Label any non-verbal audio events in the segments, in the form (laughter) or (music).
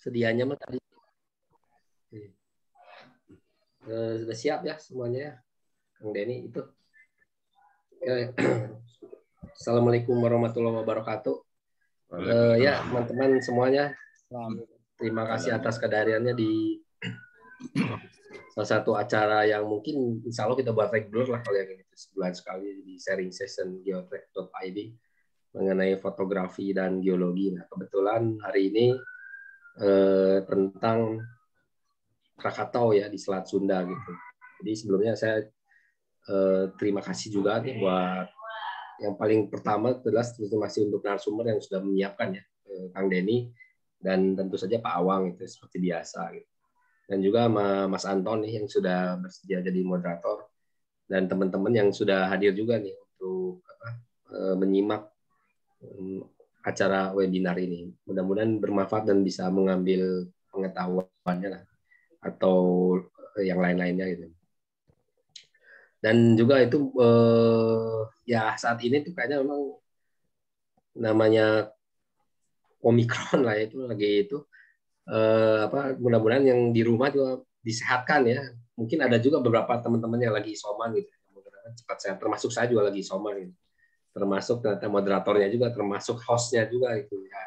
sedianya mah tadi. Eh, sudah siap ya semuanya ya. Kang Denny itu. Ya, ya. (clears throat) Assalamualaikum warahmatullahi wabarakatuh. Eh, ya teman-teman semuanya. Terima kasih atas kehadirannya di salah satu acara yang mungkin insya Allah kita buat regular lah kalau yang ini sebulan sekali di sharing session id mengenai fotografi dan geologi. Nah kebetulan hari ini eh, tentang Krakatau ya di Selat Sunda gitu. Jadi sebelumnya saya eh, terima kasih juga nih buat yang paling pertama jelas terima kasih untuk narasumber yang sudah menyiapkan ya eh, Kang Denny dan tentu saja Pak Awang itu seperti biasa gitu. Dan juga sama Mas Anton nih yang sudah bersedia jadi moderator dan teman-teman yang sudah hadir juga nih untuk apa, eh, menyimak acara webinar ini. Mudah-mudahan bermanfaat dan bisa mengambil pengetahuannya lah atau eh, yang lain-lainnya gitu. Dan juga itu eh, ya saat ini tuh kayaknya memang namanya omikron lah ya, itu lagi itu eh, apa mudah-mudahan yang di rumah juga disehatkan ya. Mungkin ada juga beberapa teman-teman yang lagi isoman gitu, mudah-mudahan cepat sehat. Termasuk saya juga lagi isoman gitu termasuk ternyata moderatornya juga termasuk hostnya juga itu ya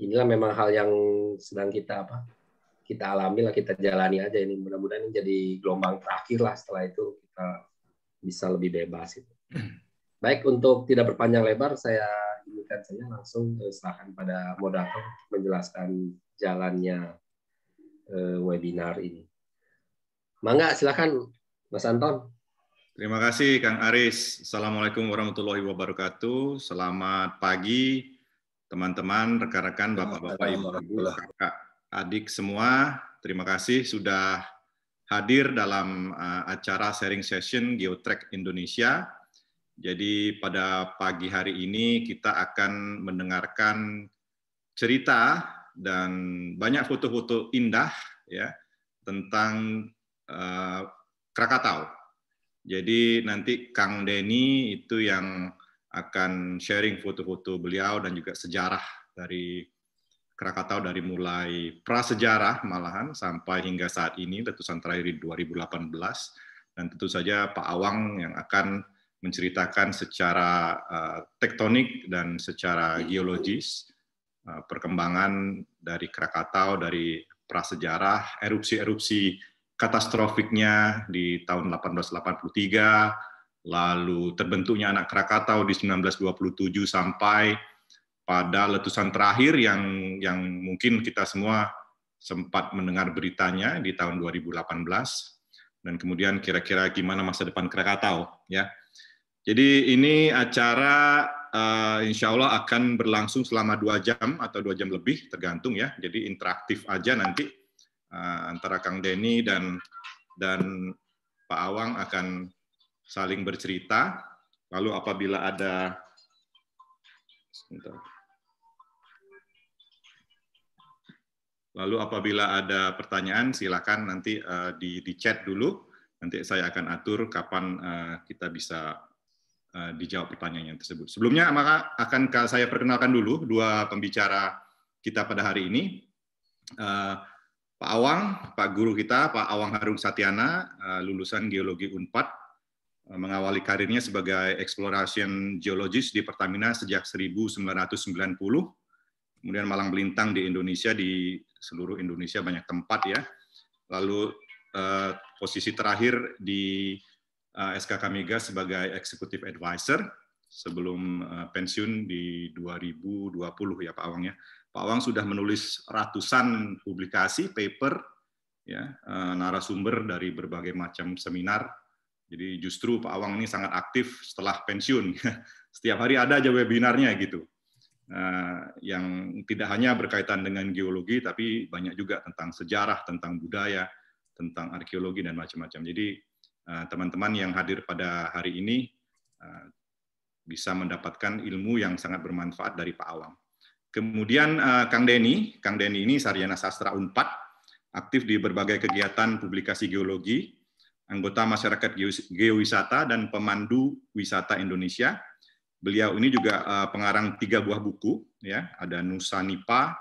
inilah memang hal yang sedang kita apa kita alami lah kita jalani aja ini mudah-mudahan ini jadi gelombang terakhir lah setelah itu kita bisa lebih bebas itu hmm. baik untuk tidak berpanjang lebar saya inginkan saja langsung eh, serahkan pada moderator menjelaskan jalannya eh, webinar ini mangga silakan Mas Anton Terima kasih Kang Aris. Assalamualaikum warahmatullahi wabarakatuh. Selamat pagi teman-teman, rekan-rekan, bapak-bapak, ibu-ibu, kakak, adik semua. Terima kasih sudah hadir dalam eh, acara sharing session Geotrek Indonesia. Jadi pada pagi hari ini kita akan mendengarkan cerita dan banyak foto-foto indah ya tentang uh, Krakatau jadi nanti Kang Denny itu yang akan sharing foto-foto beliau dan juga sejarah dari Krakatau dari mulai prasejarah malahan sampai hingga saat ini letusan terakhir di 2018 dan tentu saja Pak Awang yang akan menceritakan secara uh, tektonik dan secara geologis uh, perkembangan dari Krakatau dari prasejarah erupsi-erupsi katastrofiknya di tahun 1883, lalu terbentuknya anak Krakatau di 1927 sampai pada letusan terakhir yang yang mungkin kita semua sempat mendengar beritanya di tahun 2018 dan kemudian kira-kira gimana masa depan Krakatau ya. Jadi ini acara uh, insya Allah akan berlangsung selama dua jam atau dua jam lebih tergantung ya. Jadi interaktif aja nanti Eh, antara Kang Denny dan dan Pak Awang akan saling bercerita. Lalu apabila ada sebentar. Lalu apabila ada pertanyaan silakan nanti uh, di di chat dulu. Nanti saya akan atur kapan uh, kita bisa uh, dijawab yang tersebut. Sebelumnya maka akan saya perkenalkan dulu dua pembicara kita pada hari ini. Pak Awang, Pak guru kita, Pak Awang Harung Satyana, eh, lulusan geologi UNPAD, eh, mengawali karirnya sebagai exploration geologis di Pertamina sejak 1990. Kemudian malang melintang di Indonesia, di seluruh Indonesia banyak tempat ya. Lalu eh, posisi terakhir di SK SKK sebagai executive advisor sebelum pensiun di 2020 ya Pak Awang ya. Pak Wang sudah menulis ratusan publikasi, paper, ya, eh, narasumber dari berbagai macam seminar. Jadi justru Pak Awang ini sangat aktif setelah pensiun. (laughs) Setiap hari ada aja webinarnya gitu. Eh, yang tidak hanya berkaitan dengan geologi, tapi banyak juga tentang sejarah, tentang budaya, tentang arkeologi, dan macam-macam. Jadi eh, teman-teman yang hadir pada hari ini bisa mendapatkan ilmu yang sangat bermanfaat dari Pak Awang. Kemudian uh, Kang Denny, Kang Denny ini sarjana sastra Unpad, aktif di berbagai kegiatan publikasi geologi, anggota masyarakat geowisata dan pemandu wisata Indonesia. Beliau ini juga uh, pengarang tiga buah buku, ya ada Nusa Nipa,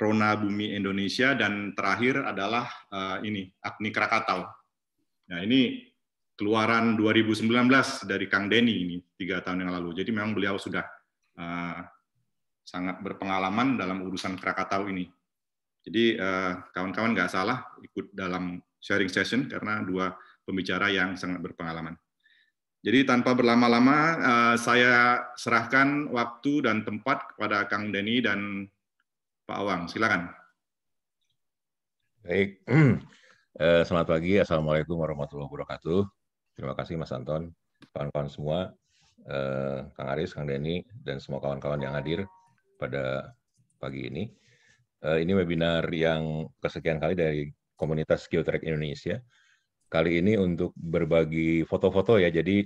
Rona Bumi Indonesia, dan terakhir adalah uh, ini Agni Krakatau. Nah ini keluaran 2019 dari Kang Denny ini tiga tahun yang lalu. Jadi memang beliau sudah uh, sangat berpengalaman dalam urusan Krakatau ini. Jadi eh, kawan-kawan nggak salah ikut dalam sharing session karena dua pembicara yang sangat berpengalaman. Jadi tanpa berlama-lama eh, saya serahkan waktu dan tempat kepada Kang Denny dan Pak Awang. Silakan. Baik. (clears throat) Eh, selamat pagi. Assalamualaikum warahmatullahi wabarakatuh. Terima kasih Mas Anton, kawan-kawan semua, Kang Aris, Kang Denny, dan semua kawan-kawan yang hadir pada pagi ini. Eh, ini webinar yang kesekian kali dari komunitas Geotrek Indonesia. Kali ini untuk berbagi foto-foto ya, jadi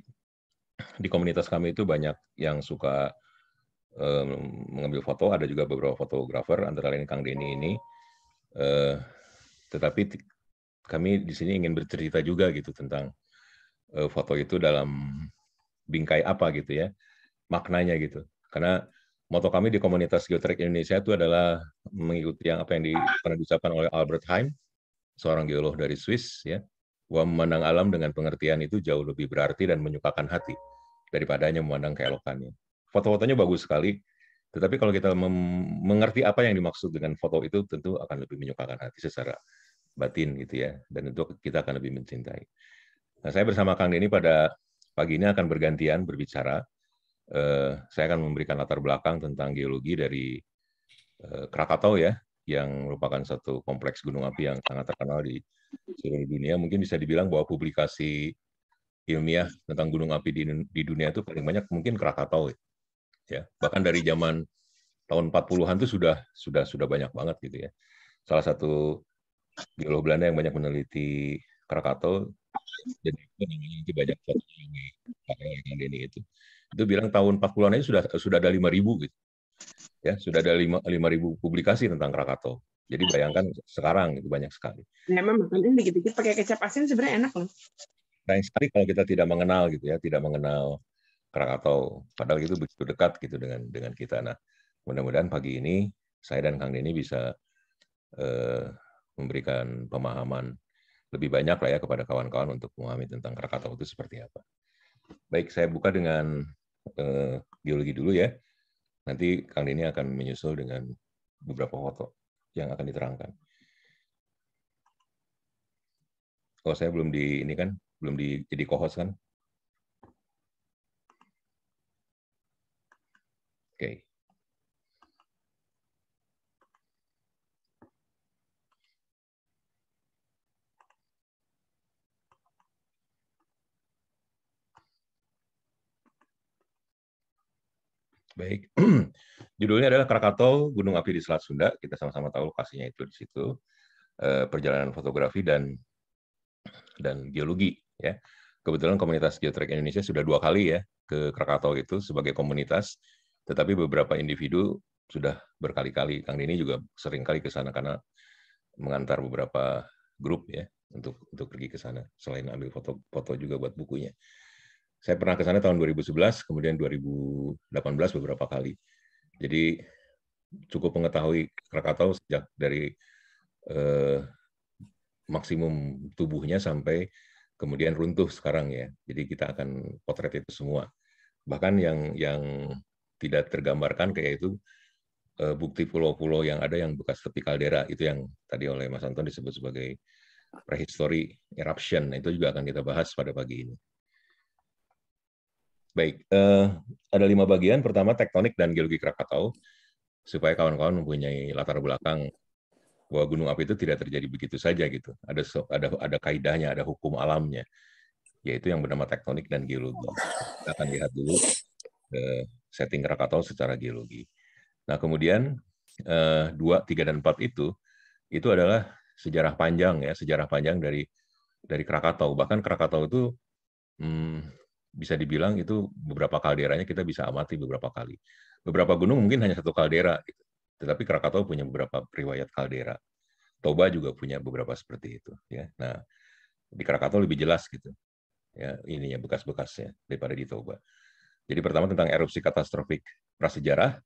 di komunitas kami itu banyak yang suka um, mengambil foto, ada juga beberapa fotografer, antara lain Kang Denny ini. Uh, tetapi kami di sini ingin bercerita juga gitu tentang uh, foto itu dalam bingkai apa gitu ya, maknanya gitu. Karena moto kami di komunitas geotrek Indonesia itu adalah mengikuti yang apa yang di, pernah diucapkan oleh Albert Heim, seorang geolog dari Swiss, ya, bahwa memandang alam dengan pengertian itu jauh lebih berarti dan menyukakan hati daripada hanya memandang keelokannya. Foto-fotonya bagus sekali, tetapi kalau kita mengerti apa yang dimaksud dengan foto itu tentu akan lebih menyukakan hati secara batin gitu ya, dan tentu kita akan lebih mencintai. Nah, saya bersama Kang Denny pada pagi ini akan bergantian berbicara Eh, saya akan memberikan latar belakang tentang geologi dari eh, Krakatau ya, yang merupakan satu kompleks gunung api yang sangat terkenal di seluruh dunia. Mungkin bisa dibilang bahwa publikasi ilmiah tentang gunung api di, di dunia itu paling banyak mungkin Krakatau ya. Bahkan dari zaman tahun 40-an itu sudah sudah sudah banyak banget gitu ya. Salah satu geolog Belanda yang banyak meneliti Krakatau dan itu namanya banyak satu yang di itu itu bilang tahun 40-an itu sudah sudah ada 5000 gitu. Ya, sudah ada 5 ribu publikasi tentang Krakato Jadi bayangkan sekarang itu banyak sekali. Memang ya, makan ini dikit-dikit pakai kecap asin sebenarnya enak loh. Sayang sekali kalau kita tidak mengenal gitu ya, tidak mengenal Krakato Padahal itu begitu dekat gitu dengan dengan kita. Nah, mudah-mudahan pagi ini saya dan Kang Deni bisa eh, memberikan pemahaman lebih banyak lah ya kepada kawan-kawan untuk memahami tentang Krakato itu seperti apa. Baik, saya buka dengan biologi eh, geologi dulu ya. Nanti Kang Dini akan menyusul dengan beberapa foto yang akan diterangkan. Kalau oh, saya belum di ini kan, belum di jadi kohos kan? Oke. Okay. Baik, (clears throat) judulnya adalah Krakatau, Gunung Api di Selat Sunda. Kita sama-sama tahu lokasinya itu di situ. Eh, perjalanan fotografi dan dan geologi. Ya, kebetulan komunitas Geotrek Indonesia sudah dua kali ya ke Krakatau itu sebagai komunitas, tetapi beberapa individu sudah berkali-kali. Kang Dini juga sering kali ke sana karena mengantar beberapa grup ya untuk untuk pergi ke sana selain ambil foto-foto juga buat bukunya saya pernah ke sana tahun 2011, kemudian 2018 beberapa kali. Jadi cukup mengetahui Krakatau sejak dari eh, maksimum tubuhnya sampai kemudian runtuh sekarang ya. Jadi kita akan potret itu semua. Bahkan yang yang tidak tergambarkan kayak itu eh, bukti pulau-pulau yang ada yang bekas tepi kaldera itu yang tadi oleh Mas Anton disebut sebagai prehistory eruption. Nah, itu juga akan kita bahas pada pagi ini. Baik, uh, ada lima bagian. Pertama, tektonik dan geologi Krakatau, supaya kawan-kawan mempunyai latar belakang bahwa gunung api itu tidak terjadi begitu saja gitu. Ada ada ada kaidahnya, ada hukum alamnya, yaitu yang bernama tektonik dan geologi. Kita akan lihat dulu uh, setting Krakatau secara geologi. Nah, kemudian uh, dua, tiga, dan empat itu, itu adalah sejarah panjang ya, sejarah panjang dari dari Krakatau. Bahkan Krakatau itu hmm, bisa dibilang itu beberapa kalderanya kita bisa amati beberapa kali. Beberapa gunung mungkin hanya satu kaldera, gitu. tetapi Krakatau punya beberapa riwayat kaldera. Toba juga punya beberapa seperti itu. Ya, nah di Krakatau lebih jelas gitu, ya ininya bekas-bekasnya daripada di Toba. Jadi pertama tentang erupsi katastrofik prasejarah.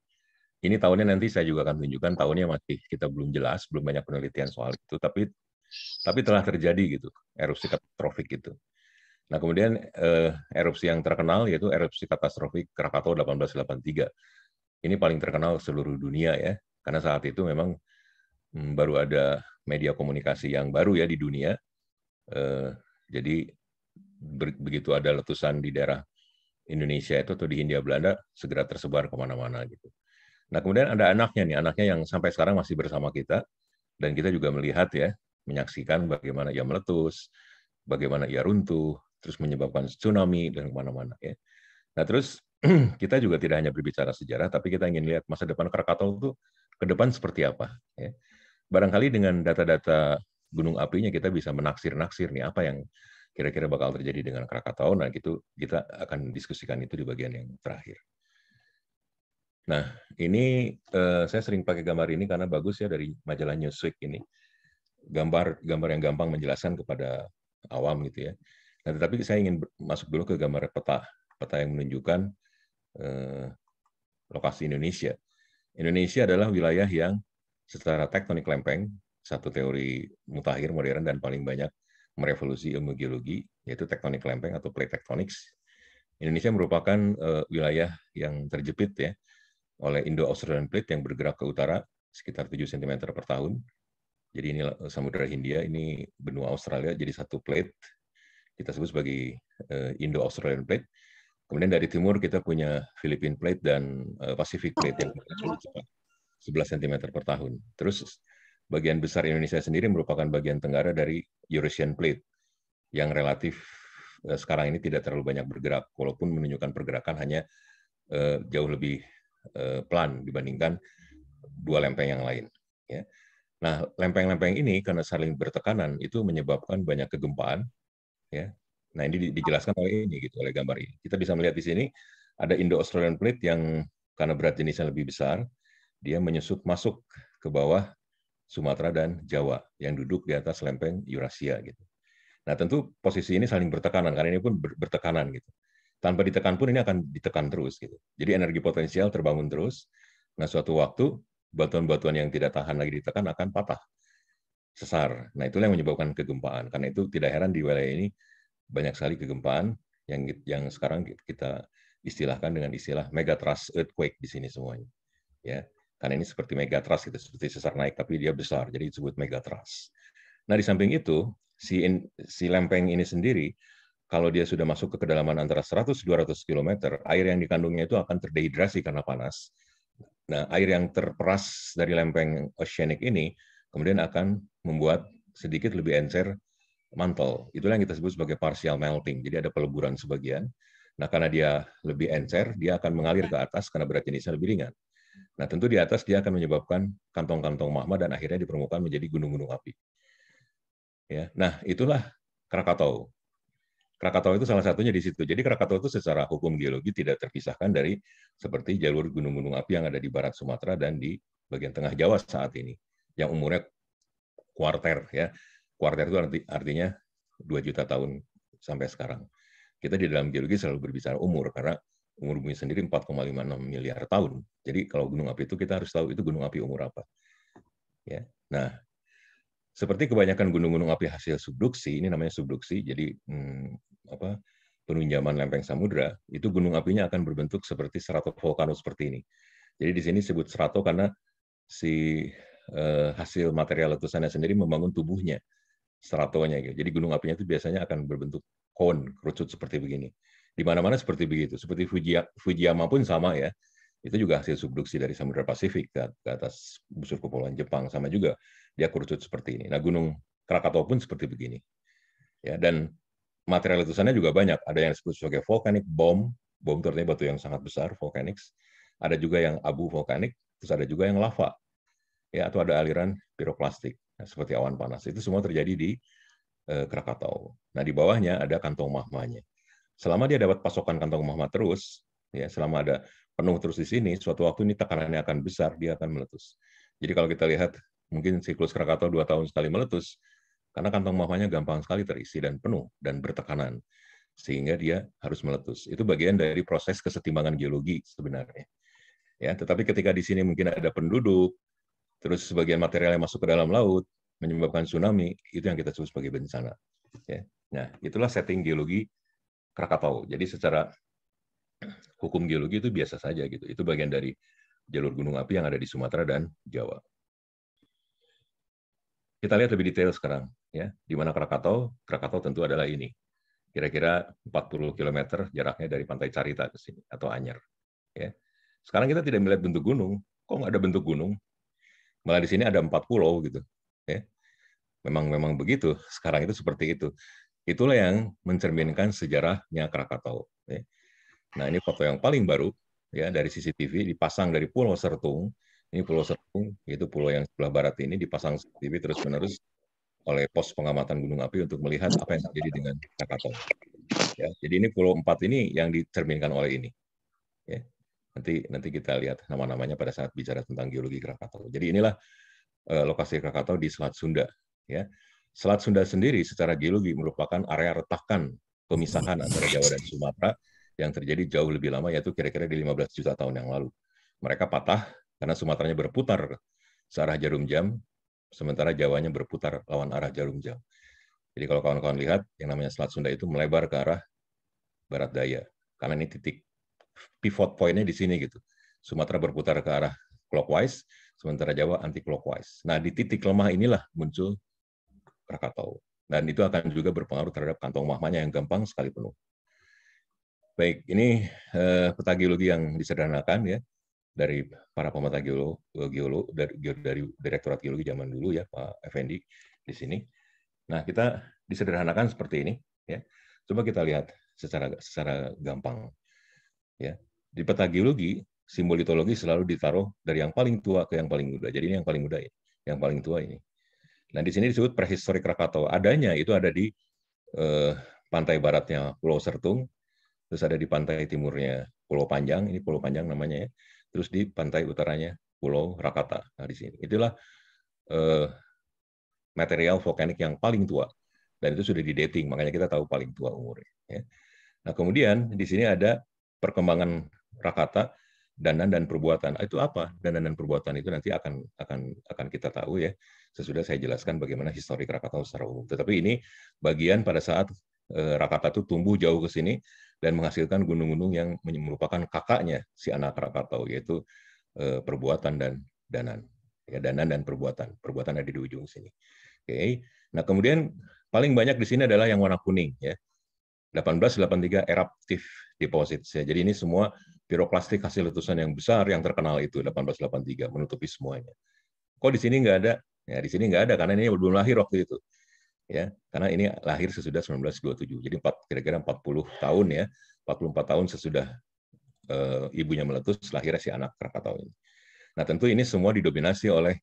Ini tahunnya nanti saya juga akan tunjukkan tahunnya masih kita belum jelas, belum banyak penelitian soal itu, tapi tapi telah terjadi gitu erupsi katastrofik itu. Nah, kemudian eh, erupsi yang terkenal yaitu erupsi katastrofik Krakatau 1883. Ini paling terkenal seluruh dunia ya, karena saat itu memang hmm, baru ada media komunikasi yang baru ya di dunia. Eh, jadi begitu ada letusan di daerah Indonesia itu atau di Hindia Belanda segera tersebar kemana-mana gitu. Nah kemudian ada anaknya nih, anaknya yang sampai sekarang masih bersama kita dan kita juga melihat ya, menyaksikan bagaimana ia meletus, bagaimana ia runtuh, terus menyebabkan tsunami dan kemana-mana. Ya. Nah terus (clears throat) kita juga tidak hanya berbicara sejarah, tapi kita ingin lihat masa depan Krakatau itu ke depan seperti apa. Ya. Barangkali dengan data-data gunung apinya kita bisa menaksir-naksir nih apa yang kira-kira bakal terjadi dengan Krakatau. Nah, gitu kita akan diskusikan itu di bagian yang terakhir. Nah, ini eh, saya sering pakai gambar ini karena bagus ya dari majalah Newsweek ini. Gambar gambar yang gampang menjelaskan kepada awam gitu ya. Nah, tetapi saya ingin masuk dulu ke gambar peta, peta yang menunjukkan eh, lokasi Indonesia. Indonesia adalah wilayah yang secara tektonik lempeng, satu teori mutakhir modern dan paling banyak merevolusi ilmu geologi, yaitu tektonik lempeng atau plate tectonics. Indonesia merupakan eh, wilayah yang terjepit ya oleh Indo-Australian Plate yang bergerak ke utara sekitar 7 cm per tahun. Jadi ini eh, samudera Hindia, ini benua Australia jadi satu plate kita sebut sebagai eh, Indo-Australian Plate. Kemudian dari timur kita punya Philippine Plate dan eh, Pacific Plate yang lebih 11 cm per tahun. Terus bagian besar Indonesia sendiri merupakan bagian tenggara dari Eurasian Plate yang relatif eh, sekarang ini tidak terlalu banyak bergerak, walaupun menunjukkan pergerakan hanya jauh lebih pelan dibandingkan dua lempeng yang lain. Ya. Nah, lempeng-lempeng ini karena saling bertekanan itu menyebabkan banyak kegempaan ya. Nah, ini dijelaskan oleh ini gitu oleh gambar ini. Kita bisa melihat di sini ada Indo-Australian plate yang karena berat jenisnya lebih besar, dia menyusup masuk ke bawah Sumatera dan Jawa yang duduk di atas lempeng Eurasia gitu. Nah, tentu posisi ini saling bertekanan karena ini pun bertekanan gitu. Tanpa ditekan pun ini akan ditekan terus gitu. Jadi energi potensial terbangun terus. Nah, suatu waktu batuan-batuan yang tidak tahan lagi ditekan akan patah sesar. Nah, itulah yang menyebabkan kegempaan. Karena itu tidak heran di wilayah ini banyak sekali kegempaan yang yang sekarang kita istilahkan dengan istilah megatrust earthquake di sini semuanya. Ya. Karena ini seperti megatrust gitu, seperti sesar naik tapi dia besar. Jadi disebut megatrust. Nah, di samping itu si in, si lempeng ini sendiri kalau dia sudah masuk ke kedalaman antara 100-200 km, air yang dikandungnya itu akan terdehidrasi karena panas. Nah, air yang terperas dari lempeng oceanik ini kemudian akan membuat sedikit lebih encer mantel. Itulah yang kita sebut sebagai partial melting. Jadi ada peleburan sebagian. Nah, karena dia lebih encer, dia akan mengalir ke atas karena berat jenisnya lebih ringan. Nah, tentu di atas dia akan menyebabkan kantong-kantong magma dan akhirnya di permukaan menjadi gunung-gunung api. Ya, nah itulah Krakatau. Krakatau itu salah satunya di situ. Jadi Krakatau itu secara hukum geologi tidak terpisahkan dari seperti jalur gunung-gunung api yang ada di barat Sumatera dan di bagian tengah Jawa saat ini yang umurnya kuarter ya. Kuarter itu arti, artinya 2 juta tahun sampai sekarang. Kita di dalam geologi selalu berbicara umur karena umur bumi sendiri 4,56 miliar tahun. Jadi kalau gunung api itu kita harus tahu itu gunung api umur apa. Ya. Nah, seperti kebanyakan gunung-gunung api hasil subduksi, ini namanya subduksi, jadi hmm, apa penunjaman lempeng samudra, itu gunung apinya akan berbentuk seperti strato vulkanus seperti ini. Jadi di sini disebut strato karena si Eh, hasil material letusannya sendiri membangun tubuhnya, stratonya. Gitu. Jadi gunung apinya itu biasanya akan berbentuk cone, kerucut seperti begini. Di mana-mana seperti begitu. Seperti Fujiyama pun sama ya. Itu juga hasil subduksi dari Samudra Pasifik ke, atas busur kepulauan Jepang sama juga. Dia kerucut seperti ini. Nah, gunung Krakatau pun seperti begini. Ya, dan material letusannya juga banyak. Ada yang disebut sebagai volcanic bomb, bom itu artinya batu yang sangat besar, volcanics. Ada juga yang abu volkanik, terus ada juga yang lava ya atau ada aliran piroklastik ya, seperti awan panas. Itu semua terjadi di eh, Krakatau. Nah, di bawahnya ada kantong mahmanya. Selama dia dapat pasokan kantong mahma terus, ya selama ada penuh terus di sini, suatu waktu ini tekanannya akan besar, dia akan meletus. Jadi kalau kita lihat mungkin siklus Krakatau dua tahun sekali meletus, karena kantong mahmanya gampang sekali terisi dan penuh dan bertekanan sehingga dia harus meletus. Itu bagian dari proses kesetimbangan geologi sebenarnya. Ya, tetapi ketika di sini mungkin ada penduduk, terus sebagian material yang masuk ke dalam laut menyebabkan tsunami, itu yang kita sebut sebagai bencana. Ya. Nah, itulah setting geologi Krakatau. Jadi secara hukum geologi itu biasa saja gitu. Itu bagian dari jalur gunung api yang ada di Sumatera dan Jawa. Kita lihat lebih detail sekarang ya, di mana Krakatau, Krakatau tentu adalah ini. Kira-kira 40 km jaraknya dari pantai Carita ke sini atau Anyer. Ya. Sekarang kita tidak melihat bentuk gunung. Kok nggak ada bentuk gunung? malah di sini ada empat pulau gitu ya memang memang begitu sekarang itu seperti itu itulah yang mencerminkan sejarahnya Krakatau ya. nah ini foto yang paling baru ya dari CCTV dipasang dari Pulau Sertung ini Pulau Sertung itu pulau yang sebelah barat ini dipasang CCTV terus menerus oleh pos pengamatan gunung api untuk melihat apa yang terjadi dengan Krakatau. Ya, jadi ini pulau empat ini yang dicerminkan oleh ini. Ya. Nanti nanti kita lihat nama-namanya pada saat bicara tentang geologi Krakatau. Jadi inilah uh, lokasi Krakatau di Selat Sunda. Ya. Selat Sunda sendiri secara geologi merupakan area retakan pemisahan antara Jawa dan Sumatera yang terjadi jauh lebih lama yaitu kira-kira di 15 juta tahun yang lalu. Mereka patah karena Sumateranya berputar searah jarum jam, sementara Jawanya berputar lawan arah jarum jam. Jadi kalau kawan-kawan lihat, yang namanya Selat Sunda itu melebar ke arah barat daya, karena ini titik pivot point-nya di sini gitu. Sumatera berputar ke arah clockwise, sementara Jawa anti clockwise. Nah, di titik lemah inilah muncul Krakatau. Dan itu akan juga berpengaruh terhadap kantong mahmanya yang gampang sekali penuh. Baik, ini eh, peta geologi yang disederhanakan ya dari para pemata geologi dari Direktorat Geologi zaman dulu ya Pak Effendi di sini. Nah, kita disederhanakan seperti ini ya. Coba kita lihat secara secara gampang. Ya, di peta geologi simbol litologi selalu ditaruh dari yang paling tua ke yang paling muda. Jadi ini yang paling muda ya, yang paling tua ini. Nah di sini disebut prehistorik Krakatau. Adanya itu ada di eh, pantai baratnya Pulau Sertung, terus ada di pantai timurnya Pulau Panjang, ini Pulau Panjang namanya ya, terus di pantai utaranya Pulau Rakata. Nah di sini itulah eh, material vulkanik yang paling tua dan itu sudah di dating makanya kita tahu paling tua umurnya. Ya. Nah kemudian di sini ada perkembangan Rakata danan dan perbuatan ah, itu apa danan dan perbuatan itu nanti akan akan akan kita tahu ya sesudah saya jelaskan bagaimana histori Krakatau secara umum tetapi ini bagian pada saat eh, Rakata itu tumbuh jauh ke sini dan menghasilkan gunung-gunung yang merupakan kakaknya si anak Krakatau yaitu eh, perbuatan dan danan ya danan dan perbuatan perbuatan ada di ujung sini oke nah kemudian paling banyak di sini adalah yang warna kuning ya 1883 eruptive deposit ya. Jadi ini semua piroklastik hasil letusan yang besar yang terkenal itu 1883 menutupi semuanya. Kok di sini nggak ada? Ya di sini nggak ada karena ini belum lahir waktu itu. Ya, karena ini lahir sesudah 1927. Jadi kira-kira 40 tahun ya, 44 tahun sesudah e, ibunya meletus lahirnya si anak Krakatau ini. Nah, tentu ini semua didominasi oleh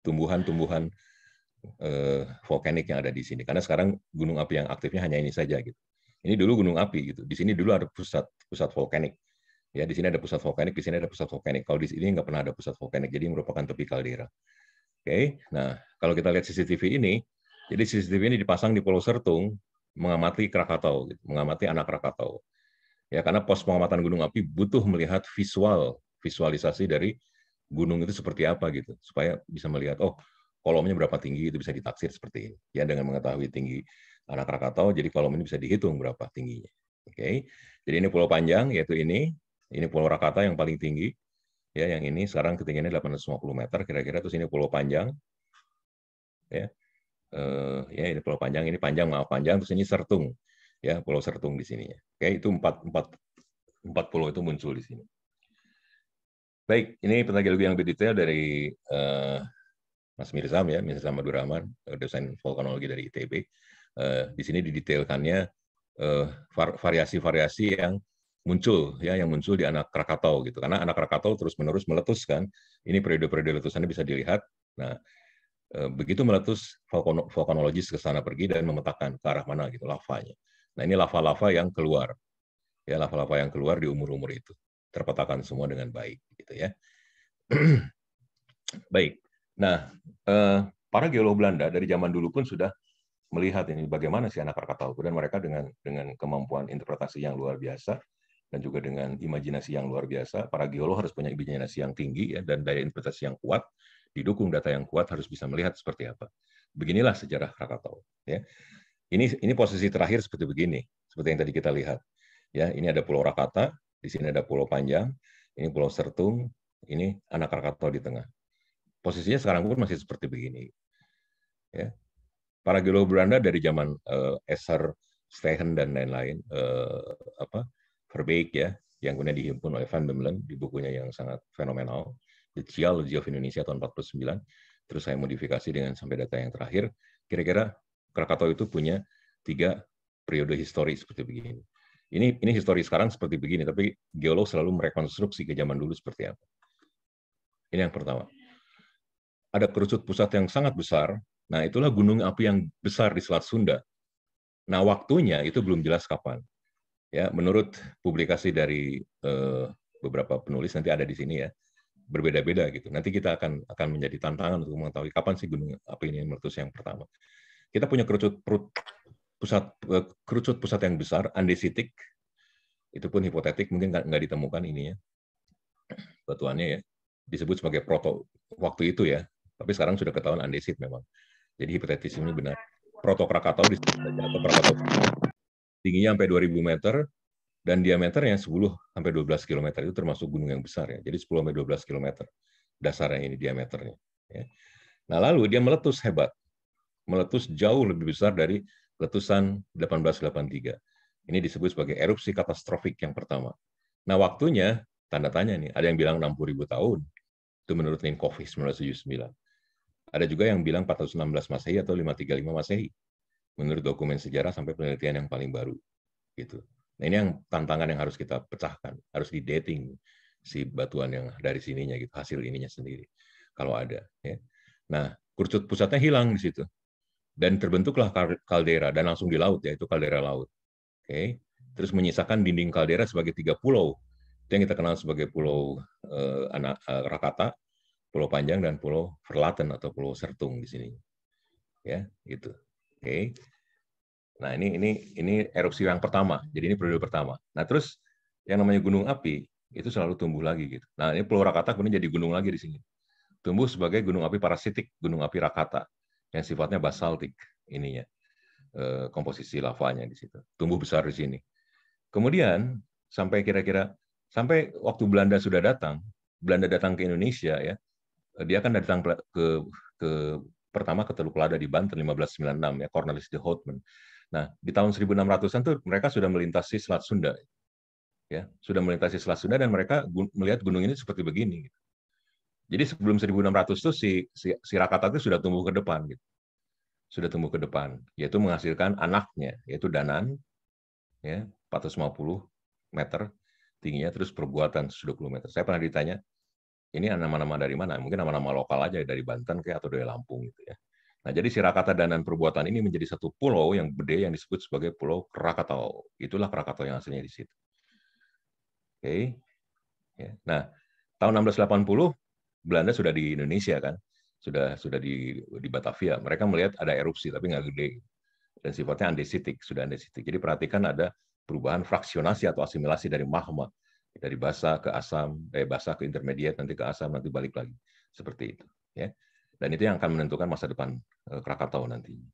tumbuhan-tumbuhan eh, vulkanik yang ada di sini. Karena sekarang gunung api yang aktifnya hanya ini saja gitu. Ini dulu gunung api gitu. Di sini dulu ada pusat pusat vulkanik. Ya, di sini ada pusat vulkanik, di sini ada pusat vulkanik. Kalau di sini nggak pernah ada pusat vulkanik, jadi merupakan tepi kaldera. Oke, okay? nah kalau kita lihat CCTV ini, jadi CCTV ini dipasang di Pulau Sertung mengamati Krakatau, gitu, mengamati anak Krakatau. Ya, karena pos pengamatan gunung api butuh melihat visual, visualisasi dari gunung itu seperti apa gitu, supaya bisa melihat oh kolomnya berapa tinggi itu bisa ditaksir seperti ini. Ya dengan mengetahui tinggi Anak Krakatau. Jadi kalau ini bisa dihitung berapa tingginya. Oke. Okay. Jadi ini pulau panjang yaitu ini, ini pulau Rakata yang paling tinggi. Ya, yang ini sekarang ketinggiannya 850 meter kira-kira terus ini pulau panjang. Ya. Uh, ya ini pulau panjang, ini panjang maaf panjang terus ini Sertung. Ya, pulau Sertung di sini. Oke, okay. itu empat, empat, empat pulau itu muncul di sini. Baik, ini penelitian geologi yang lebih detail dari uh, Mas Mirzam ya, Mirzam Madurahman, dosen vulkanologi dari ITB eh, di sini didetailkannya eh, variasi-variasi yang muncul ya yang muncul di anak Krakatau gitu karena anak Krakatau terus-menerus meletus kan ini periode-periode letusannya bisa dilihat nah eh, begitu meletus vulkanologis ke sana pergi dan memetakan ke arah mana gitu lavanya nah ini lava-lava yang keluar ya lava-lava yang keluar di umur-umur itu terpetakan semua dengan baik gitu ya (clears throat) baik nah eh, para geolog Belanda dari zaman dulu pun sudah melihat ini bagaimana si anak Krakatau dan mereka dengan dengan kemampuan interpretasi yang luar biasa dan juga dengan imajinasi yang luar biasa. Para geolog harus punya imajinasi yang tinggi ya, dan daya interpretasi yang kuat, didukung data yang kuat harus bisa melihat seperti apa. Beginilah sejarah Krakatau. Ya. Ini ini posisi terakhir seperti begini, seperti yang tadi kita lihat. Ya, ini ada Pulau Rakata, di sini ada Pulau Panjang, ini Pulau Sertung, ini anak Krakatau di tengah. Posisinya sekarang pun masih seperti begini. Ya, para geolog Belanda dari zaman uh, Esser, Stehen dan lain-lain uh, apa Verbeek ya yang kemudian dihimpun oleh Van Bemelen di bukunya yang sangat fenomenal The Geology of Indonesia tahun 49 terus saya modifikasi dengan sampai data yang terakhir kira-kira Krakatau itu punya tiga periode histori seperti begini ini ini histori sekarang seperti begini tapi geolog selalu merekonstruksi ke zaman dulu seperti apa ini yang pertama ada kerucut pusat yang sangat besar Nah, itulah gunung api yang besar di Selat Sunda. Nah, waktunya itu belum jelas kapan. Ya, menurut publikasi dari uh, beberapa penulis nanti ada di sini ya, berbeda-beda gitu. Nanti kita akan akan menjadi tantangan untuk mengetahui kapan sih gunung api ini meletus yang pertama. Kita punya kerucut perut pusat eh, kerucut pusat yang besar, andesitik, itu pun hipotetik mungkin nggak ditemukan ini ya batuannya ya disebut sebagai proto waktu itu ya tapi sekarang sudah ketahuan andesit memang jadi hipotetis ini benar. Proto Krakatau di atau Krakatau tingginya sampai 2000 meter dan diameternya 10 sampai 12 km itu termasuk gunung yang besar ya. Jadi 10 sampai 12 km dasarnya ini diameternya. Ya. Nah lalu dia meletus hebat, meletus jauh lebih besar dari letusan 1883. Ini disebut sebagai erupsi katastrofik yang pertama. Nah waktunya tanda tanya nih, ada yang bilang 60 ribu tahun, itu menurut Ninkovich 1979. Ada juga yang bilang 416 Masehi atau 535 Masehi menurut dokumen sejarah sampai penelitian yang paling baru gitu. Nah, ini yang tantangan yang harus kita pecahkan, harus di dating si batuan yang dari sininya gitu, hasil ininya sendiri kalau ada ya. Nah, kurcut pusatnya hilang di situ. Dan terbentuklah kaldera dan langsung di laut yaitu kaldera laut. Oke. Okay. Terus menyisakan dinding kaldera sebagai tiga pulau. Itu yang kita kenal sebagai pulau eh, anak eh, Rakata, Pulau Panjang dan Pulau Verlaten atau Pulau Sertung di sini. Ya, gitu. Oke. Okay. Nah, ini ini ini erupsi yang pertama. Jadi ini periode pertama. Nah, terus yang namanya gunung api itu selalu tumbuh lagi gitu. Nah, ini Pulau Rakata kemudian jadi gunung lagi di sini. Tumbuh sebagai gunung api parasitik, gunung api Rakata yang sifatnya basaltik ininya. Eh, komposisi lavanya di situ. Tumbuh besar di sini. Kemudian sampai kira-kira sampai waktu Belanda sudah datang, Belanda datang ke Indonesia ya, Eh, dia kan datang ke ke pertama ke Teluk Lada di Banten 1596 ya Cornelis de Houtman. Nah, di tahun 1600-an tuh mereka sudah melintasi Selat Sunda. Ya, sudah melintasi Selat Sunda dan mereka gun melihat gunung ini seperti begini gitu. Jadi sebelum 1600 tuh si, si, si Rakata itu sudah tumbuh ke depan gitu. Sudah tumbuh ke depan, yaitu menghasilkan anaknya, yaitu Danan ya, 450 meter tingginya terus perbuatan 120 meter. Saya pernah ditanya, ini nama-nama dari mana? Mungkin nama-nama lokal aja dari Banten kayak atau dari Lampung gitu ya. Nah, jadi si Rakata dan perbuatan ini menjadi satu pulau yang gede yang disebut sebagai Pulau Krakatau. Itulah Krakatau yang aslinya di situ. Oke. Okay. Ya. Nah, tahun 1680 Belanda sudah di Indonesia kan. Sudah sudah di di Batavia. Mereka melihat ada erupsi tapi nggak gede. Dan sifatnya andesitik, sudah andesitik. Jadi perhatikan ada perubahan fraksionasi atau asimilasi dari magma dari basah ke asam, eh basah ke intermediate, nanti ke asam, nanti balik lagi. Seperti itu, ya. Dan itu yang akan menentukan masa depan eh, Krakatau nantinya.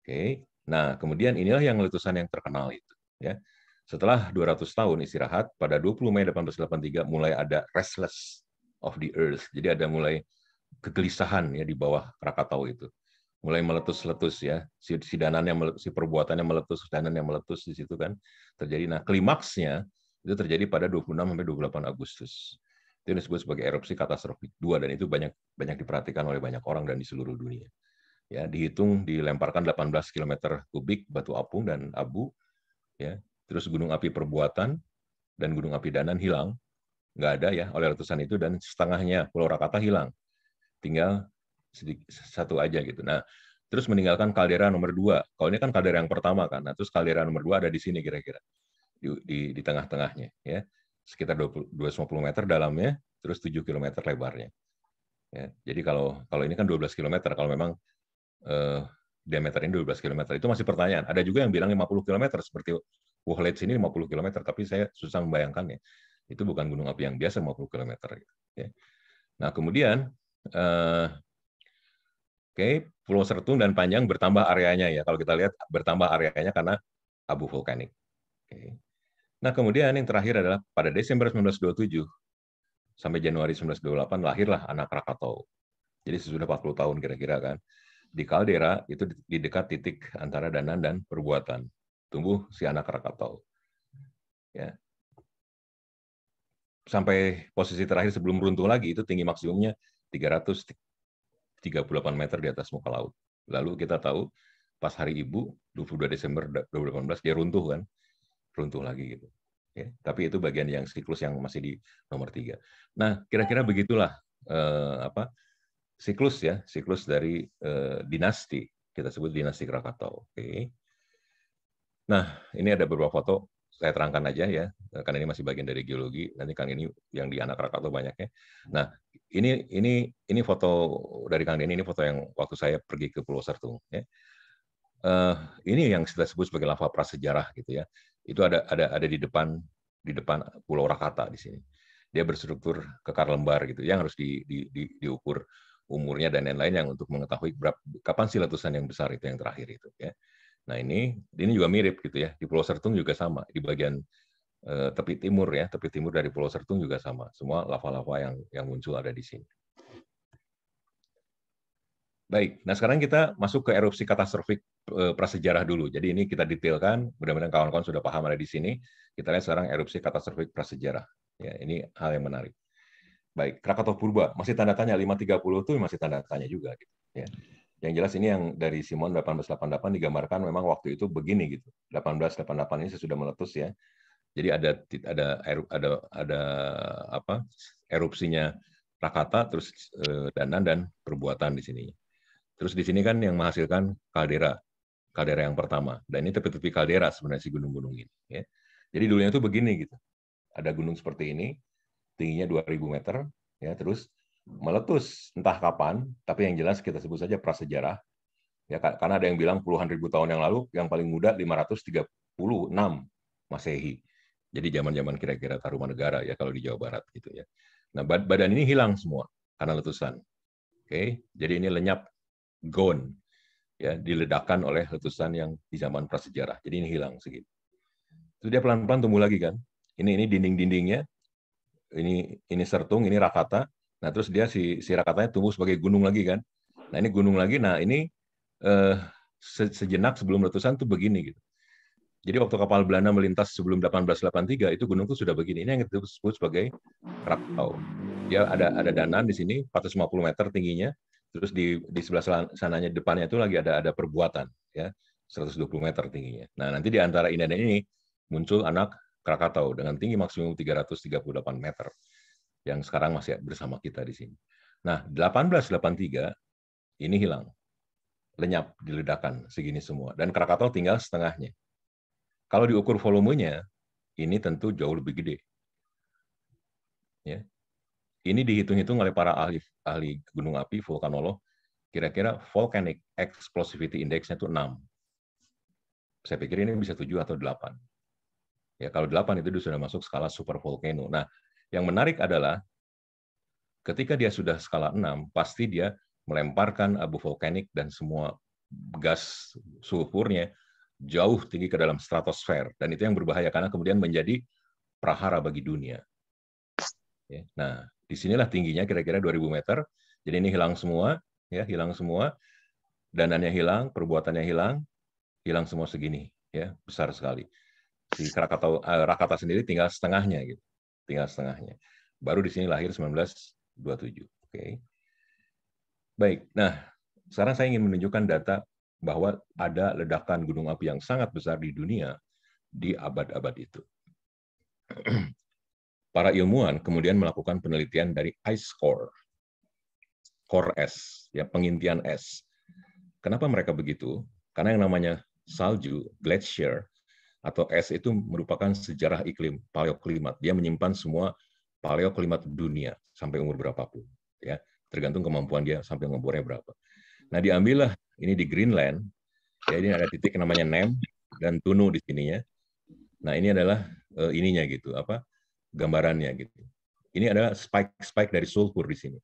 Oke. Nah, kemudian inilah yang letusan yang terkenal itu, ya. Setelah 200 tahun istirahat, pada 20 Mei 1883 mulai ada restless of the earth. Jadi ada mulai kegelisahan ya di bawah Krakatau itu. Mulai meletus-letus ya, si, si meletus, si perbuatannya meletus, meletus di situ kan terjadi. Nah, klimaksnya itu terjadi pada 26 sampai 28 Agustus. Itu disebut sebagai erupsi katastrofik 2 dan itu banyak banyak diperhatikan oleh banyak orang dan di seluruh dunia. Ya, dihitung dilemparkan 18 km kubik batu apung dan abu ya. Terus gunung api perbuatan dan gunung api danan hilang. Nggak ada ya oleh letusan itu dan setengahnya Pulau Rakata hilang. Tinggal satu aja gitu. Nah, terus meninggalkan kaldera nomor dua. Kalau ini kan kaldera yang pertama kan, nah, terus kaldera nomor dua ada di sini kira-kira di, di, di tengah-tengahnya ya sekitar 20, 250 meter dalamnya terus 7 km lebarnya ya jadi kalau kalau ini kan 12 km kalau memang eh, diameter ini 12 km itu masih pertanyaan ada juga yang bilang 50 km seperti Wuhlets sini 50 km tapi saya susah membayangkannya itu bukan gunung api yang biasa 50 km gitu, ya. nah kemudian eh, Oke, okay, Pulau Sertung dan Panjang bertambah areanya ya. Kalau kita lihat bertambah areanya karena abu vulkanik. Okay. Nah, kemudian yang terakhir adalah pada Desember 1927 sampai Januari 1928 lahirlah anak Krakatau. Jadi sesudah 40 tahun kira-kira kan. Di kaldera itu di dekat titik antara danan dan perbuatan. Tumbuh si anak Krakatau. Ya. Sampai posisi terakhir sebelum runtuh lagi itu tinggi maksimumnya 338 meter di atas muka laut. Lalu kita tahu pas hari Ibu 22 Desember 2018 dia runtuh kan runtuh lagi gitu. Ya, tapi itu bagian yang siklus yang masih di nomor tiga. Nah, kira-kira begitulah eh, apa siklus ya, siklus dari eh, dinasti kita sebut dinasti Krakatau. Oke. Nah, ini ada beberapa foto saya terangkan aja ya, karena ini masih bagian dari geologi. Nanti Kang ini yang di anak Krakatau banyaknya. Nah, ini ini ini foto dari Kang Deni, ini foto yang waktu saya pergi ke Pulau Sertung. Ya. Uh, ini yang kita sebut sebagai lava prasejarah gitu ya itu ada ada ada di depan di depan Pulau Rakata di sini. Dia berstruktur kekar lembar gitu, yang harus di, di, di, diukur umurnya dan lain-lain yang untuk mengetahui berapa, kapan sih letusan yang besar itu yang terakhir itu ya. Nah ini ini juga mirip gitu ya di Pulau Sertung juga sama di bagian eh, tepi timur ya tepi timur dari Pulau Sertung juga sama semua lava-lava yang yang muncul ada di sini. Baik, nah sekarang kita masuk ke erupsi katastrofik eh, prasejarah dulu. Jadi ini kita detailkan, mudah-mudahan kawan-kawan sudah paham ada di sini. Kita lihat sekarang erupsi katastrofik prasejarah. Ya, ini hal yang menarik. Baik, Krakatau Purba masih tanda tanya 530 itu masih tanda tanya juga gitu, ya. Yang jelas ini yang dari Simon 1888 digambarkan memang waktu itu begini gitu. 1888 ini sudah meletus ya. Jadi ada ada ada ada apa? erupsinya Rakata terus eh, Danan dan perbuatan di sini. Terus di sini kan yang menghasilkan kaldera, kaldera yang pertama. Dan ini tepi-tepi kaldera sebenarnya si gunung-gunung ini. Ya. Jadi dulunya itu begini gitu. Ada gunung seperti ini, tingginya 2000 meter, ya terus meletus entah kapan, tapi yang jelas kita sebut saja prasejarah. Ya karena ada yang bilang puluhan ribu tahun yang lalu yang paling muda 536 Masehi. Jadi zaman-zaman kira-kira taruman negara ya kalau di Jawa Barat gitu ya. Nah, badan ini hilang semua karena letusan. Oke, jadi ini lenyap gone ya diledakkan oleh letusan yang di zaman prasejarah. Jadi ini hilang segitu. itu dia pelan-pelan tumbuh lagi kan. Ini ini dinding-dindingnya. Ini ini Sertung, ini Rakata. Nah, terus dia si si Rakatanya tumbuh sebagai gunung lagi kan. Nah, ini gunung lagi. Nah, ini eh, sejenak sebelum letusan tuh begini gitu. Jadi waktu kapal Belanda melintas sebelum 1883 itu gunung itu sudah begini. Ini yang disebut sebagai Krakau. Dia ada ada danan di sini 450 meter tingginya. Terus di di sebelah sananya depannya itu lagi ada ada perbuatan ya 120 meter tingginya. Nah, nanti di antara ini dan ini muncul anak Krakatau dengan tinggi maksimum 338 meter yang sekarang masih bersama kita di sini. Nah, 1883 ini hilang. Lenyap diledakan segini semua dan Krakatau tinggal setengahnya. Kalau diukur volumenya, ini tentu jauh lebih gede. Ya, ini dihitung-hitung oleh para ahli ahli gunung api vulkanolog kira-kira volcanic explosivity index-nya itu 6. Saya pikir ini bisa 7 atau 8. Ya, kalau 8 itu sudah masuk skala super volcano. Nah, yang menarik adalah ketika dia sudah skala 6, pasti dia melemparkan abu vulkanik dan semua gas sulfurnya jauh tinggi ke dalam stratosfer dan itu yang berbahaya karena kemudian menjadi prahara bagi dunia. Ya. Nah, di sinilah tingginya kira-kira 2000 meter. Jadi ini hilang semua, ya hilang semua. Dananya hilang, perbuatannya hilang, hilang semua segini, ya besar sekali. Si Krakatau, eh, Rakata sendiri tinggal setengahnya, gitu, tinggal setengahnya. Baru di sini lahir 1927. Oke, okay. baik. Nah, sekarang saya ingin menunjukkan data bahwa ada ledakan gunung api yang sangat besar di dunia di abad-abad itu. (clears throat) para ilmuwan kemudian melakukan penelitian dari ice core, core S, ya pengintian es. Kenapa mereka begitu? Karena yang namanya salju, glacier, atau es itu merupakan sejarah iklim, paleoklimat. Dia menyimpan semua paleoklimat dunia sampai umur berapapun. ya Tergantung kemampuan dia sampai umurnya berapa. Nah, diambillah ini di Greenland. Ya, ini ada titik namanya Nem dan Tunu di sininya. Nah, ini adalah uh, ininya gitu, apa gambarannya gitu. Ini adalah spike-spike dari sulfur di sini.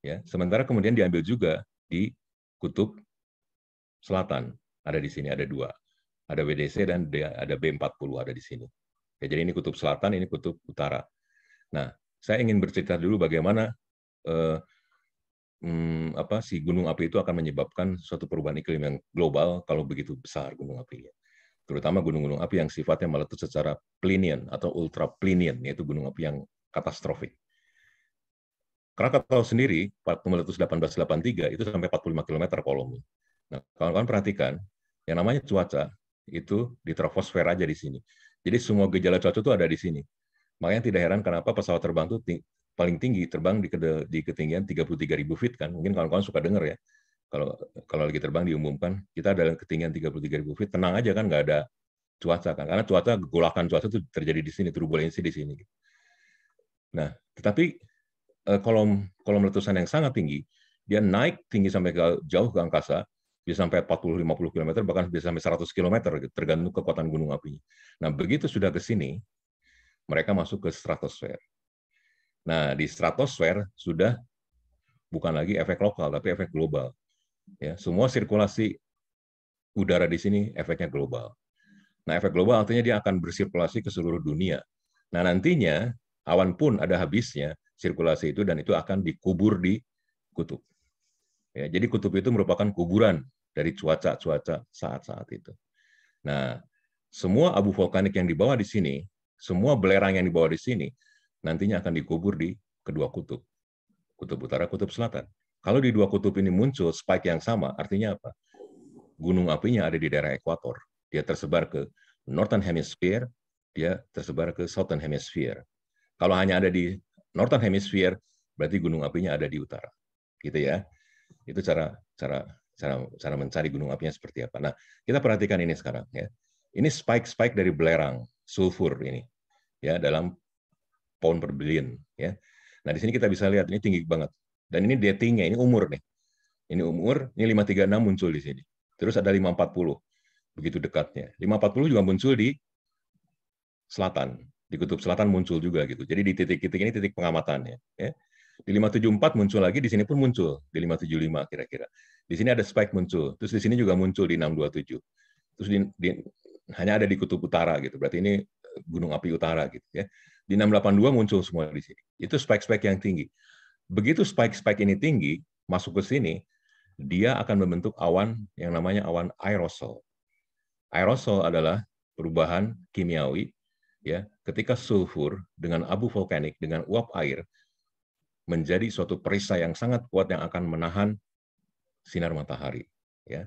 Ya, sementara kemudian diambil juga di kutub selatan. Ada di sini ada dua. Ada WDC dan ada B40 ada di sini. Ya, jadi ini kutub selatan, ini kutub utara. Nah, saya ingin bercerita dulu bagaimana eh, hmm, apa si gunung api itu akan menyebabkan suatu perubahan iklim yang global kalau begitu besar gunung apinya terutama gunung-gunung api yang sifatnya meletus secara plinian atau ultra plinian, yaitu gunung api yang katastrofik. Krakatau sendiri, waktu meletus 1883, itu sampai 45 km kolomnya. Nah, kawan-kawan perhatikan, yang namanya cuaca itu di troposfer aja di sini. Jadi semua gejala cuaca itu ada di sini. Makanya tidak heran kenapa pesawat terbang itu paling tinggi, terbang di, di ketinggian 33.000 feet kan. Mungkin kawan-kawan suka dengar ya kalau kalau lagi terbang diumumkan kita dalam ketinggian 33.000 feet, tenang aja kan nggak ada cuaca kan karena cuaca golakan cuaca itu terjadi di sini turbulensi di sini nah tetapi eh, kolom kolom letusan yang sangat tinggi dia naik tinggi sampai ke, jauh ke angkasa bisa sampai 40 50 km bahkan bisa sampai 100 km gitu, tergantung kekuatan gunung apinya nah begitu sudah ke sini mereka masuk ke stratosfer nah di stratosfer sudah bukan lagi efek lokal tapi efek global Ya, semua sirkulasi udara di sini efeknya global. Nah, efek global artinya dia akan bersirkulasi ke seluruh dunia. Nah, nantinya awan pun ada habisnya sirkulasi itu dan itu akan dikubur di kutub. Ya, jadi kutub itu merupakan kuburan dari cuaca-cuaca saat-saat itu. Nah, semua abu vulkanik yang dibawa di sini, semua belerang yang dibawa di sini, nantinya akan dikubur di kedua kutub. Kutub utara, kutub selatan. Kalau di dua kutub ini muncul spike yang sama, artinya apa? Gunung apinya ada di daerah ekuator. Dia tersebar ke northern hemisphere, dia tersebar ke southern hemisphere. Kalau hanya ada di northern hemisphere, berarti gunung apinya ada di utara. Gitu ya. Itu cara cara cara cara mencari gunung apinya seperti apa. Nah, kita perhatikan ini sekarang ya. Ini spike-spike dari belerang sulfur ini ya dalam pound per billion ya. Nah, di sini kita bisa lihat ini tinggi banget dan ini datingnya, ini umur nih. Ini umur, ini 536 muncul di sini. Terus ada 540, begitu dekatnya. 540 juga muncul di selatan, di kutub selatan muncul juga gitu. Jadi di titik-titik ini titik pengamatannya. Ya. Di 574 muncul lagi, di sini pun muncul di 575 kira-kira. Di sini ada spike muncul, terus di sini juga muncul di 627. Terus di, di, hanya ada di kutub utara gitu. Berarti ini eh, gunung api utara gitu ya. Di 682 muncul semua di sini. Itu spike-spike yang tinggi. Begitu spike-spike ini tinggi, masuk ke sini, dia akan membentuk awan yang namanya awan aerosol. Aerosol adalah perubahan kimiawi ya ketika sulfur dengan abu vulkanik dengan uap air menjadi suatu perisai yang sangat kuat yang akan menahan sinar matahari ya.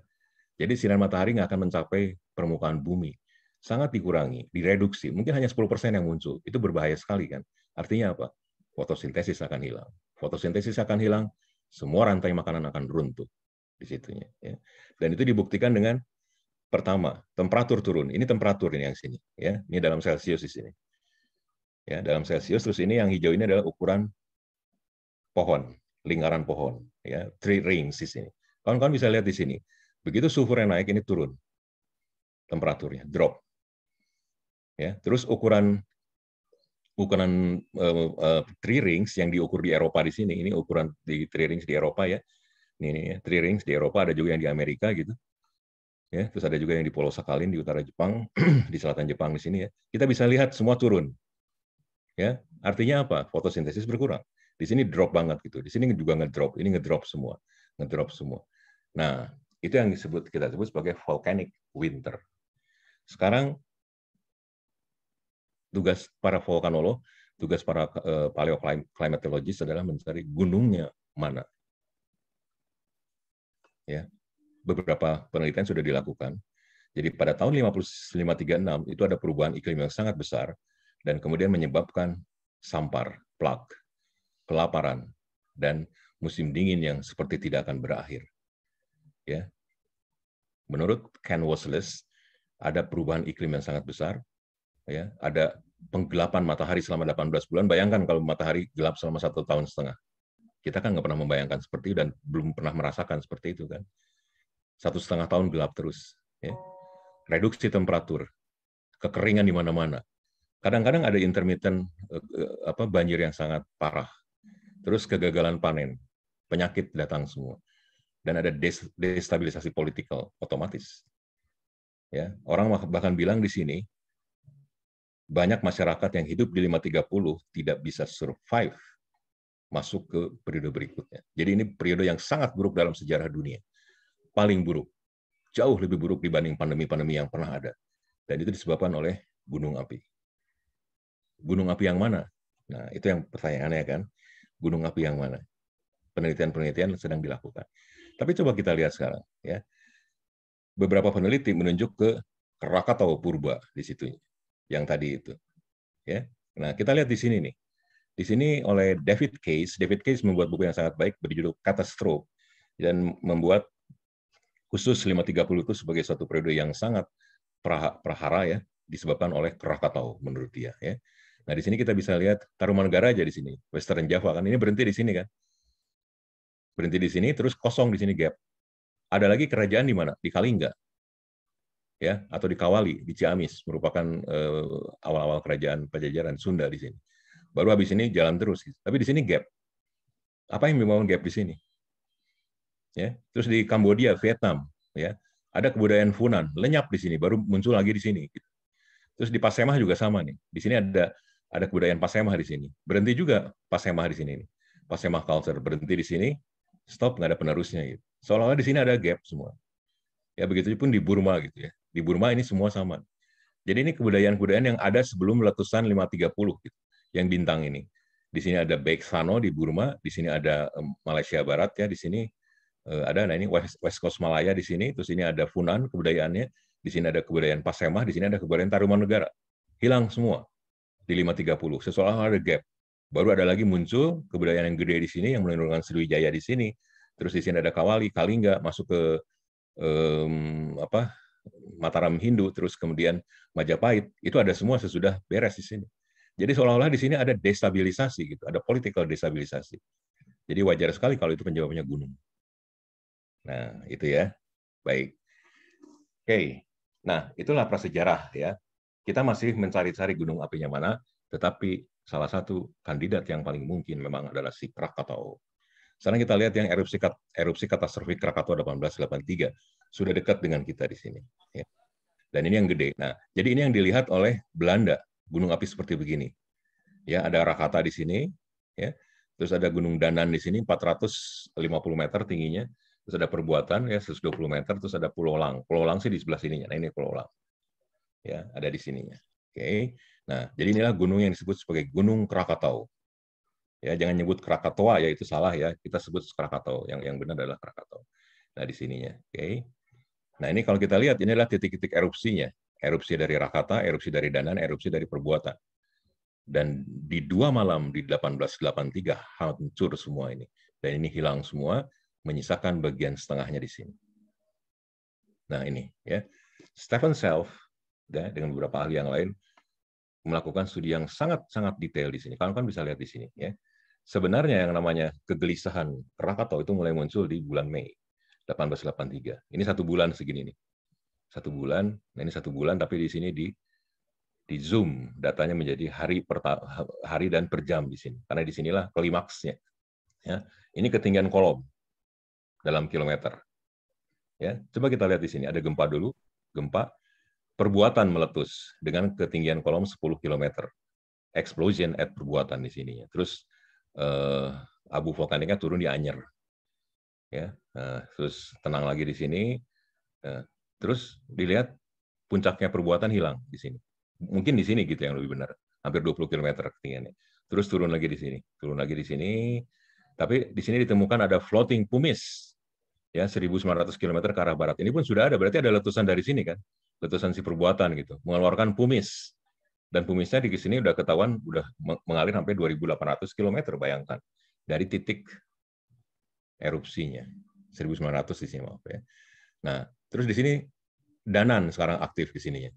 Jadi sinar matahari nggak akan mencapai permukaan bumi. Sangat dikurangi, direduksi. Mungkin hanya 10% yang muncul. Itu berbahaya sekali kan. Artinya apa? Fotosintesis akan hilang fotosintesis akan hilang, semua rantai makanan akan runtuh di situnya. Ya. Dan itu dibuktikan dengan pertama temperatur turun. Ini temperatur ini yang sini, ya. Ini dalam Celsius di sini. Ya, dalam Celsius. terus ini yang hijau ini adalah ukuran pohon, lingkaran pohon, ya, three rings di sini. Kawan-kawan bisa lihat di sini. Begitu yang naik ini turun temperaturnya, drop. Ya, terus ukuran ukuran uh, uh, three rings yang diukur di Eropa di sini ini ukuran di three rings di Eropa ya ini, ini ya. three rings di Eropa ada juga yang di Amerika gitu ya terus ada juga yang di Pulau Sakhalin di utara Jepang (clears throat) di selatan Jepang di sini ya kita bisa lihat semua turun ya artinya apa fotosintesis berkurang di sini drop banget gitu di sini juga ngedrop ini ngedrop semua ngedrop semua nah itu yang disebut kita sebut sebagai volcanic winter sekarang tugas para vulkanolog, tugas para eh, paleoklimatologis adalah mencari gunungnya mana. Ya. Beberapa penelitian sudah dilakukan. Jadi pada tahun 5536 itu ada perubahan iklim yang sangat besar dan kemudian menyebabkan sampar, plak, kelaparan dan musim dingin yang seperti tidak akan berakhir. Ya. Menurut Ken Wasless, ada perubahan iklim yang sangat besar, ya ada penggelapan matahari selama 18 bulan bayangkan kalau matahari gelap selama satu tahun setengah kita kan nggak pernah membayangkan seperti itu dan belum pernah merasakan seperti itu kan satu setengah tahun gelap terus ya. reduksi temperatur kekeringan di mana-mana kadang-kadang ada intermittent eh, eh, apa banjir yang sangat parah terus kegagalan panen penyakit datang semua dan ada destabilisasi politikal otomatis ya orang bahkan bilang di sini banyak masyarakat yang hidup di 530 tidak bisa survive masuk ke periode berikutnya. Jadi ini periode yang sangat buruk dalam sejarah dunia. Paling buruk. Jauh lebih buruk dibanding pandemi-pandemi yang pernah ada. Dan itu disebabkan oleh gunung api. Gunung api yang mana? Nah, itu yang pertanyaannya kan. Gunung api yang mana? Penelitian-penelitian sedang dilakukan. Tapi coba kita lihat sekarang ya. Beberapa peneliti menunjuk ke Krakatau purba di situ yang tadi itu. Ya. Nah, kita lihat di sini nih. Di sini oleh David Case, David Case membuat buku yang sangat baik berjudul Katastrof dan membuat khusus 530 itu sebagai suatu periode yang sangat prahara ya disebabkan oleh Krakatau menurut dia ya. Nah, di sini kita bisa lihat Tarumanegara aja di sini, Western Java kan ini berhenti di sini kan. Berhenti di sini terus kosong di sini gap. Ada lagi kerajaan di mana? Di Kalingga ya atau di Kawali di Ciamis merupakan eh, awal-awal kerajaan Pajajaran Sunda di sini. Baru habis ini jalan terus. Gitu. Tapi di sini gap. Apa yang membangun gap di sini? Ya, terus di Kamboja, Vietnam, ya ada kebudayaan Funan lenyap di sini, baru muncul lagi di sini. Gitu. Terus di Pasemah juga sama nih. Di sini ada ada kebudayaan Pasemah di sini. Berhenti juga Pasemah di sini. nih. Pasemah culture berhenti di sini, stop nggak ada penerusnya gitu. Seolah-olah di sini ada gap semua. Ya begitu pun di Burma gitu ya. Di Burma ini semua sama. Jadi ini kebudayaan-kebudayaan yang ada sebelum letusan 530 gitu, yang bintang ini. Di sini ada Sano di Burma, di sini ada Malaysia Barat ya, di sini eh, ada nah ini West, West Coast Malaya di sini, terus ini ada Funan kebudayaannya, di sini ada kebudayaan Pasemah, di sini ada kebudayaan Tarumanegara. Hilang semua di 530. Seseorang ada gap. Baru ada lagi muncul kebudayaan yang gede di sini, yang menurunkan Sriwijaya di sini. Terus di sini ada Kawali, Kalingga, masuk ke um, apa Mataram Hindu, terus kemudian Majapahit, itu ada semua sesudah beres di sini. Jadi seolah-olah di sini ada destabilisasi gitu, ada political destabilisasi. Jadi wajar sekali kalau itu penjawabannya gunung. Nah, itu ya. Baik. Oke. Okay. Nah, itulah prasejarah ya. Kita masih mencari-cari gunung apinya mana, tetapi salah satu kandidat yang paling mungkin memang adalah si Krakatau. Sekarang kita lihat yang erupsi erupsi katastrofik Krakatau 1883 sudah dekat dengan kita di sini. Ya. Dan ini yang gede. Nah, jadi ini yang dilihat oleh Belanda, gunung api seperti begini. Ya, ada Rakata di sini, ya. Terus ada Gunung Danan di sini 450 meter tingginya. Terus ada perbuatan ya 120 meter, terus ada Pulau Lang. Pulau Lang sih di sebelah sininya. Nah, ini Pulau Lang. Ya, ada di sininya. Oke. Nah, jadi inilah gunung yang disebut sebagai Gunung Krakatau. Ya, jangan nyebut Krakatoa ya itu salah ya. Kita sebut Krakatau. Yang yang benar adalah Krakatau. Nah, di sininya. Oke. Okay. Nah, ini kalau kita lihat ini adalah titik-titik erupsinya. Erupsi dari Rakata, erupsi dari Danan, erupsi dari perbuatan. Dan di dua malam di 1883 hancur semua ini. Dan ini hilang semua, menyisakan bagian setengahnya di sini. Nah, ini ya. Stephen Self ya, dengan beberapa ahli yang lain melakukan studi yang sangat-sangat detail di sini. Kalian kan bisa lihat di sini ya sebenarnya yang namanya kegelisahan Krakatau itu mulai muncul di bulan Mei 1883. Ini satu bulan segini nih. Satu bulan, nah ini satu bulan, tapi di sini di di zoom datanya menjadi hari per hari dan per jam di sini karena di sinilah klimaksnya ya ini ketinggian kolom dalam kilometer ya coba kita lihat di sini ada gempa dulu gempa perbuatan meletus dengan ketinggian kolom 10 km explosion at perbuatan di sini terus Eh, abu vulkaniknya turun di Anyer. Ya, eh, terus tenang lagi di sini. Eh, terus dilihat puncaknya perbuatan hilang di sini. Mungkin di sini gitu yang lebih benar. Hampir 20 km ketinggiannya. Terus turun lagi di sini, turun lagi di sini. Tapi di sini ditemukan ada floating pumice ya 1900 km ke arah barat. Ini pun sudah ada, berarti ada letusan dari sini kan. Letusan si perbuatan gitu, mengeluarkan pumice. Dan pumisnya di sini udah ketahuan udah mengalir sampai 2.800 km bayangkan dari titik erupsinya 1.900 di sini maaf ya. Nah terus di sini Danan sekarang aktif di sininya.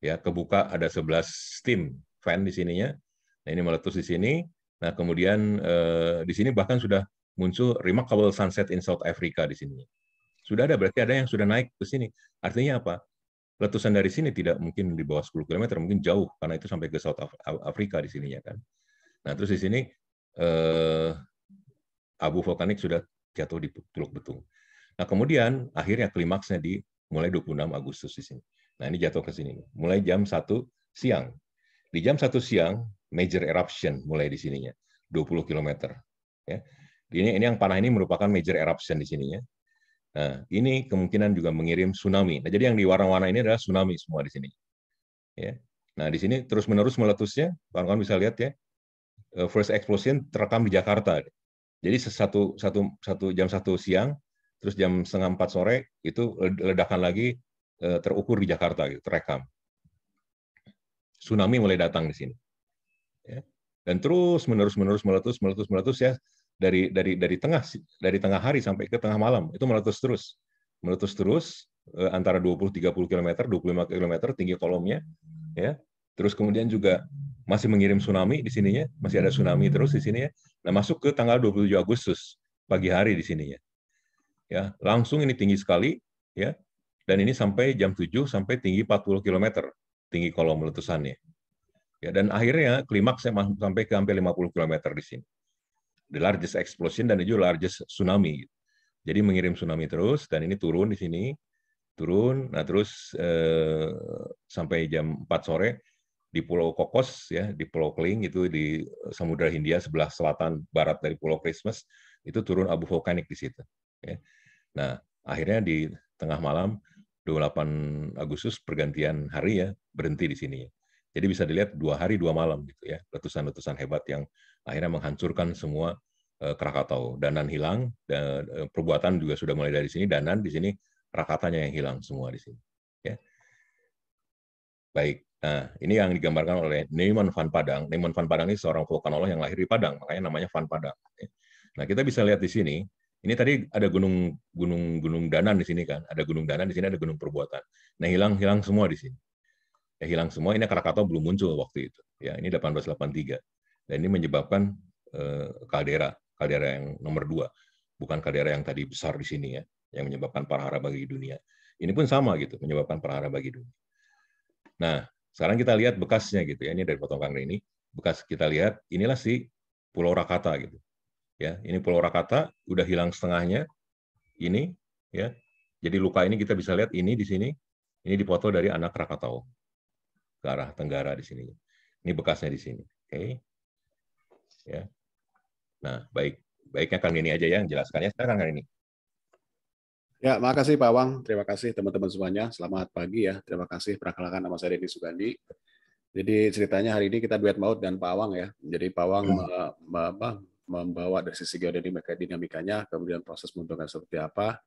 Ya kebuka ada 11 steam fan di sininya. Nah ini meletus di sini. Nah kemudian eh, di sini bahkan sudah muncul remarkable sunset in South Africa di sini. Sudah ada berarti ada yang sudah naik ke sini. Artinya apa? letusan dari sini tidak mungkin di bawah 10 km, mungkin jauh karena itu sampai ke South Afrika di sininya kan. Nah, terus di sini eh, abu vulkanik sudah jatuh di Teluk Betung. Nah, kemudian akhirnya klimaksnya di mulai 26 Agustus di sini. Nah, ini jatuh ke sini. Mulai jam 1 siang. Di jam 1 siang major eruption mulai di sininya, 20 km ya. Ini ini yang panah ini merupakan major eruption di sininya. Nah, ini kemungkinan juga mengirim tsunami. Nah, jadi yang di warna-warna ini adalah tsunami semua di sini. Ya. Nah, di sini terus-menerus meletusnya, kawan-kawan bisa lihat ya, eh, first explosion terekam di Jakarta. Jadi satu, satu, satu jam satu siang, terus jam setengah empat sore itu ledakan lagi eh, terukur di Jakarta, gitu, terekam. Tsunami mulai datang di sini. Ya. Dan terus menerus menerus meletus meletus meletus ya dari dari dari tengah dari tengah hari sampai ke tengah malam itu meletus terus meletus terus eh, antara 20-30 km, 25 km tinggi kolomnya, ya. Terus kemudian juga masih mengirim tsunami di sininya, masih ada tsunami terus di sini ya. Nah masuk ke tanggal 27 Agustus pagi hari di sininya, ya langsung ini tinggi sekali, ya. Dan ini sampai jam 7 sampai tinggi 40 km tinggi kolom meletusannya. Ya, dan akhirnya klimaksnya sampai ke hampir 50 km di sini the largest explosion dan juga largest tsunami. Jadi mengirim tsunami terus dan ini turun di sini, turun, nah terus eh, sampai jam 4 sore di Pulau Kokos ya, di Pulau Keling itu di Samudra Hindia sebelah selatan barat dari Pulau Christmas itu turun abu vulkanik di situ. Ya. Nah akhirnya di tengah malam 28 Agustus pergantian hari ya berhenti di sini. Jadi bisa dilihat dua hari dua malam gitu ya letusan-letusan hebat yang akhirnya menghancurkan semua eh, Krakatau. Danan hilang, dan eh, perbuatan juga sudah mulai dari sini, Danan di sini, Rakatanya yang hilang semua di sini. Ya. Baik, nah ini yang digambarkan oleh Neiman Van Padang. Neiman Van Padang ini seorang vulkanolog yang lahir di Padang, makanya namanya Van Padang. Ya. Nah kita bisa lihat di sini, ini tadi ada gunung gunung gunung danan di sini kan, ada gunung danan di sini ada gunung perbuatan. Nah hilang hilang semua di sini. Ya, hilang semua. Ini Krakatau belum muncul waktu itu. Ya ini 1883 dan ini menyebabkan eh, kaldera kaldera yang nomor dua bukan kaldera yang tadi besar di sini ya yang menyebabkan parahara bagi dunia ini pun sama gitu menyebabkan parahara bagi dunia nah sekarang kita lihat bekasnya gitu ya ini dari potong kanker ini bekas kita lihat inilah si Pulau Rakata gitu ya ini Pulau Rakata udah hilang setengahnya ini ya jadi luka ini kita bisa lihat ini di sini ini dipotong dari anak Krakatau ke arah tenggara di sini ini bekasnya di sini oke okay. Ya. Nah, baik. Baiknya Kang ini aja ya yang jelaskannya. Sekarang Kang ini. Ya, makasih Pak Wang. Terima kasih teman-teman semuanya. Selamat pagi ya. Terima kasih perkenalkan nama saya Deni Sugandi. Jadi ceritanya hari ini kita duet maut dan Pak Wang ya. Jadi Pak Wang hmm. Eh, membawa dari sisi geodinamika dinamikanya, kemudian proses menguntungkan seperti apa.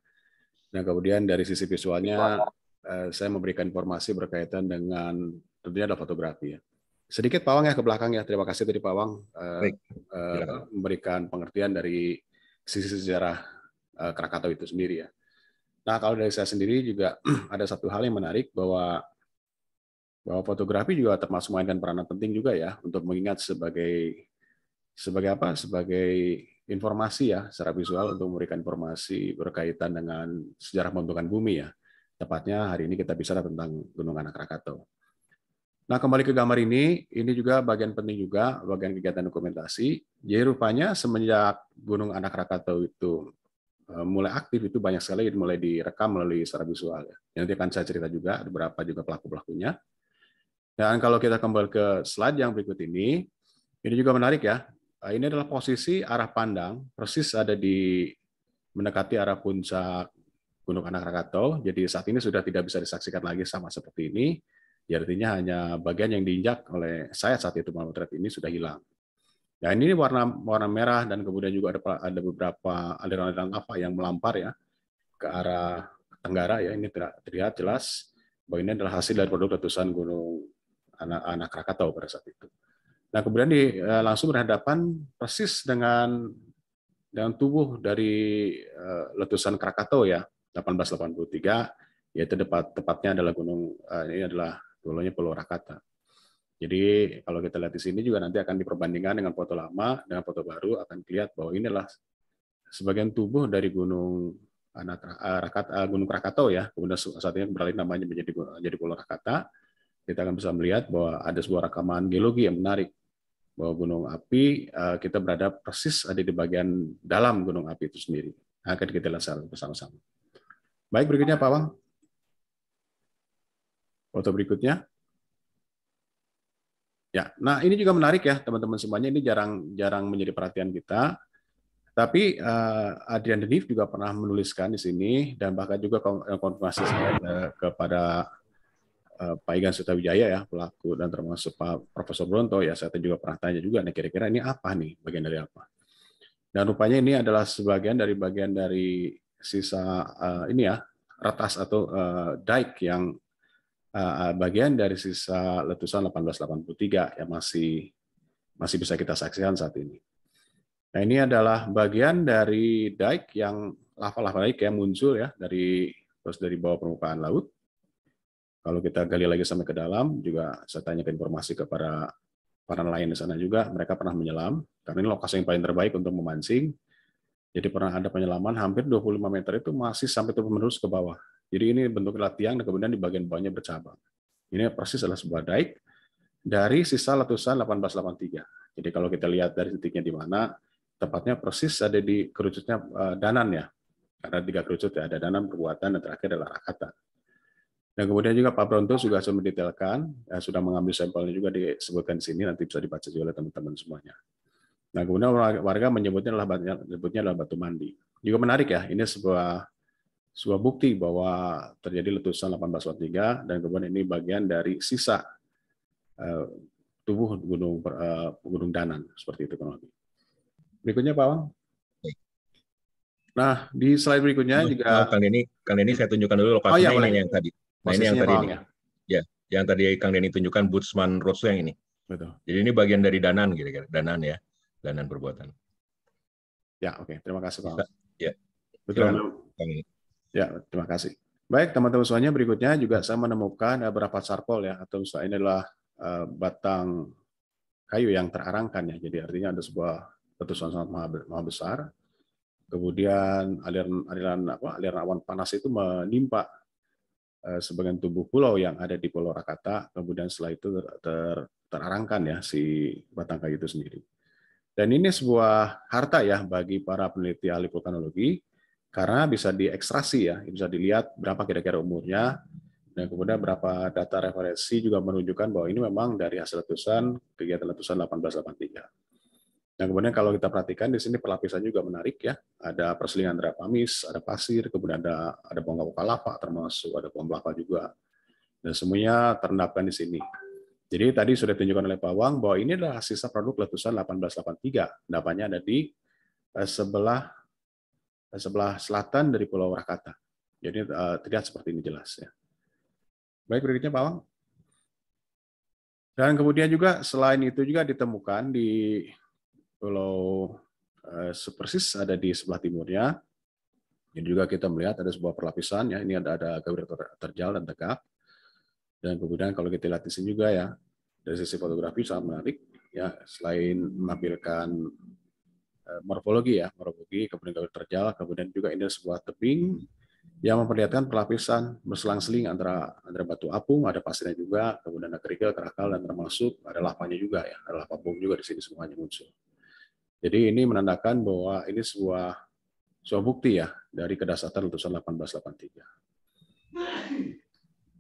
dan kemudian dari sisi visualnya eh, saya memberikan informasi berkaitan dengan tentunya ada fotografi ya sedikit Pawang ya ke belakang ya. Terima kasih tadi Pawang Wang eh, Baik. Eh, ya. memberikan pengertian dari sisi sejarah eh, Krakatau itu sendiri ya. Nah kalau dari saya sendiri juga (clears throat) ada satu hal yang menarik bahwa bahwa fotografi juga termasuk mainkan peranan penting juga ya untuk mengingat sebagai sebagai apa sebagai informasi ya secara visual untuk memberikan informasi berkaitan dengan sejarah pembentukan bumi ya. Tepatnya hari ini kita bicara tentang Gunung Anak Krakatau. Nah, kembali ke gambar ini, ini juga bagian penting juga, bagian kegiatan dokumentasi. Jadi rupanya semenjak Gunung Anak Rakatau itu e, mulai aktif itu banyak sekali yang mulai direkam melalui secara visual ya. Nanti akan saya cerita juga beberapa juga pelaku-pelakunya. Dan kalau kita kembali ke slide yang berikut ini, ini juga menarik ya. E, ini adalah posisi arah pandang persis ada di mendekati arah puncak Gunung Anak Rakatau. Jadi saat ini sudah tidak bisa disaksikan lagi sama seperti ini Ya artinya hanya bagian yang diinjak oleh saya saat itu malmotret ini sudah hilang. Nah ini warna warna merah dan kemudian juga ada ada beberapa aliran-aliran lava yang melampar ya ke arah tenggara ya ini terlihat jelas bahwa ini adalah hasil dari produk letusan gunung anak anak Krakatau pada saat itu. Nah kemudian di, eh, langsung berhadapan persis dengan dengan tubuh dari eh, letusan Krakatau ya 1883 yaitu tepat, tepatnya adalah gunung eh, ini adalah dulunya Pulau Rakata. Jadi kalau kita lihat di sini juga nanti akan diperbandingkan dengan foto lama dengan foto baru akan kelihatan bahwa inilah sebagian tubuh dari Gunung anak eh, Rakat, eh, Gunung Krakatau ya, kemudian saatnya beralih namanya menjadi jadi Pulau Rakata, kita akan bisa melihat bahwa ada sebuah rekaman geologi yang menarik bahwa gunung api eh, kita berada persis ada di bagian dalam gunung api itu sendiri. Akan kita lihat bersama-sama. Baik, berikutnya Pak Wang. Foto berikutnya. Ya, nah ini juga menarik ya teman-teman semuanya. Ini jarang jarang menjadi perhatian kita. Tapi uh, Adrian Denif juga pernah menuliskan di sini dan bahkan juga eh, konfirmasi kepada, kepada uh, Pak Igan Sutawijaya ya pelaku dan termasuk Pak Profesor Bronto ya saya juga pernah tanya juga nih kira-kira ini apa nih bagian dari apa. Dan rupanya ini adalah sebagian dari bagian dari sisa uh, ini ya retas atau uh, dike yang Eh, eh, bagian dari sisa letusan 1883 yang masih masih bisa kita saksikan saat ini. Nah, ini adalah bagian dari dike yang lava-lava dike yang muncul ya dari terus dari bawah permukaan laut. Kalau kita gali lagi sampai ke dalam, juga saya tanya ke informasi kepada para nelayan di sana juga, mereka pernah menyelam, karena ini lokasi yang paling terbaik untuk memancing. Jadi pernah ada penyelaman hampir 25 meter itu masih sampai terus menerus ke bawah. Jadi ini bentuk latihan dan kemudian di bagian bawahnya bercabang. Ini persis adalah sebuah daik dari sisa letusan 1883. Jadi kalau kita lihat dari titiknya di mana, tepatnya persis ada di kerucutnya eh, danan ya. Ada tiga kerucut ya, ada danan, perbuatan, dan terakhir adalah rakatan. Dan kemudian juga Pak Bronto juga sudah mendetailkan, ya, sudah mengambil sampelnya juga disebutkan di sini, nanti bisa dibaca juga oleh teman-teman semuanya. Nah kemudian warga menyebutnya adalah, menyebutnya adalah batu mandi. Juga menarik ya, ini sebuah sebuah bukti bahwa terjadi letusan 1843 dan kemudian ini bagian dari sisa uh, tubuh gunung uh, gunung Danan seperti itu kan lebih. Berikutnya Pak Wang. Nah, di slide berikutnya oh, juga kali ini kali ini saya tunjukkan dulu lokasinya oh, iya, ini yang tadi. Nah, ini yang tadi ini. Ya? ya, yang tadi Kang Denny tunjukkan butsman Roadshow yang ini. Betul. Jadi ini bagian dari Danan kira-kira, Danan ya, Danan perbuatan. Ya, oke. Okay. Terima kasih Pak. Ya. Betul. -kira. Ya, terima kasih. Baik, teman-teman semuanya, berikutnya juga saya menemukan eh, beberapa sarpol ya, atau misalnya ini adalah eh, batang kayu yang terarangkan ya. Jadi artinya ada sebuah letusan sangat maha besar. Kemudian aliran aliran apa aliran awan panas itu menimpa eh, sebagian tubuh pulau yang ada di Pulau Rakata. Kemudian setelah itu ter, ter, terarangkan ya si batang kayu itu sendiri. Dan ini sebuah harta ya bagi para peneliti ahli vulkanologi karena bisa diekstrasi ya, bisa dilihat berapa kira-kira umurnya, dan kemudian berapa data referensi juga menunjukkan bahwa ini memang dari hasil letusan kegiatan letusan 1883. Dan kemudian kalau kita perhatikan di sini pelapisan juga menarik ya. Ada perselingan antara pamis, ada pasir, kemudian ada ada bongkar lava termasuk ada bom lava juga. Dan semuanya terendapkan di sini. Jadi tadi sudah ditunjukkan oleh Pak Wang bahwa ini adalah sisa produk letusan 1883. Endapannya ada di eh, sebelah sebelah selatan dari Pulau Rakata. Jadi eh, terlihat seperti ini jelas ya. Baik berikutnya Pak Wang. Dan kemudian juga selain itu juga ditemukan di Pulau eh, Supersis ada di sebelah timurnya. juga kita melihat ada sebuah perlapisan ya ini ada ada gabir terjal dan tegak. Dan kemudian kalau kita lihat di sini juga ya dari sisi fotografi sangat menarik ya selain menampilkan Eh, morfologi ya, morfologi, kemudian terjal, kemudian juga ini sebuah tebing hmm. yang memperlihatkan pelapisan berselang-seling antara antara batu apung, ada pasirnya juga, kemudian ada kerikil, kerakal, dan termasuk ada lapanya juga ya, ada lapa bom juga di sini semuanya muncul. Jadi ini menandakan bahwa ini sebuah sebuah bukti ya dari kedasatan letusan 1883.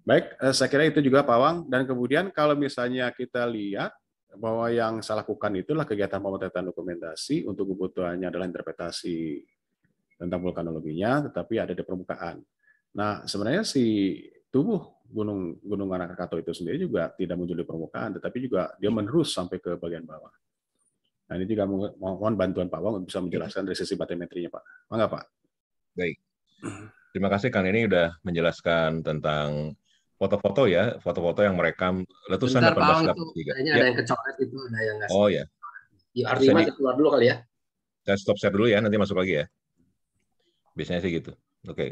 Baik, eh, saya kira itu juga Pawang Dan kemudian kalau misalnya kita lihat bahwa yang saya lakukan itulah kegiatan pemotretan dokumentasi untuk kebutuhannya adalah interpretasi tentang vulkanologinya, tetapi ada di permukaan. Nah, sebenarnya si tubuh gunung Gunung Anak kato itu sendiri juga tidak muncul di permukaan, tetapi juga dia menerus sampai ke bagian bawah. Nah, ini juga mohon bantuan Pak Wang untuk bisa menjelaskan dari sisi batimetrinya, Pak. Mangga, Pak. Baik. Hmm. Terima kasih Kang ini sudah menjelaskan tentang foto-foto ya, foto-foto yang merekam letusan Bentar, 1883. Itu, ya. ada yang kecoret itu, ada yang nggak. Oh ya. di 5 saya keluar dulu kali ya. Saya stop share dulu ya, nanti masuk lagi ya. Biasanya sih gitu. Oke. Okay.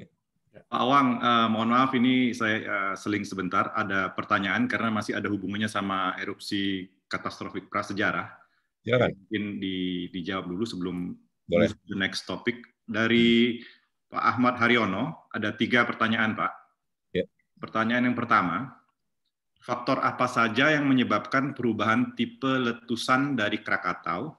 Ya, Pak Wang, uh, eh, mohon maaf ini saya uh, seling sebentar. Ada pertanyaan karena masih ada hubungannya sama erupsi katastrofik prasejarah. kan? Mungkin di, dijawab dulu sebelum Boleh. next topic. Dari Pak Ahmad Haryono, ada tiga pertanyaan Pak. Pertanyaan yang pertama, faktor apa saja yang menyebabkan perubahan tipe letusan dari Krakatau?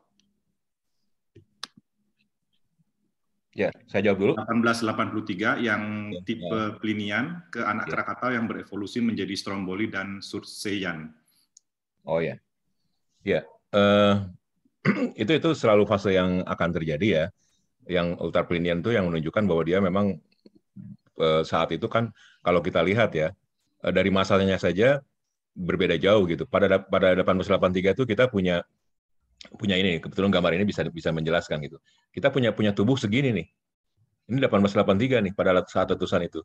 Ya, saya jawab dulu. 1883 yang ya, tipe ya. Plinian ke anak ya. Krakatau yang berevolusi menjadi Stromboli dan Surseyan. Oh ya. Ya, uh, (clears throat) itu itu selalu fase yang akan terjadi ya. Yang ultra Plinian itu yang menunjukkan bahwa dia memang uh, saat itu kan kalau kita lihat ya eh, dari masalahnya saja berbeda jauh gitu. Pada pada 1883 itu kita punya punya ini kebetulan gambar ini bisa bisa menjelaskan gitu. Kita punya punya tubuh segini nih. Ini 1883 nih pada saat letusan itu.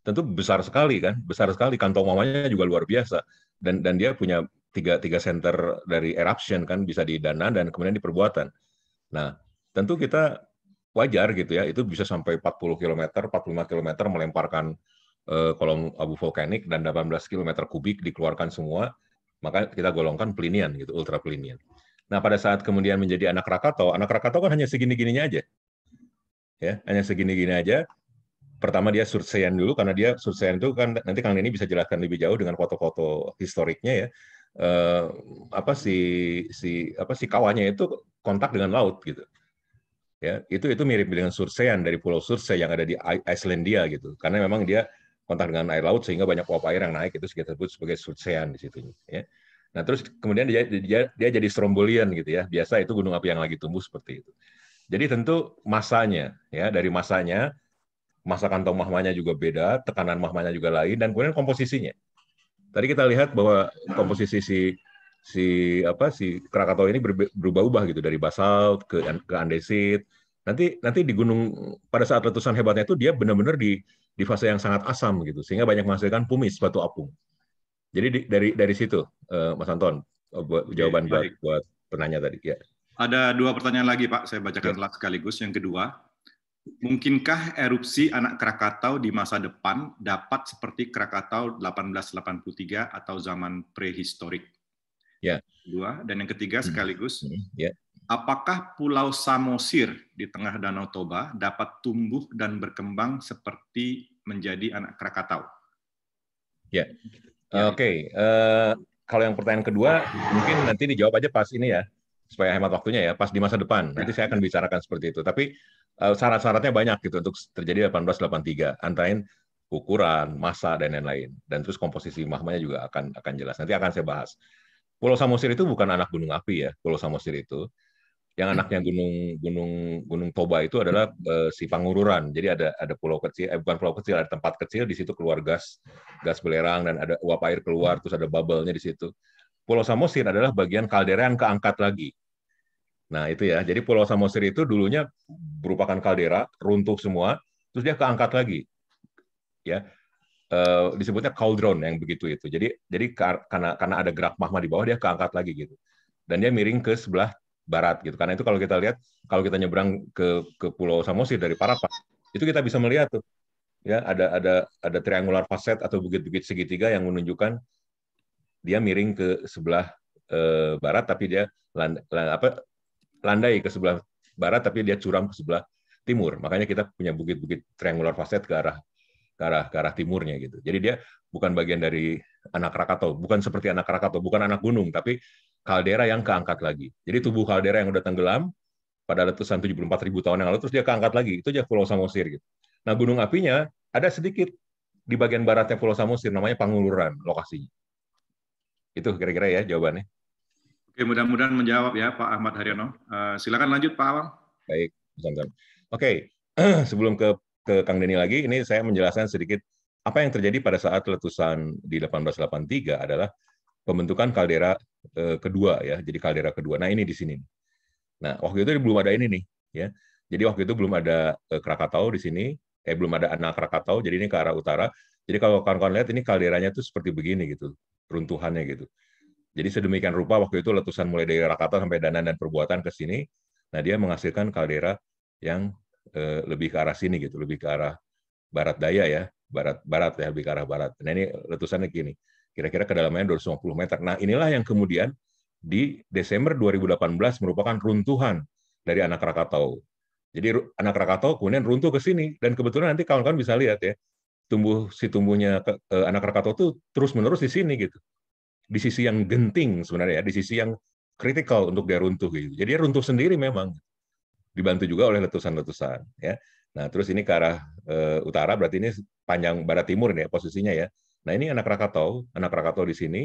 Tentu besar sekali kan, besar sekali kantong mamanya juga luar biasa dan dan dia punya tiga tiga center dari eruption kan bisa di dana dan kemudian di perbuatan. Nah, tentu kita wajar gitu ya, itu bisa sampai 40 km, 45 km melemparkan Eh, kolom abu vulkanik dan 18 km kubik dikeluarkan semua, maka kita golongkan plinian gitu, ultra plinian. Nah, pada saat kemudian menjadi anak Krakatau, anak Krakatau kan hanya segini-gininya aja. Ya, hanya segini-gini aja. Pertama dia surveian dulu karena dia surveian itu kan nanti Kang ini bisa jelaskan lebih jauh dengan foto-foto historiknya ya. Eh, apa si si apa si kawannya itu kontak dengan laut gitu ya itu itu mirip dengan sursean dari pulau surse yang ada di Islandia gitu karena memang dia kontak dengan air laut sehingga banyak uap air yang naik itu kita sebut sebagai sursean di situ. Ya. Nah terus kemudian dia, dia, dia jadi strombolian gitu ya. Biasa itu gunung api yang lagi tumbuh seperti itu. Jadi tentu masanya ya dari masanya masa kantong mahmanya juga beda, tekanan mahmanya juga lain dan kemudian komposisinya. Tadi kita lihat bahwa komposisi si si apa si Krakatau ini berubah-ubah gitu dari basalt ke ke andesit. Nanti nanti di gunung pada saat letusan hebatnya itu dia benar-benar di di fase yang sangat asam gitu sehingga banyak menghasilkan pumis batu apung. Jadi di, dari dari situ uh, Mas Anton oh, buat jawaban Oke, buat buat penanya tadi ya. Ada dua pertanyaan lagi Pak, saya bacakan ya. sekaligus. Yang kedua, mungkinkah erupsi anak Krakatau di masa depan dapat seperti Krakatau 1883 atau zaman prehistorik? Ya. Dua dan yang ketiga hmm. sekaligus. Hmm, ya apakah Pulau Samosir di tengah Danau Toba dapat tumbuh dan berkembang seperti menjadi anak Krakatau? Ya, ya. oke. Okay. Uh, eh, kalau yang pertanyaan kedua, mungkin nanti dijawab aja pas ini ya, supaya hemat waktunya ya, pas di masa depan. Ya. Nanti saya akan bicarakan seperti itu. Tapi uh, syarat-syaratnya banyak gitu untuk terjadi 1883. lain ukuran, masa dan lain-lain. Dan terus komposisi mahmanya juga akan akan jelas. Nanti akan saya bahas. Pulau Samosir itu bukan anak gunung api ya. Pulau Samosir itu yang anaknya gunung gunung gunung Toba itu adalah uh, si Pangururan. Jadi ada ada pulau kecil, eh, bukan pulau kecil, ada tempat kecil di situ keluar gas gas belerang dan ada uap air keluar, terus ada bubble-nya di situ. Pulau Samosir adalah bagian kaldera yang keangkat lagi. Nah itu ya. Jadi Pulau Samosir itu dulunya merupakan kaldera runtuh semua, terus dia keangkat lagi, ya. Uh, disebutnya cauldron yang begitu itu. Jadi jadi karena karena ada gerak magma di bawah dia keangkat lagi gitu. Dan dia miring ke sebelah barat gitu. Karena itu kalau kita lihat kalau kita nyebrang ke ke Pulau Samosir dari Parapat, itu kita bisa melihat tuh ya ada ada ada triangular facet atau bukit-bukit segitiga yang menunjukkan dia miring ke sebelah eh, barat tapi dia land, land, apa landai ke sebelah barat tapi dia curam ke sebelah timur. Makanya kita punya bukit-bukit triangular facet ke arah ke arah ke arah timurnya gitu. Jadi dia bukan bagian dari anak Krakatau, bukan seperti anak Krakatau, bukan anak gunung, tapi kaldera yang keangkat lagi. Jadi tubuh kaldera yang udah tenggelam pada letusan 74 ribu tahun yang lalu, terus dia keangkat lagi. Itu aja Pulau Samosir. Gitu. Nah, gunung apinya ada sedikit di bagian baratnya Pulau Samosir, namanya Panguluran lokasinya. Itu kira-kira ya jawabannya. Oke, mudah-mudahan menjawab ya Pak Ahmad Haryono. Uh, silakan lanjut Pak Awang. Baik, Oke okay. (clears throat) Oke, sebelum ke ke Kang Denny lagi, ini saya menjelaskan sedikit apa yang terjadi pada saat letusan di 1883 adalah pembentukan kaldera Eh, kedua ya, jadi kaldera kedua. Nah ini di sini. Nah waktu itu belum ada ini nih ya. Jadi waktu itu belum ada eh, Krakatau di sini, eh belum ada anak Krakatau, jadi ini ke arah utara. Jadi kalau kawan-kawan lihat ini kalderanya tuh seperti begini gitu, runtuhannya gitu. Jadi sedemikian rupa waktu itu letusan mulai dari Rakata sampai Danan dan perbuatan ke sini, nah dia menghasilkan kaldera yang eh, lebih ke arah sini gitu, lebih ke arah barat daya ya, barat barat ya, lebih ke arah barat. Nah ini letusannya gini kira-kira kedalamannya 250 meter. Nah, inilah yang kemudian di Desember 2018 merupakan runtuhan dari anak Krakatau. Jadi anak Krakatau kemudian runtuh ke sini dan kebetulan nanti kawan-kawan bisa lihat ya tumbuh si tumbuhnya eh, anak Krakatau itu terus menerus di sini gitu. Di sisi yang genting sebenarnya ya, di sisi yang kritikal untuk dia runtuh gitu. Jadi dia runtuh sendiri memang dibantu juga oleh letusan-letusan ya. Nah, terus ini ke arah eh, utara berarti ini panjang barat timur nih ya posisinya ya. Nah ini anak Krakatau, anak Krakatau di sini,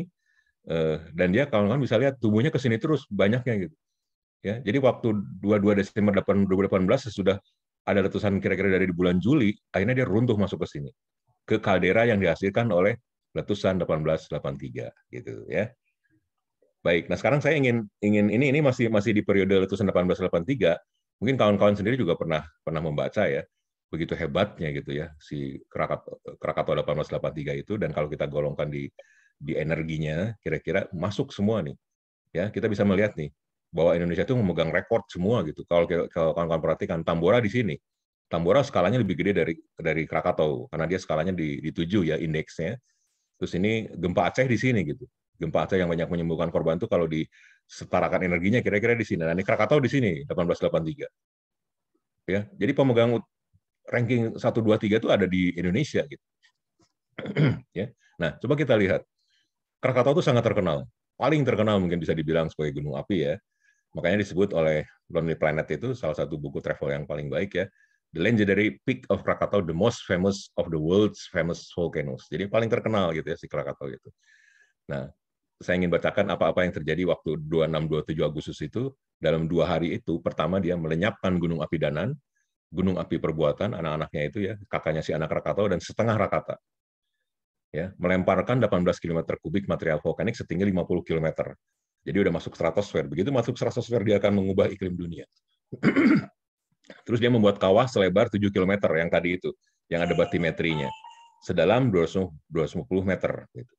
eh, dan dia kawan-kawan bisa lihat tubuhnya ke sini terus banyaknya gitu. Ya, jadi waktu 22 Desember 2018 sesudah ada letusan kira-kira dari bulan Juli, akhirnya dia runtuh masuk ke sini ke kaldera yang dihasilkan oleh letusan 1883 gitu ya. Baik, nah sekarang saya ingin ingin ini ini masih masih di periode letusan 1883. Mungkin kawan-kawan sendiri juga pernah pernah membaca ya begitu hebatnya gitu ya si Krakatau 1883 itu dan kalau kita golongkan di di energinya kira-kira masuk semua nih ya kita bisa melihat nih bahwa Indonesia itu memegang rekor semua gitu kalau kalau kawan-kawan perhatikan Tambora di sini Tambora skalanya lebih gede dari dari Krakatau karena dia skalanya di, di 7 ya indeksnya terus ini gempa Aceh di sini gitu gempa Aceh yang banyak menyembuhkan korban itu kalau disetarakan energinya kira-kira di sini nah ini Krakatau di sini 1883 ya jadi pemegang ranking 1, 2, 3 itu ada di Indonesia. gitu. (clears throat) ya. Nah, coba kita lihat. Krakatau itu sangat terkenal. Paling terkenal mungkin bisa dibilang sebagai gunung api ya. Makanya disebut oleh Lonely Planet itu salah satu buku travel yang paling baik ya. The Legendary Peak of Krakatau, the most famous of the world's famous volcanoes. Jadi paling terkenal gitu ya si Krakatau itu. Nah, saya ingin bacakan apa-apa yang terjadi waktu 26-27 Agustus itu. Dalam dua hari itu, pertama dia melenyapkan Gunung Api Danan, Gunung Api Perbuatan, anak-anaknya itu ya, kakaknya si anak Rakatau dan setengah Rakata. Ya, melemparkan 18 km kubik material vulkanik setinggi 50 km. Jadi udah masuk stratosfer. Begitu masuk stratosfer, dia akan mengubah iklim dunia. (clears throat) Terus dia membuat kawah selebar 7 km yang tadi itu, yang ada batimetrinya. Sedalam 250 meter. Gitu.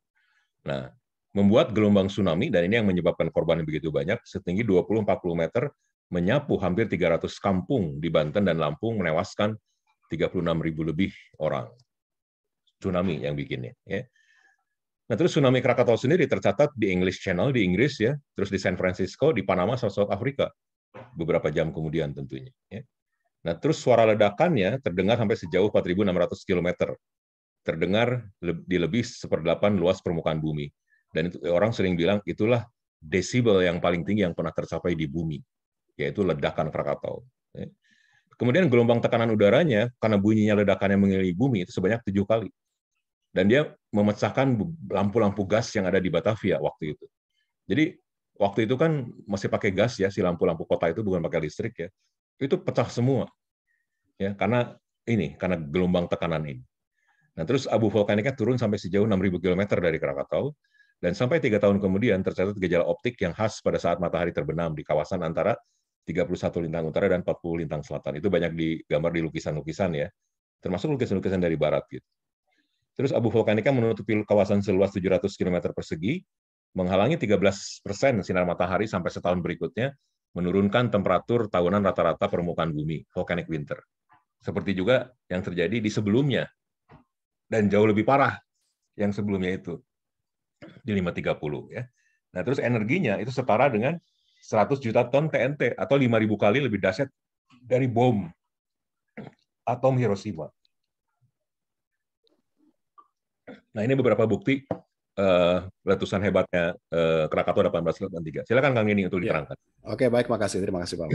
Nah, membuat gelombang tsunami, dan ini yang menyebabkan korban begitu banyak, setinggi 20-40 meter, menyapu hampir 300 kampung di Banten dan Lampung menewaskan 36 ribu lebih orang. Tsunami yang bikinnya. Ya. Nah terus tsunami Krakatau sendiri tercatat di English Channel di Inggris ya, terus di San Francisco, di Panama, South Afrika beberapa jam kemudian tentunya. Ya. Nah terus suara ledakannya terdengar sampai sejauh 4.600 km, terdengar di lebih seperdelapan luas permukaan bumi. Dan itu, orang sering bilang itulah desibel yang paling tinggi yang pernah tercapai di bumi yaitu ledakan Krakatau. Ya. Kemudian gelombang tekanan udaranya, karena bunyinya ledakan yang mengelilingi bumi, itu sebanyak tujuh kali. Dan dia memecahkan lampu-lampu gas yang ada di Batavia waktu itu. Jadi waktu itu kan masih pakai gas ya, si lampu-lampu kota itu bukan pakai listrik ya. Itu pecah semua. ya Karena ini, karena gelombang tekanan ini. Nah, terus abu vulkaniknya turun sampai sejauh 6.000 km dari Krakatau, dan sampai tiga tahun kemudian tercatat gejala optik yang khas pada saat matahari terbenam di kawasan antara 31 lintang utara dan 40 lintang selatan. Itu banyak digambar di lukisan-lukisan ya, termasuk lukisan-lukisan dari barat gitu. Terus abu vulkanika menutupi kawasan seluas 700 km persegi, menghalangi 13 persen sinar matahari sampai setahun berikutnya, menurunkan temperatur tahunan rata-rata permukaan bumi, volcanic winter. Seperti juga yang terjadi di sebelumnya, dan jauh lebih parah yang sebelumnya itu, di 530. Ya. Nah, terus energinya itu setara dengan 100 juta ton TNT atau 5.000 kali lebih dahsyat dari bom atom Hiroshima. Nah, ini beberapa bukti uh, letusan hebatnya uh, Krakatau 1883. Silakan Kang Gini untuk ya. diterangkan. Ya. Oke, baik makasih. Terima kasih Pak.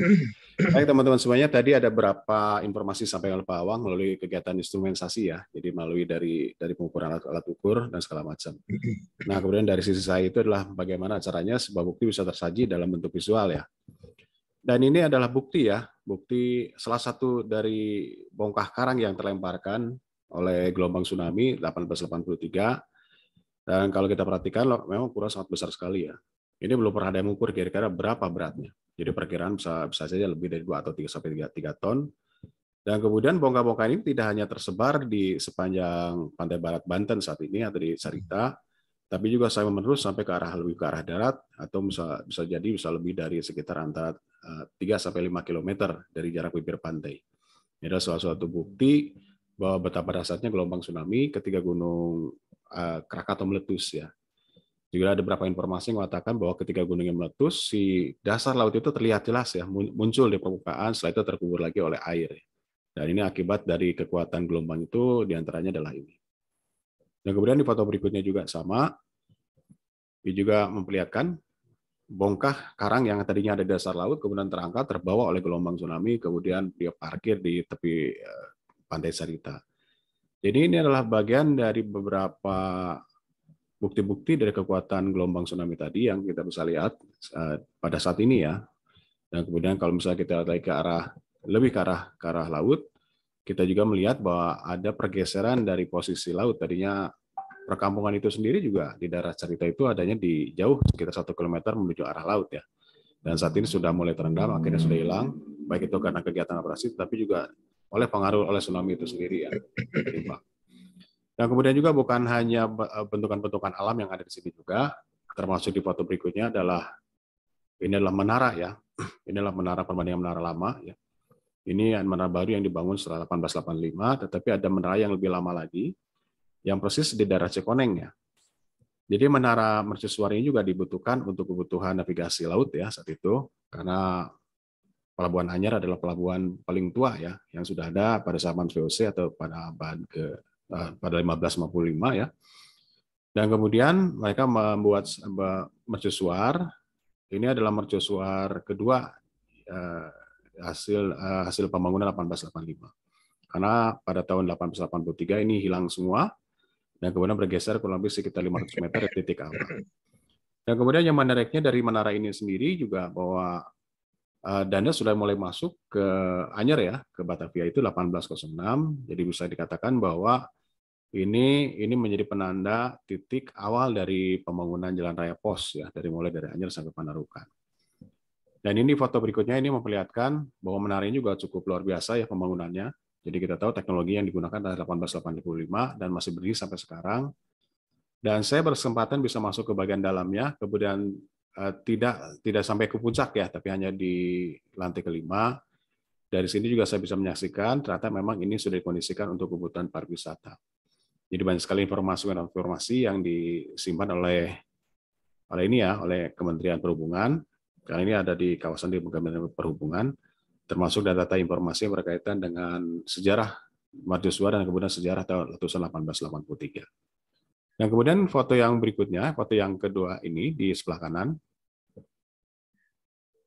baik teman-teman semuanya, tadi ada beberapa informasi sampai oleh Pak Awang melalui kegiatan instrumentasi ya. Jadi melalui dari dari pengukuran alat, alat ukur dan segala macam. Nah, kemudian dari sisi saya itu adalah bagaimana caranya sebuah bukti bisa tersaji dalam bentuk visual ya. Dan ini adalah bukti ya, bukti salah satu dari bongkah karang yang terlemparkan oleh gelombang tsunami 1883 dan kalau kita perhatikan, memang ukuran sangat besar sekali ya. Ini belum pernah ada yang mengukur kira-kira berapa beratnya. Jadi perkiraan bisa, bisa saja lebih dari 2 atau 3 sampai 3, 3 ton. Dan kemudian bongka-bongka ini tidak hanya tersebar di sepanjang pantai barat Banten saat ini atau di Sarita, tapi juga saya menerus sampai ke arah lebih ke arah darat atau bisa bisa jadi bisa lebih dari sekitar antara 3 eh, sampai 5 km dari jarak bibir pantai. Ini adalah salah satu bukti bahwa betapa dasarnya gelombang tsunami ketika gunung Eh, atau meletus ya. Juga ada beberapa informasi yang mengatakan bahwa ketika gunungnya meletus, si dasar laut itu terlihat jelas ya, muncul di permukaan, setelah itu terkubur lagi oleh air. Ya. Dan ini akibat dari kekuatan gelombang itu diantaranya adalah ini. Dan kemudian di foto berikutnya juga sama, dia juga memperlihatkan bongkah karang yang tadinya ada di dasar laut kemudian terangkat terbawa oleh gelombang tsunami kemudian dia parkir di tepi eh, pantai Sarita. Jadi ini adalah bagian dari beberapa bukti-bukti dari kekuatan gelombang tsunami tadi yang kita bisa lihat eh, pada saat ini ya. Dan kemudian kalau misalnya kita lihat ke arah lebih ke arah ke arah laut, kita juga melihat bahwa ada pergeseran dari posisi laut. Tadinya perkampungan itu sendiri juga di daerah cerita itu adanya di jauh sekitar satu kilometer menuju arah laut ya. Dan saat ini sudah mulai terendam, akhirnya sudah hilang, baik itu karena kegiatan operasi, tapi juga oleh pengaruh oleh tsunami itu sendiri ya. Dan kemudian juga bukan hanya eh, bentukan-bentukan alam yang ada di sini juga, termasuk di foto berikutnya adalah ini adalah menara ya. (clears throat) Ini adalah menara perbandingan menara lama ya. Ini menara baru yang dibangun setelah 1885, tetapi ada menara yang lebih lama lagi yang persis di daerah Cekoneng ya. Jadi menara mercusuar ini juga dibutuhkan untuk kebutuhan navigasi laut ya saat itu karena Pelabuhan Anyar adalah pelabuhan paling tua ya yang sudah ada pada zaman VOC atau pada abad ke uh, pada 1555 ya. Dan kemudian mereka membuat mercusuar. Ini adalah mercusuar kedua uh, hasil uh, hasil pembangunan 1885. Karena pada tahun 1883 ini hilang semua dan kemudian bergeser kurang lebih sekitar 500 meter dari titik awal. Dan kemudian yang menariknya dari menara ini sendiri juga bahwa Eh, dana sudah mulai masuk ke Anyer ya, ke Batavia itu 1806. Jadi bisa dikatakan bahwa ini ini menjadi penanda titik awal dari pembangunan jalan raya pos ya, dari mulai dari Anyer sampai Panarukan. Dan ini foto berikutnya ini memperlihatkan bahwa ini juga cukup luar biasa ya pembangunannya. Jadi kita tahu teknologi yang digunakan adalah 1885 dan masih berdiri sampai sekarang. Dan saya berkesempatan bisa masuk ke bagian dalamnya, kemudian Eh, tidak tidak sampai ke puncak ya, tapi hanya di lantai kelima. Dari sini juga saya bisa menyaksikan ternyata memang ini sudah dikondisikan untuk kebutuhan pariwisata. Jadi banyak sekali informasi dan informasi yang disimpan oleh oleh ini ya, oleh Kementerian Perhubungan. Karena ini ada di kawasan di Kementerian Perhubungan, termasuk data-data informasi yang berkaitan dengan sejarah Marjuswa dan kemudian sejarah tahun 1883. Nah, kemudian foto yang berikutnya, foto yang kedua ini di sebelah kanan.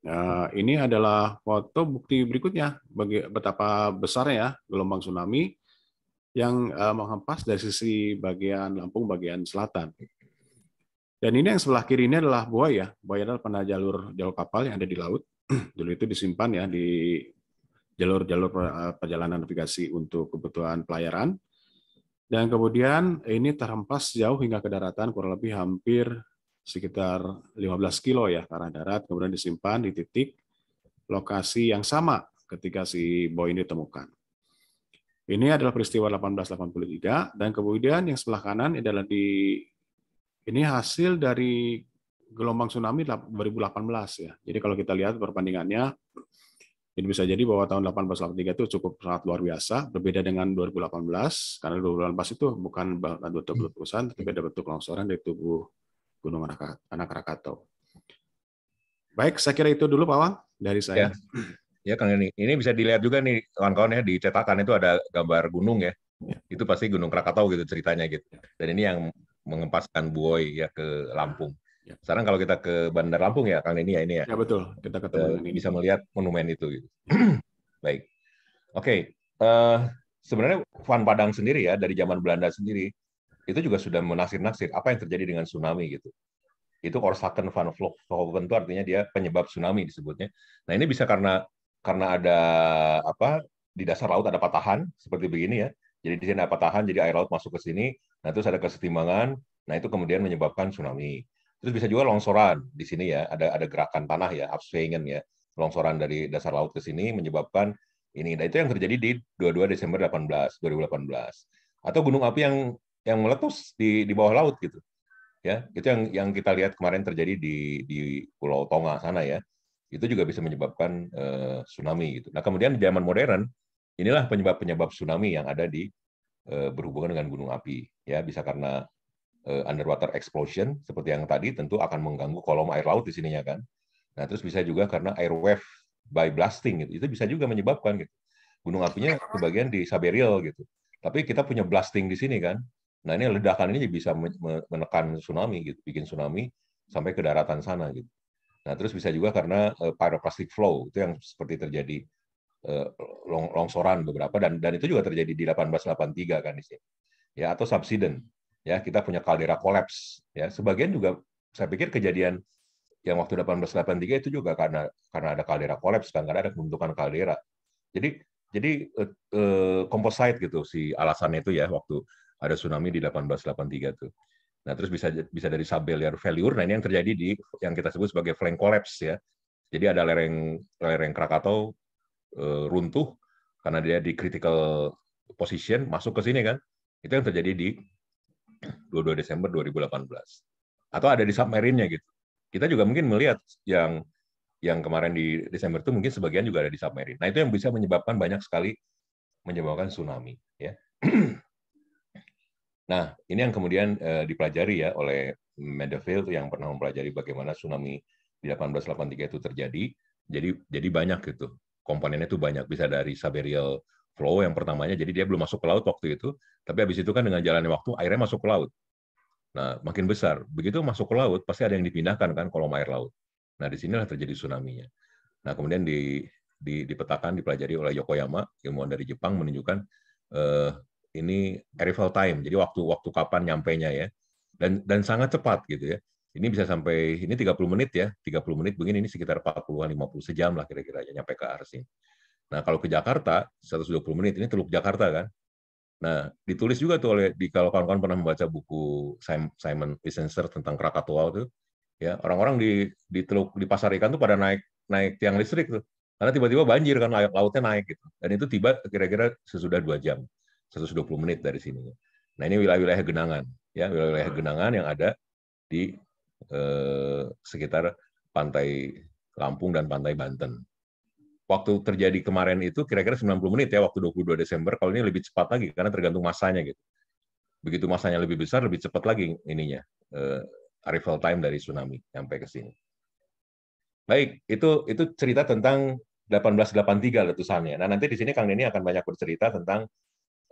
Nah, ini adalah foto bukti berikutnya bagi betapa besarnya ya gelombang tsunami yang eh, menghempas dari sisi bagian Lampung bagian selatan. Dan ini yang sebelah kiri ini adalah buaya. Buaya adalah pernah jalur jalur kapal yang ada di laut. Dulu (clears throat) itu disimpan ya di jalur-jalur eh, perjalanan navigasi untuk kebutuhan pelayaran dan kemudian ini terhempas jauh hingga ke daratan kurang lebih hampir sekitar 15 kilo ya karena darat, kemudian disimpan di titik lokasi yang sama ketika si boy ini ditemukan. Ini adalah peristiwa 1883 dan kemudian yang sebelah kanan adalah di ini hasil dari gelombang tsunami 2018 ya. Jadi kalau kita lihat perbandingannya jadi bisa jadi bahwa tahun 1883 itu cukup sangat luar biasa, berbeda dengan 2018, karena 2018 itu bukan bentuk hmm. letusan, tapi ada bentuk longsoran dari tubuh Gunung Anak Krakato. Baik, saya kira itu dulu Pak Wang dari saya. Ya, ya Kang ini. Ini bisa dilihat juga nih kawan-kawan ya di cetakan itu ada gambar gunung ya. ya. Itu pasti Gunung Krakatau gitu ceritanya gitu. Ya. Dan ini yang mengempaskan buoy ya ke Lampung. Ya. Sekarang kalau kita ke Bandar Lampung ya, Kang ini ya ini ya. Ya betul, kita ketemu. Uh, bisa melihat monumen itu. Gitu. (clears throat) Baik. Oke, okay. uh, eh, sebenarnya Van Padang sendiri ya dari zaman Belanda sendiri itu juga sudah menasir-nasir apa yang terjadi dengan tsunami gitu. Itu Orsaken van Vloeghoven itu artinya dia penyebab tsunami disebutnya. Nah ini bisa karena karena ada apa di dasar laut ada patahan seperti begini ya. Jadi di sini ada patahan, jadi air laut masuk ke sini, nah terus ada kesetimbangan, nah itu kemudian menyebabkan tsunami. Terus bisa juga longsoran di sini ya, ada ada gerakan tanah ya, upswingan ya, longsoran dari dasar laut ke sini menyebabkan ini. Nah, itu yang terjadi di 22 Desember 18 2018. Atau gunung api yang yang meletus di di bawah laut gitu. Ya, itu yang yang kita lihat kemarin terjadi di di Pulau Tonga sana ya. Itu juga bisa menyebabkan uh, tsunami gitu. Nah, kemudian di zaman modern inilah penyebab-penyebab tsunami yang ada di uh, berhubungan dengan gunung api ya, bisa karena Eh, underwater explosion seperti yang tadi tentu akan mengganggu kolom air laut di sininya kan. Nah, terus bisa juga karena air wave by blasting gitu. Itu bisa juga menyebabkan gitu. Gunung apinya sebagian di Saberial gitu. Tapi kita punya blasting di sini kan. Nah, ini ledakan ini bisa menekan tsunami gitu, bikin tsunami sampai ke daratan sana gitu. Nah, terus bisa juga karena uh, pyroclastic flow itu yang seperti terjadi uh, longsoran beberapa dan dan itu juga terjadi di 1883 kan di sini. Ya, atau subsiden ya kita punya kaldera kolaps ya sebagian juga saya pikir kejadian yang waktu 1883 itu juga karena karena ada kaldera kolaps kan karena ada pembentukan kaldera jadi jadi eh, eh gitu si alasannya itu ya waktu ada tsunami di 1883 itu. nah terus bisa bisa dari sublayer failure nah ini yang terjadi di yang kita sebut sebagai flank collapse ya jadi ada lereng lereng Krakatau eh, runtuh karena dia di critical position masuk ke sini kan itu yang terjadi di 22 Desember 2018. Atau ada di submarine-nya gitu. Kita juga mungkin melihat yang yang kemarin di Desember itu mungkin sebagian juga ada di submarine. Nah, itu yang bisa menyebabkan banyak sekali menyebabkan tsunami, ya. (clears throat) nah, ini yang kemudian eh, dipelajari ya oleh Medefield yang pernah mempelajari bagaimana tsunami di 1883 itu terjadi. Jadi jadi banyak gitu. Komponennya itu banyak bisa dari Saberial flow yang pertamanya, jadi dia belum masuk ke laut waktu itu, tapi habis itu kan dengan jalannya waktu airnya masuk ke laut. Nah, makin besar. Begitu masuk ke laut, pasti ada yang dipindahkan kan kolom air laut. Nah, di sinilah terjadi tsunami-nya. Nah, kemudian di, di, dipetakan, dipelajari oleh Yokoyama, ilmuwan dari Jepang menunjukkan eh, ini arrival time, jadi waktu waktu kapan nyampainya ya. Dan dan sangat cepat gitu ya. Ini bisa sampai ini 30 menit ya, 30 menit begini ini sekitar 40-an 50 sejam lah kira-kira ya nyampe ke ars ini. Nah, kalau ke Jakarta, 120 menit, ini Teluk Jakarta kan. Nah, ditulis juga tuh oleh, di, kalau kawan-kawan pernah membaca buku Simon Isenser tentang Krakatoa tuh, ya orang-orang di di teluk di pasar ikan tuh pada naik naik tiang listrik tuh karena tiba-tiba banjir kan lautnya naik gitu dan itu tiba kira-kira sesudah dua jam 120 menit dari sini nah ini wilayah-wilayah genangan ya wilayah-wilayah genangan yang ada di eh, sekitar pantai Lampung dan pantai Banten waktu terjadi kemarin itu kira-kira 90 menit ya waktu 22 Desember. Kalau ini lebih cepat lagi karena tergantung masanya gitu. Begitu masanya lebih besar, lebih cepat lagi ininya uh, arrival time dari tsunami sampai ke sini. Baik, itu itu cerita tentang 1883 letusannya. Nah, nanti di sini Kang Deni akan banyak bercerita tentang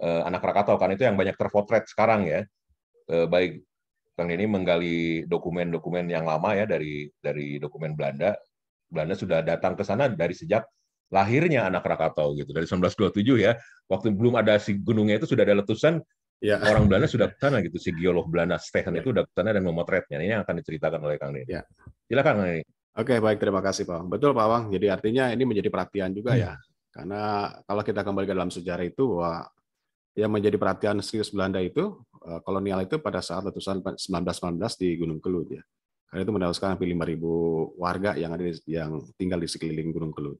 uh, anak Krakatau karena itu yang banyak terpotret sekarang ya. Uh, baik Kang Deni menggali dokumen-dokumen yang lama ya dari dari dokumen Belanda. Belanda sudah datang ke sana dari sejak lahirnya anak Krakatau gitu dari 1927 ya. Waktu belum ada si gunungnya itu sudah ada letusan ya. orang Belanda sudah ke sana gitu si ya. geolog Belanda Stegen ya. itu sudah ke sana dan memotretnya. Ini yang akan diceritakan oleh Kang Nini. Ya. Silakan Kang Nini. Oke, baik terima kasih Pak. Betul Pak Wang. Jadi artinya ini menjadi perhatian juga hmm. ya. Karena kalau kita kembali ke dalam sejarah itu bahwa yang menjadi perhatian serius Belanda itu eh, kolonial itu pada saat letusan 1919 di Gunung Kelud ya. Karena itu menewaskan hampir 5.000 warga yang ada di, yang tinggal di sekeliling Gunung Kelud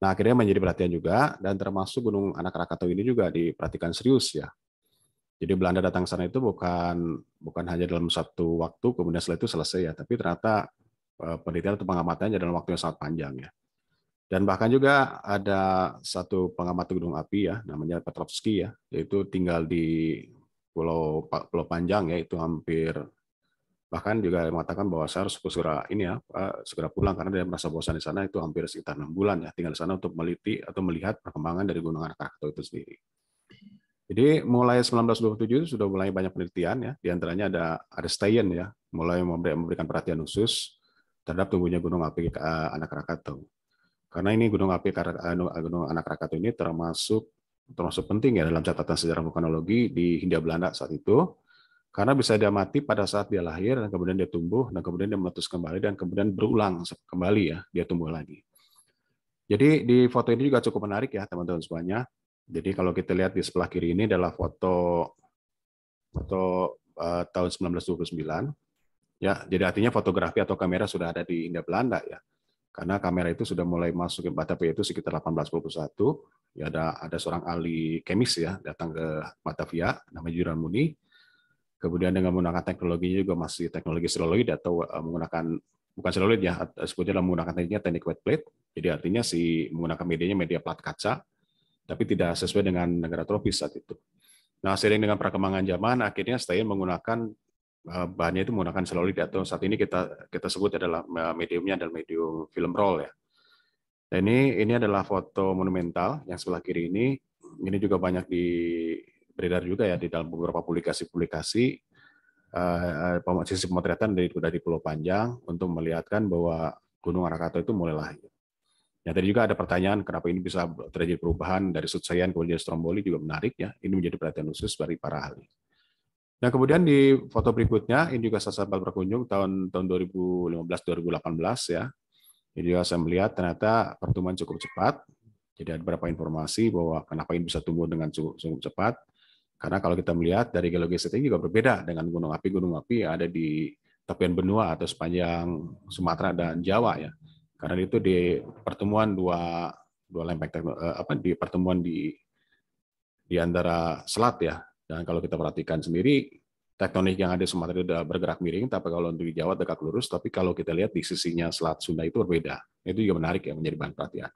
Nah, akhirnya menjadi perhatian juga dan termasuk Gunung Anak Rakatau ini juga diperhatikan serius ya. Jadi Belanda datang ke sana itu bukan bukan hanya dalam satu waktu kemudian setelah itu selesai ya, tapi ternyata eh, penelitian atau pengamatannya dalam waktu yang sangat panjang ya. Dan bahkan juga ada satu pengamat gunung api ya, namanya Petrovsky ya, yaitu tinggal di Pulau Pulau Panjang ya, itu hampir bahkan juga mengatakan bahwa saya harus segera ini ya segera pulang karena dia merasa bosan di sana itu hampir sekitar enam bulan ya tinggal di sana untuk meliti atau melihat perkembangan dari gunung anak Krakatau itu sendiri. Jadi mulai 1927 sudah mulai banyak penelitian ya, diantaranya ada Stein ya, mulai memberikan perhatian khusus terhadap tumbuhnya gunung api eh, anak Krakatau. Karena ini gunung api eh, gunung eh, anak Krakatau ini termasuk termasuk penting ya dalam catatan sejarah vulkanologi di Hindia Belanda saat itu karena bisa dia mati pada saat dia lahir, dan kemudian dia tumbuh, dan kemudian dia meletus kembali, dan kemudian berulang kembali ya, dia tumbuh lagi. Jadi di foto ini juga cukup menarik ya teman-teman semuanya. Jadi kalau kita lihat di sebelah kiri ini adalah foto foto uh, tahun 1929. Ya, jadi artinya fotografi atau kamera sudah ada di India Belanda ya. Karena kamera itu sudah mulai masuk ke Batavia itu sekitar 1821. Ya ada ada seorang ahli kemis ya datang ke Batavia namanya Juran Muni Kemudian dengan menggunakan teknologi juga masih teknologi seluloid atau eh, menggunakan bukan seluloid ya, sebutnya dalam menggunakan tekniknya teknik wet plate. Jadi artinya si menggunakan medianya media plat kaca, tapi tidak sesuai dengan negara tropis saat itu. Nah, sering dengan perkembangan zaman, akhirnya stain menggunakan eh, bahannya itu menggunakan seluloid atau saat ini kita kita sebut adalah eh, mediumnya adalah medium film roll ya. Nah, ini ini adalah foto monumental yang sebelah kiri ini. Ini juga banyak di beredar juga ya di dalam beberapa publikasi-publikasi uh, sisi pemotretan dari, dari Pulau Panjang untuk melihatkan bahwa Gunung Arakato itu mulai lahir. Ya, tadi juga ada pertanyaan kenapa ini bisa terjadi perubahan dari Sutsayan kemudian Stromboli juga menarik ya. Ini menjadi perhatian khusus dari para ahli. Nah, kemudian di foto berikutnya ini juga saya sempat berkunjung tahun tahun 2015 2018 ya. juga saya melihat ternyata pertumbuhan cukup cepat. Jadi ada beberapa informasi bahwa kenapa ini bisa tumbuh dengan cukup, cukup cepat. Karena kalau kita melihat dari geologi setting juga berbeda dengan gunung api-gunung api yang ada di tepian benua atau sepanjang Sumatera dan Jawa ya. Karena itu di pertemuan dua dua lempeng eh, apa di pertemuan di di antara selat ya. Dan kalau kita perhatikan sendiri tektonik yang ada di Sumatera sudah bergerak miring, tapi kalau untuk di Jawa tegak lurus, tapi kalau kita lihat di sisinya Selat Sunda itu berbeda. Itu juga menarik ya menjadi bahan perhatian.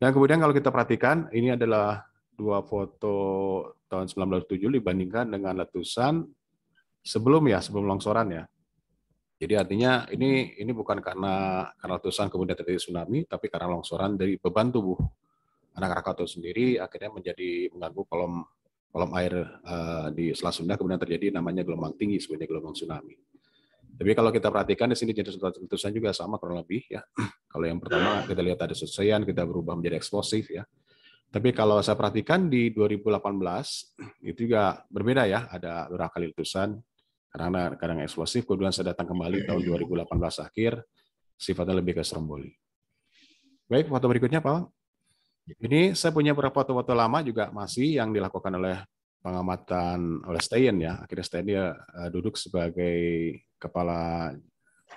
Dan kemudian kalau kita perhatikan, ini adalah dua foto tahun 1907 dibandingkan dengan letusan sebelum ya sebelum longsoran ya. Jadi artinya ini ini bukan karena karena letusan kemudian terjadi tsunami, tapi karena longsoran dari beban tubuh anak Krakatau sendiri akhirnya menjadi mengganggu kolom kolom air uh, di Selat Sunda kemudian terjadi namanya gelombang tinggi sebenarnya gelombang tsunami. Tapi kalau kita perhatikan di sini jenis letusan juga sama kurang lebih ya. (clears throat) Kalau yang pertama kita lihat ada sesuaian kita berubah menjadi eksplosif ya. Tapi kalau saya perhatikan di 2018 itu juga berbeda ya, ada beberapa kali letusan karena kadang eksplosif. Kemudian saya datang kembali tahun 2018 akhir, sifatnya lebih ke stromboli. Baik, foto berikutnya Pak. Ini saya punya beberapa foto-foto lama juga masih yang dilakukan oleh pengamatan oleh Stein ya. Akhirnya Stein dia eh, duduk sebagai kepala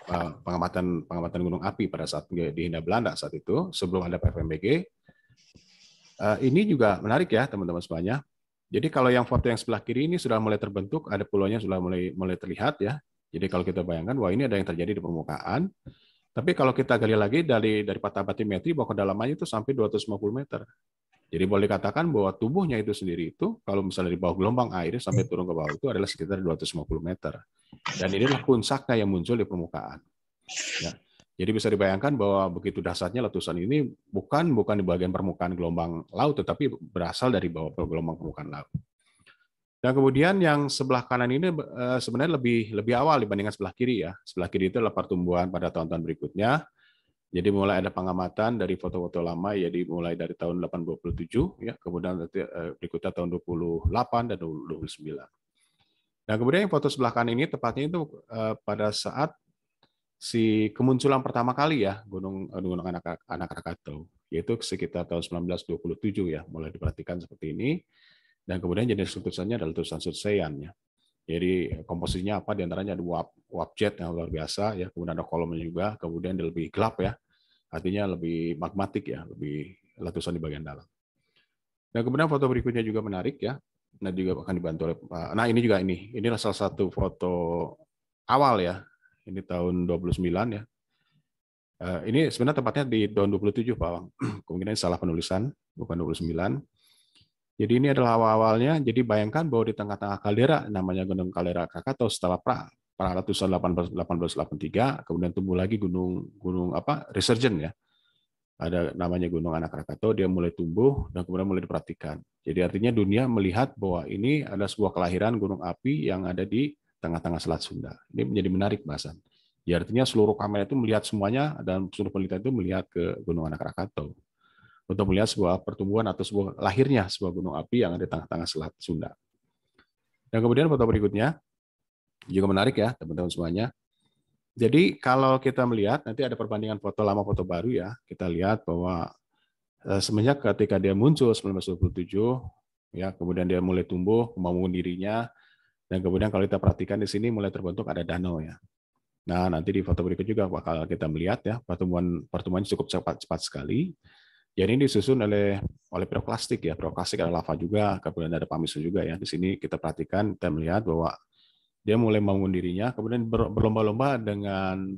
eh, pengamatan pengamatan gunung api pada saat di Hindia Belanda saat itu sebelum ada PFMBG Eh, ini juga menarik ya teman-teman semuanya. Jadi kalau yang foto yang sebelah kiri ini sudah mulai terbentuk, ada pulaunya sudah mulai mulai terlihat ya. Jadi kalau kita bayangkan, wah ini ada yang terjadi di permukaan. Tapi kalau kita gali lagi dari dari patah batimetri bahwa kedalamannya itu sampai 250 meter. Jadi boleh dikatakan bahwa tubuhnya itu sendiri itu kalau misalnya di bawah gelombang air sampai turun ke bawah itu adalah sekitar 250 meter. Dan inilah puncaknya yang muncul di permukaan. Ya. Jadi bisa dibayangkan bahwa begitu dasarnya letusan ini bukan bukan di bagian permukaan gelombang laut, tetapi berasal dari bawah gelombang permukaan laut. Dan kemudian yang sebelah kanan ini eh, sebenarnya lebih lebih awal dibandingkan sebelah kiri ya. Sebelah kiri itu adalah pertumbuhan pada tahun-tahun berikutnya. Jadi mulai ada pengamatan dari foto-foto lama, jadi mulai dari tahun 87, ya, kemudian eh, berikutnya tahun 28 dan 29. Nah kemudian yang foto sebelah kanan ini tepatnya itu eh, pada saat si kemunculan pertama kali ya gunung eh, gunung anak anak Krakatau yaitu sekitar tahun 1927 ya mulai diperhatikan seperti ini dan kemudian jenis letusannya adalah letusan sursean ya. Jadi eh, komposisinya apa diantaranya ada uap uap jet yang luar biasa ya kemudian ada kolom juga kemudian dia lebih gelap ya artinya lebih magmatik ya lebih letusan di bagian dalam. dan kemudian foto berikutnya juga menarik ya. Nah juga akan dibantu oleh eh, nah ini juga ini inilah salah satu foto awal ya ini tahun 29 ya. Eh, ini sebenarnya tempatnya di tahun 27 Pak Wang. (clears throat) Kemungkinan salah penulisan, bukan 29. Jadi ini adalah awal-awalnya. Jadi bayangkan bahwa di tengah-tengah kaldera namanya Gunung Kaldera Krakatau setelah pra pra 1883 kemudian tumbuh lagi gunung gunung apa resurgent ya. Ada namanya Gunung Anak Krakatau dia mulai tumbuh dan kemudian mulai diperhatikan. Jadi artinya dunia melihat bahwa ini ada sebuah kelahiran gunung api yang ada di tengah-tengah Selat Sunda. Ini menjadi menarik bahasan. Ya artinya seluruh kamera itu melihat semuanya dan seluruh penelitian itu melihat ke Gunung Anak Rakatau untuk melihat sebuah pertumbuhan atau sebuah lahirnya sebuah gunung api yang ada di tengah-tengah Selat Sunda. Dan kemudian foto berikutnya juga menarik ya teman-teman semuanya. Jadi kalau kita melihat nanti ada perbandingan foto lama foto baru ya. Kita lihat bahwa eh, semenjak ketika dia muncul 1927 ya kemudian dia mulai tumbuh membangun dirinya dan kemudian kalau kita perhatikan di sini mulai terbentuk ada danau ya. Nah, nanti di foto berikut juga bakal kita melihat ya pertumbuhan pertumbuhan cukup cepat cepat sekali. Jadi ini disusun oleh oleh piroklastik ya. Piroklastik ada lava juga, kemudian ada pamisu juga ya. Di sini kita perhatikan kita melihat bahwa dia mulai membangun dirinya, kemudian berlomba-lomba dengan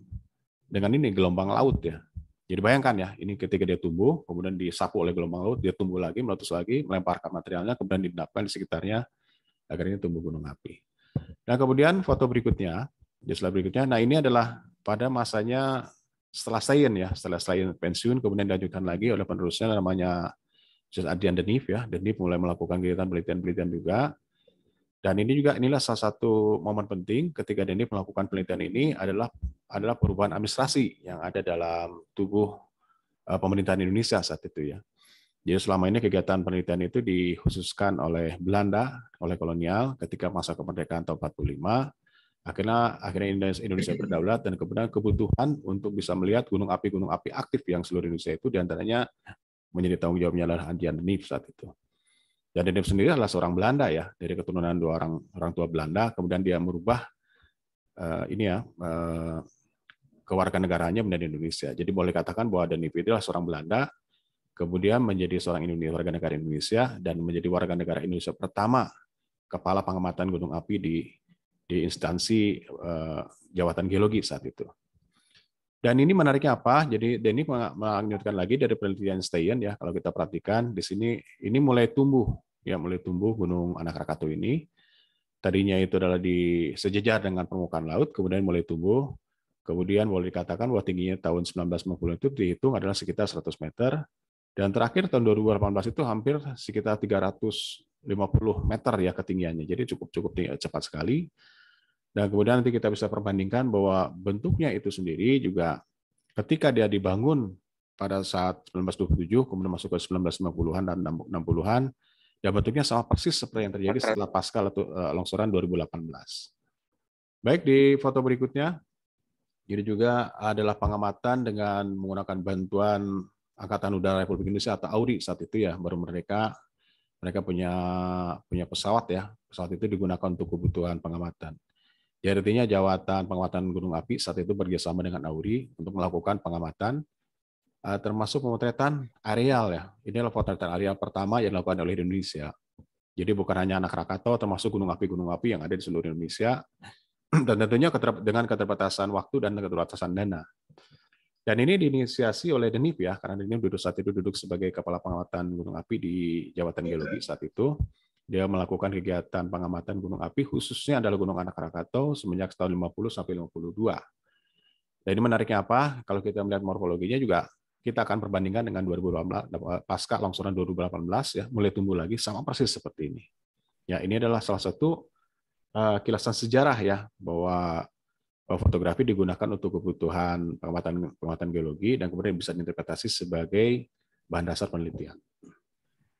dengan ini gelombang laut ya. Jadi bayangkan ya, ini ketika dia tumbuh, kemudian disapu oleh gelombang laut, dia tumbuh lagi, meletus lagi, melemparkan materialnya, kemudian didapatkan di sekitarnya akhirnya tumbuh gunung api. Nah kemudian foto berikutnya, di berikutnya, nah ini adalah pada masanya setelah Stein ya, setelah Stein pensiun, kemudian dilanjutkan lagi oleh penerusnya namanya Joseph Adrian Denif ya, Denif mulai melakukan kegiatan penelitian-penelitian juga. Dan ini juga inilah salah satu momen penting ketika Denif melakukan penelitian ini adalah adalah perubahan administrasi yang ada dalam tubuh eh, pemerintahan Indonesia saat itu ya. Jadi selama ini kegiatan penelitian itu dikhususkan oleh Belanda, oleh kolonial ketika masa kemerdekaan tahun 45. Akhirnya akhirnya Indonesia, Indonesia berdaulat dan kemudian kebutuhan untuk bisa melihat gunung api gunung api aktif yang seluruh Indonesia itu diantaranya menjadi tanggung jawabnya adalah Jan Denif saat itu. Dan Denif sendiri adalah seorang Belanda ya dari keturunan dua orang orang tua Belanda. Kemudian dia merubah uh, ini ya uh, eh, kewarganegaraannya menjadi Indonesia. Jadi boleh katakan bahwa itu adalah seorang Belanda kemudian menjadi seorang Indonesia, warga negara Indonesia dan menjadi warga negara Indonesia pertama kepala pengamatan gunung api di di instansi eh, jawatan geologi saat itu. Dan ini menariknya apa? Jadi Denny melanjutkan lagi dari penelitian Stein ya, kalau kita perhatikan di sini ini mulai tumbuh ya, mulai tumbuh gunung anak Rakatu ini. Tadinya itu adalah di sejajar dengan permukaan laut, kemudian mulai tumbuh. Kemudian boleh dikatakan bahwa tingginya tahun 1950 itu dihitung adalah sekitar 100 meter, dan terakhir tahun 2018 itu hampir sekitar 350 meter ya ketinggiannya. Jadi cukup-cukup eh, cepat sekali. Dan kemudian nanti kita bisa perbandingkan bahwa bentuknya itu sendiri juga ketika dia dibangun pada saat 1927, kemudian masuk ke 1950-an dan 60-an, ya bentuknya sama persis seperti yang terjadi setelah pasca eh, longsoran 2018. Baik, di foto berikutnya, ini juga adalah pengamatan dengan menggunakan bantuan Angkatan Udara Republik Indonesia atau AURI saat itu ya baru mereka Mereka punya punya pesawat ya. Pesawat itu digunakan untuk kebutuhan pengamatan. Ya artinya jawatan pengamatan gunung api saat itu bekerjasama dengan AURI untuk melakukan pengamatan eh, termasuk pemotretan areal ya. Ini adalah pemotretan areal pertama yang dilakukan oleh Indonesia. Jadi bukan hanya anak Krakatau, termasuk gunung api-gunung api yang ada di seluruh Indonesia, (clears throat) dan tentunya dengan keterbatasan waktu dan keterbatasan dana. Dan ini diinisiasi oleh Denip ya, karena Denip duduk saat itu duduk sebagai kepala pengamatan gunung api di Jabatan Geologi saat itu. Dia melakukan kegiatan pengamatan gunung api khususnya adalah Gunung Anak Krakatau semenjak tahun 50 sampai 52. Dan ini menariknya apa? Kalau kita melihat morfologinya juga kita akan perbandingkan dengan 2018 pasca longsoran 2018 ya mulai tumbuh lagi sama persis seperti ini. Ya, ini adalah salah satu uh, kilasan sejarah ya bahwa bahwa fotografi digunakan untuk kebutuhan pengamatan pengamatan geologi dan kemudian bisa diinterpretasi sebagai bahan dasar penelitian.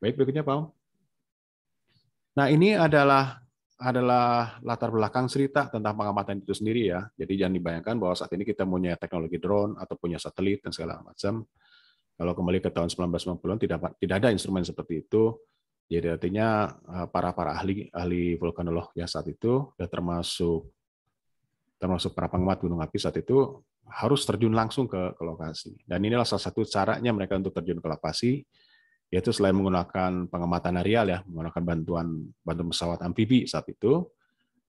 Baik, berikutnya Pak. Nah, ini adalah adalah latar belakang cerita tentang pengamatan itu sendiri ya. Jadi jangan dibayangkan bahwa saat ini kita punya teknologi drone atau punya satelit dan segala macam. Kalau kembali ke tahun 1990-an tidak tidak ada instrumen seperti itu. Jadi artinya eh, para para ahli ahli vulkanolog yang saat itu ya termasuk termasuk para pengamat gunung api saat itu harus terjun langsung ke, ke lokasi. Dan inilah salah satu caranya mereka untuk terjun ke lokasi, yaitu selain menggunakan pengamatan aerial ya, menggunakan bantuan bantuan pesawat amfibi saat itu,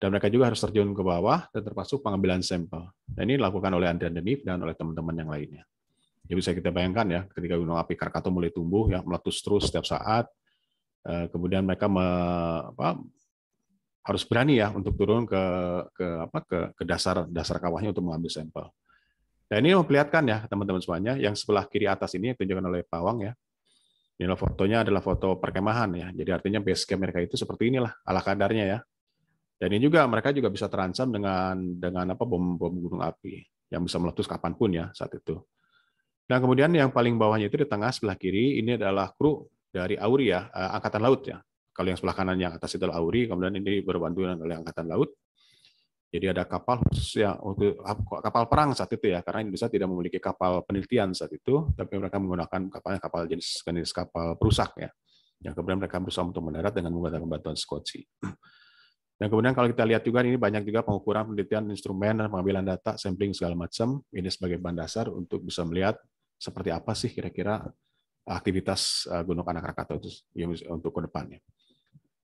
dan mereka juga harus terjun ke bawah dan termasuk pengambilan sampel. Dan ini dilakukan oleh Andrian Denif dan oleh teman-teman yang lainnya. Ya bisa kita bayangkan ya, ketika gunung api Krakatau mulai tumbuh ya meletus terus setiap saat, eh, kemudian mereka me, apa, harus berani ya untuk turun ke ke apa ke, ke dasar dasar kawahnya untuk mengambil sampel. Nah ini memperlihatkan ya teman-teman semuanya yang sebelah kiri atas ini ditunjukkan oleh Pawang ya. Ini fotonya adalah foto perkemahan ya. Jadi artinya base camp mereka itu seperti inilah ala kadarnya ya. Dan ini juga mereka juga bisa terancam dengan dengan apa bom bom gunung api yang bisa meletus kapanpun ya saat itu. Dan nah, kemudian yang paling bawahnya itu di tengah sebelah kiri ini adalah kru dari Auri ya eh, angkatan laut ya kalau yang sebelah kanan yang atas itu adalah Auri, kemudian ini berbantu oleh Angkatan Laut. Jadi ada kapal khusus ya untuk kapal perang saat itu ya, karena Indonesia tidak memiliki kapal penelitian saat itu, tapi mereka menggunakan kapalnya kapal jenis jenis kapal perusak ya. Yang kemudian mereka berusaha untuk mendarat dengan menggunakan bantuan Skoci. (clears throat) Dan kemudian kalau kita lihat juga ini banyak juga pengukuran penelitian instrumen dan pengambilan data, sampling segala macam. Ini sebagai bahan dasar untuk bisa melihat seperti apa sih kira-kira aktivitas eh, Gunung Anak Rakatau itu ya, untuk ke depannya.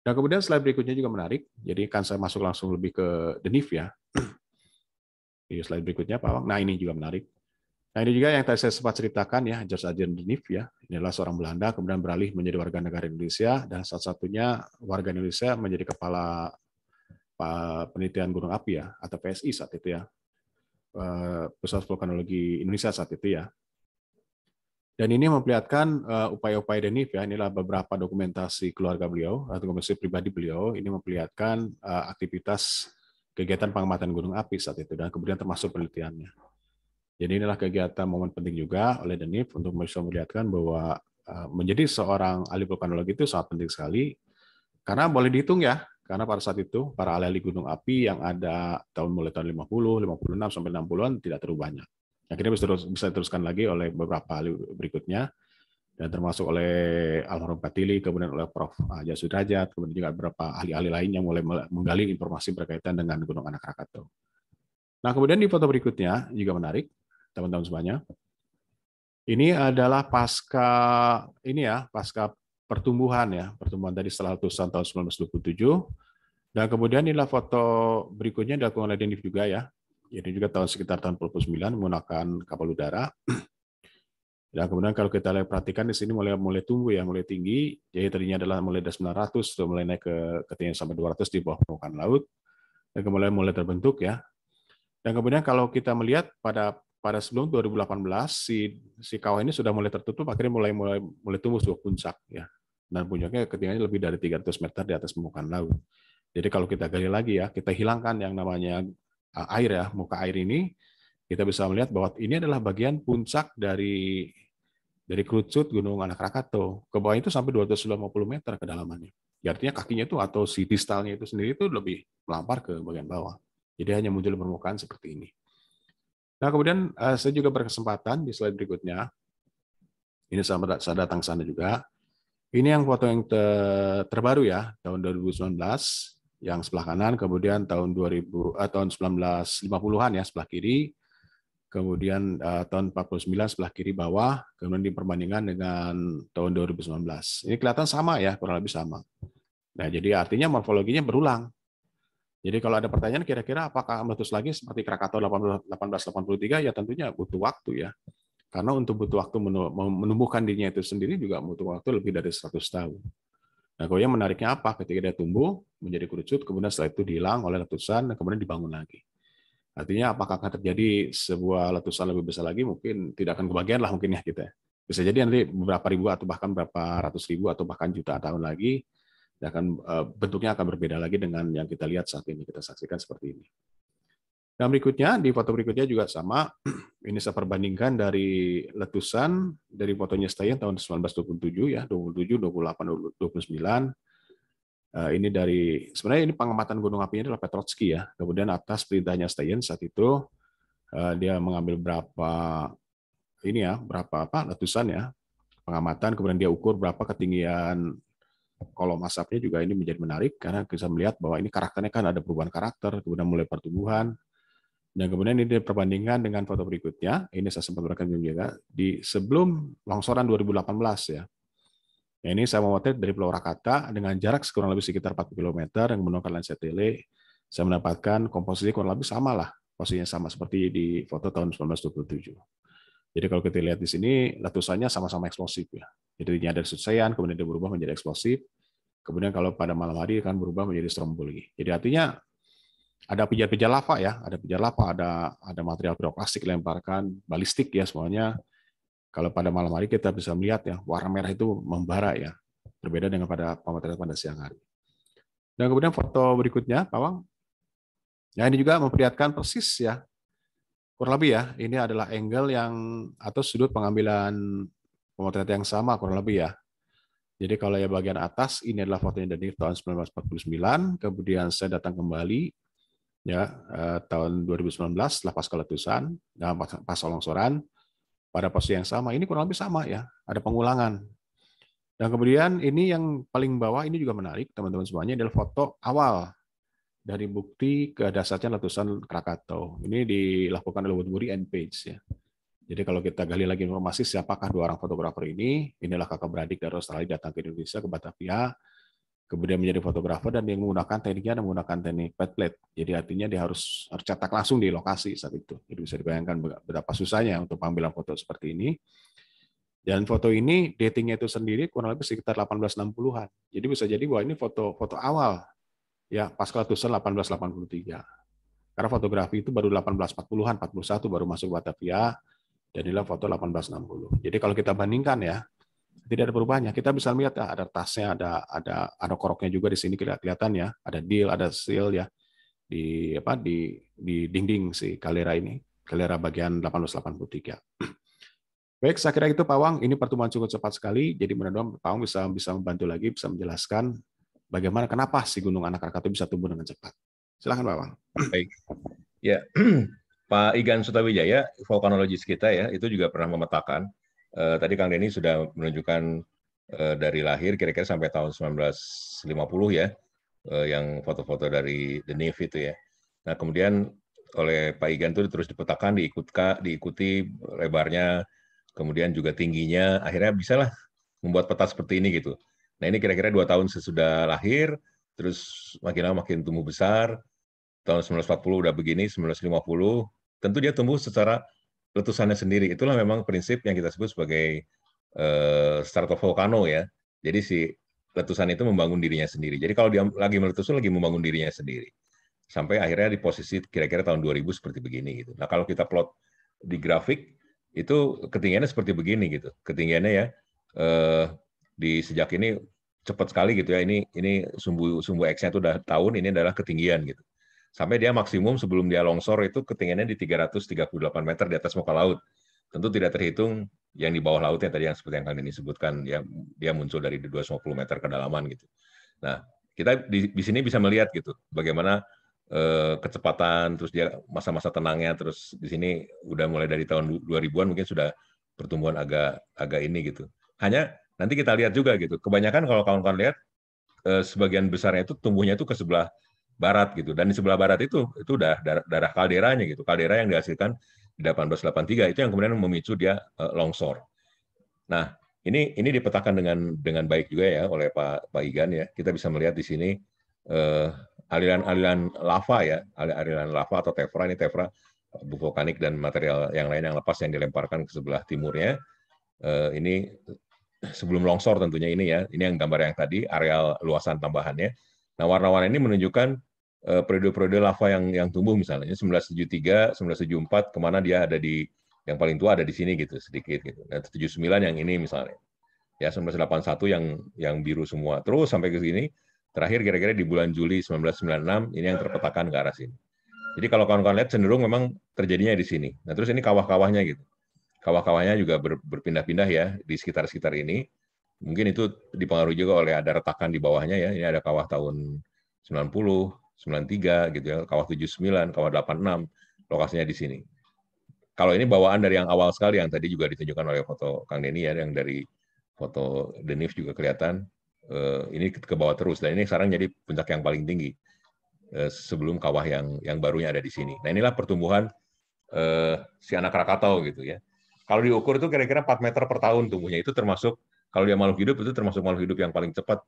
Nah, kemudian slide berikutnya juga menarik. Jadi kan saya masuk langsung lebih ke Denif ya. Di (clears throat) iya, slide berikutnya Pak Wang. Nah, ini juga menarik. Nah, ini juga yang tadi saya sempat ceritakan ya, George Adrian Denif ya. Ini adalah seorang Belanda kemudian beralih menjadi warga negara Indonesia dan salah satunya warga Indonesia menjadi kepala penelitian gunung api ya atau PSI saat itu ya. Eh, Pusat Vulkanologi Indonesia saat itu ya. Dan ini memperlihatkan eh, upaya-upaya Denif ya, inilah beberapa dokumentasi keluarga beliau, atau dokumentasi pribadi beliau, ini memperlihatkan eh, aktivitas kegiatan pengamatan gunung api saat itu, dan kemudian termasuk penelitiannya. Jadi inilah kegiatan momen penting juga oleh Denif untuk bisa melihatkan bahwa eh, menjadi seorang ahli vulkanologi itu sangat penting sekali, karena boleh dihitung ya, karena pada saat itu para ahli gunung api yang ada tahun mulai tahun 50, 56 sampai 60-an tidak terlalu banyak. Akhirnya bisa, terus, bisa diteruskan lagi oleh beberapa ahli berikutnya, dan termasuk oleh almarhum Katili, kemudian oleh Prof. Aja ah, Sudrajat, kemudian juga beberapa ahli-ahli lain yang mulai menggali informasi berkaitan dengan Gunung Anak Krakatau. Nah, kemudian di foto berikutnya juga menarik, teman-teman semuanya. Ini adalah pasca ini ya, pasca pertumbuhan ya, pertumbuhan dari setelah letusan tahun 1927. Dan kemudian inilah foto berikutnya dilakukan oleh Denif juga ya ini juga tahun sekitar tahun 49 menggunakan kapal udara. (clears throat) Dan kemudian kalau kita lihat perhatikan di sini mulai mulai tumbuh ya, mulai tinggi. Jadi tadinya adalah mulai dari 900 sudah mulai naik ke ketinggian sampai 200 di bawah permukaan laut. Dan kemudian mulai terbentuk ya. Dan kemudian kalau kita melihat pada pada sebelum 2018 si si kawah ini sudah mulai tertutup akhirnya mulai mulai mulai tumbuh sebuah puncak ya. Dan puncaknya ketinggiannya lebih dari 300 meter di atas permukaan laut. Jadi kalau kita gali lagi ya, kita hilangkan yang namanya Eh, air ya, muka air ini, kita bisa melihat bahwa ini adalah bagian puncak dari dari kerucut Gunung Anak Rakato. Ke bawah itu sampai 250 meter kedalamannya. Ya, artinya kakinya itu atau si distalnya itu sendiri itu lebih melampar ke bagian bawah. Jadi hanya muncul permukaan seperti ini. Nah, kemudian eh, saya juga berkesempatan di slide berikutnya. Ini saya datang sana juga. Ini yang foto yang terbaru ya, tahun 2019 yang sebelah kanan, kemudian tahun 2000 eh, tahun 1950-an ya sebelah kiri, kemudian eh, tahun 49 sebelah kiri bawah, kemudian diperbandingkan dengan tahun 2019. Ini kelihatan sama ya, kurang lebih sama. Nah, jadi artinya morfologinya berulang. Jadi kalau ada pertanyaan kira-kira apakah meletus lagi seperti Krakatau 1883 ya tentunya butuh waktu ya. Karena untuk butuh waktu menumbuhkan dirinya itu sendiri juga butuh waktu lebih dari 100 tahun. Nah, kemudian menariknya apa? Ketika dia tumbuh, menjadi kerucut, kemudian setelah itu hilang oleh letusan, dan kemudian dibangun lagi. Artinya apakah akan terjadi sebuah letusan lebih besar lagi? Mungkin tidak akan kebagian lah mungkin ya kita. Gitu ya. Bisa jadi nanti beberapa ribu atau bahkan berapa ratus ribu atau bahkan juta tahun lagi, akan eh, bentuknya akan berbeda lagi dengan yang kita lihat saat ini, kita saksikan seperti ini. Dan nah, berikutnya, di foto berikutnya juga sama. (clears throat) Ini saya perbandingkan dari letusan dari fotonya Stein tahun 1927 ya, 27, 28, 29. Ini dari sebenarnya ini pengamatan gunung apinya adalah Petrovsky ya. Kemudian atas perintahnya Stein saat itu eh, dia mengambil berapa ini ya, berapa apa letusan ya, pengamatan kemudian dia ukur berapa ketinggian kolom asapnya juga ini menjadi menarik karena bisa melihat bahwa ini karakternya kan ada perubahan karakter, kemudian mulai pertumbuhan, dan kemudian ini diperbandingkan dengan foto berikutnya. Ini saya sempat berikan juga di sebelum longsoran 2018 ya. ya ini saya memotret dari Pulau Rakata dengan jarak kurang lebih sekitar 4 km yang menggunakan lensa tele. Saya mendapatkan komposisi kurang lebih sama lah, posisinya sama seperti di foto tahun 1927. Jadi kalau kita lihat di sini letusannya sama-sama eksplosif ya. Jadi ini ada susean, kemudian dia berubah menjadi eksplosif. Kemudian kalau pada malam hari akan berubah menjadi stromboli. Jadi artinya ada pijar-pijar lava ya, ada pijar lava, ada ada material piroklastik lemparkan, balistik ya semuanya. Kalau pada malam hari kita bisa melihat ya warna merah itu membara ya, berbeda dengan pada pemateri pada siang hari. Dan kemudian foto berikutnya, Pawang. Nah ini juga memperlihatkan persis ya, kurang lebih ya, ini adalah angle yang atau sudut pengambilan pemotret yang sama kurang lebih ya. Jadi kalau ya bagian atas ini adalah fotonya dari tahun 1949, kemudian saya datang kembali ya eh, tahun 2019 setelah pasca letusan dan ya, pas longsoran pada posisi yang sama ini kurang lebih sama ya ada pengulangan dan kemudian ini yang paling bawah ini juga menarik teman-teman semuanya adalah foto awal dari bukti ke dasarnya letusan Krakatau ini dilakukan oleh Woodbury and Page ya jadi kalau kita gali lagi informasi siapakah dua orang fotografer ini inilah kakak beradik dari Australia datang ke Indonesia ke Batavia kemudian menjadi fotografer dan dia menggunakan tekniknya dan menggunakan teknik pet plate. Jadi artinya dia harus, harus cetak langsung di lokasi saat itu. Jadi bisa dibayangkan berapa susahnya untuk pengambilan foto seperti ini. Dan foto ini datingnya itu sendiri kurang lebih sekitar 1860-an. Jadi bisa jadi bahwa ini foto foto awal ya pasca letusan 1883. Karena fotografi itu baru 1840-an, 41 baru masuk Batavia dan inilah foto 1860. Jadi kalau kita bandingkan ya, tidak ada perubahannya. Kita bisa melihat ya ah, ada tasnya, ada ada ada koroknya juga di sini kelihatan ya, ada deal, ada seal ya di apa di di dinding si kalera ini, kalera bagian 1883. (clears throat) Baik, saya kira itu Pak Wang, ini pertemuan cukup cepat sekali, jadi mudah-mudahan Pak Wang bisa bisa membantu lagi, bisa menjelaskan bagaimana kenapa si Gunung Anak Krakatau bisa tumbuh dengan cepat. Silakan Pak Wang. Baik. Ya, (clears throat) Pak Igan Sutawijaya, vulkanologis kita ya, itu juga pernah memetakan eh, tadi Kang Denny sudah menunjukkan eh, dari lahir kira-kira sampai tahun 1950 ya, eh, yang foto-foto dari The Navy itu ya. Nah kemudian oleh Pak Igan itu terus dipetakan, diikutka, diikuti lebarnya, kemudian juga tingginya, akhirnya bisalah membuat peta seperti ini gitu. Nah ini kira-kira dua tahun sesudah lahir, terus makin lama makin tumbuh besar, tahun 1940 udah begini, 1950, tentu dia tumbuh secara letusannya sendiri. Itulah memang prinsip yang kita sebut sebagai uh, start of volcano ya. Jadi si letusan itu membangun dirinya sendiri. Jadi kalau dia lagi meletus lagi membangun dirinya sendiri. Sampai akhirnya di posisi kira-kira tahun 2000 seperti begini gitu. Nah, kalau kita plot di grafik itu ketinggiannya seperti begini gitu. Ketinggiannya ya eh, di sejak ini cepat sekali gitu ya. Ini ini sumbu sumbu X-nya itu udah tahun, ini adalah ketinggian gitu sampai dia maksimum sebelum dia longsor itu ketinggiannya di 338 meter di atas muka laut. Tentu tidak terhitung yang di bawah lautnya tadi yang seperti yang kalian ini sebutkan, dia, dia muncul dari 250 meter kedalaman gitu. Nah, kita di, di sini bisa melihat gitu bagaimana eh, kecepatan, terus dia masa-masa tenangnya, terus di sini udah mulai dari tahun 2000-an mungkin sudah pertumbuhan agak agak ini gitu. Hanya nanti kita lihat juga gitu. Kebanyakan kalau kawan-kawan lihat eh, sebagian besarnya itu tumbuhnya itu ke sebelah barat gitu. Dan di sebelah barat itu itu udah darah, darah kalderanya gitu. Kaldera yang dihasilkan di 1883 itu yang kemudian memicu dia eh, longsor. Nah, ini ini dipetakan dengan dengan baik juga ya oleh Pak Pak Igan ya. Kita bisa melihat di sini eh, aliran-aliran lava ya, aliran lava atau tefra ini tefra abu eh, vulkanik dan material yang lain yang lepas yang dilemparkan ke sebelah timurnya. Uh, ini sebelum longsor tentunya ini ya. Ini yang gambar yang tadi areal luasan tambahannya. Nah, warna-warna ini menunjukkan Eh, periode-periode lava yang yang tumbuh misalnya 1973, 1974 kemana dia ada di yang paling tua ada di sini gitu sedikit gitu. Nah, 79 yang ini misalnya. Ya 1981 yang yang biru semua. Terus sampai ke sini terakhir kira-kira di bulan Juli 1996 ini yang terpetakan ke arah sini. Jadi kalau kawan-kawan lihat cenderung memang terjadinya di sini. Nah, terus ini kawah-kawahnya gitu. Kawah-kawahnya juga ber, berpindah-pindah ya di sekitar-sekitar ini. Mungkin itu dipengaruhi juga oleh ada retakan di bawahnya ya. Ini ada kawah tahun 90, 93 gitu ya, kawah 79, kawah 86, lokasinya di sini. Kalau ini bawaan dari yang awal sekali yang tadi juga ditunjukkan oleh foto Kang Denny ya, yang dari foto Denif juga kelihatan. Eh, ini ke bawah terus dan ini sekarang jadi puncak yang paling tinggi eh, sebelum kawah yang yang barunya ada di sini. Nah inilah pertumbuhan eh, si anak Krakatau gitu ya. Kalau diukur itu kira-kira 4 meter per tahun tumbuhnya itu termasuk kalau dia makhluk hidup itu termasuk makhluk hidup yang paling cepat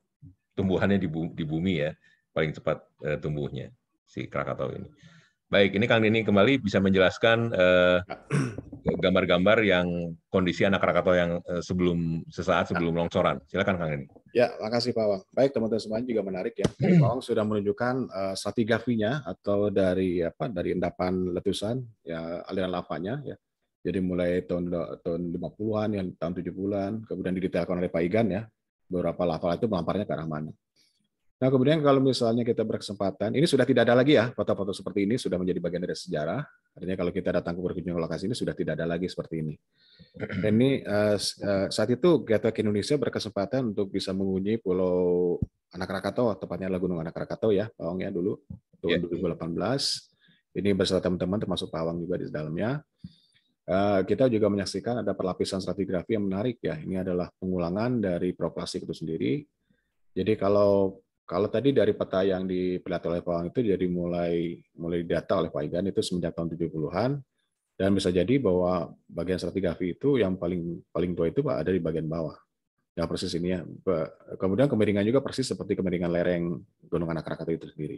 tumbuhannya di di bumi ya paling cepat uh, tumbuhnya si Krakatau ini. Baik, ini Kang Dini kembali bisa menjelaskan eh, gambar-gambar uh, yang kondisi anak Krakatau yang uh, sebelum sesaat sebelum longsoran. Silakan Kang Dini. Ya, makasih Pak Wang. Baik, teman-teman semuanya juga menarik ya. Pak Wang sudah menunjukkan uh, stratigrafinya atau dari apa dari endapan letusan ya aliran lavanya ya. Jadi mulai tahun tahun 50-an yang tahun 70-an kemudian didetailkan oleh Pak Igan ya. Beberapa lava itu melamparnya ke arah mana. Nah, kemudian kalau misalnya kita berkesempatan, ini sudah tidak ada lagi ya, foto-foto seperti ini sudah menjadi bagian dari sejarah. Artinya kalau kita datang ke berkunjung lokasi ini sudah tidak ada lagi seperti ini. (clears throat) Dan ini eh, eh, saat itu ke Indonesia berkesempatan untuk bisa mengunjungi Pulau Anak Rakatau, tepatnya adalah Gunung Anak Rakatau ya, Pawang ya dulu, tahun 2018. Iya. Ini bersama teman-teman termasuk Pawang juga di dalamnya. Eh, kita juga menyaksikan ada perlapisan stratigrafi yang menarik ya. Ini adalah pengulangan dari proklasik itu sendiri. Jadi kalau kalau tadi dari peta yang diperlihatkan oleh Pak Wang itu jadi mulai mulai data oleh Pak Igan itu semenjak tahun 70-an dan bisa jadi bahwa bagian stratigrafi itu yang paling paling tua itu Pak ada di bagian bawah. Yang persis ini ya. Kemudian kemiringan juga persis seperti kemiringan lereng Gunung Anak Krakatau itu sendiri.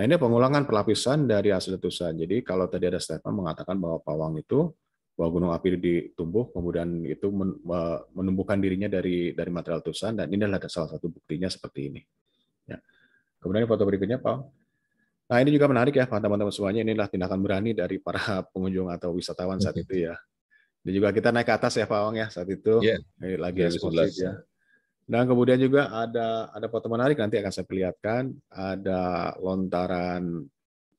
Nah ini pengulangan perlapisan dari hasil letusan. Jadi kalau tadi ada statement mengatakan bahwa pawang itu bahwa gunung api ditumbuh kemudian itu menumbuhkan dirinya dari dari material letusan dan ini adalah salah satu buktinya seperti ini. Ya. Kemudian foto berikutnya, Pak. Nah ini juga menarik ya, Pak teman-teman semuanya. Inilah tindakan berani dari para (laughs) pengunjung atau wisatawan saat itu ya. Dan juga kita naik ke atas ya, Pak Wang ya saat itu yeah. lagi yeah, eksklusif ya. Dan kemudian juga ada ada foto menarik nanti akan saya perlihatkan. Ada lontaran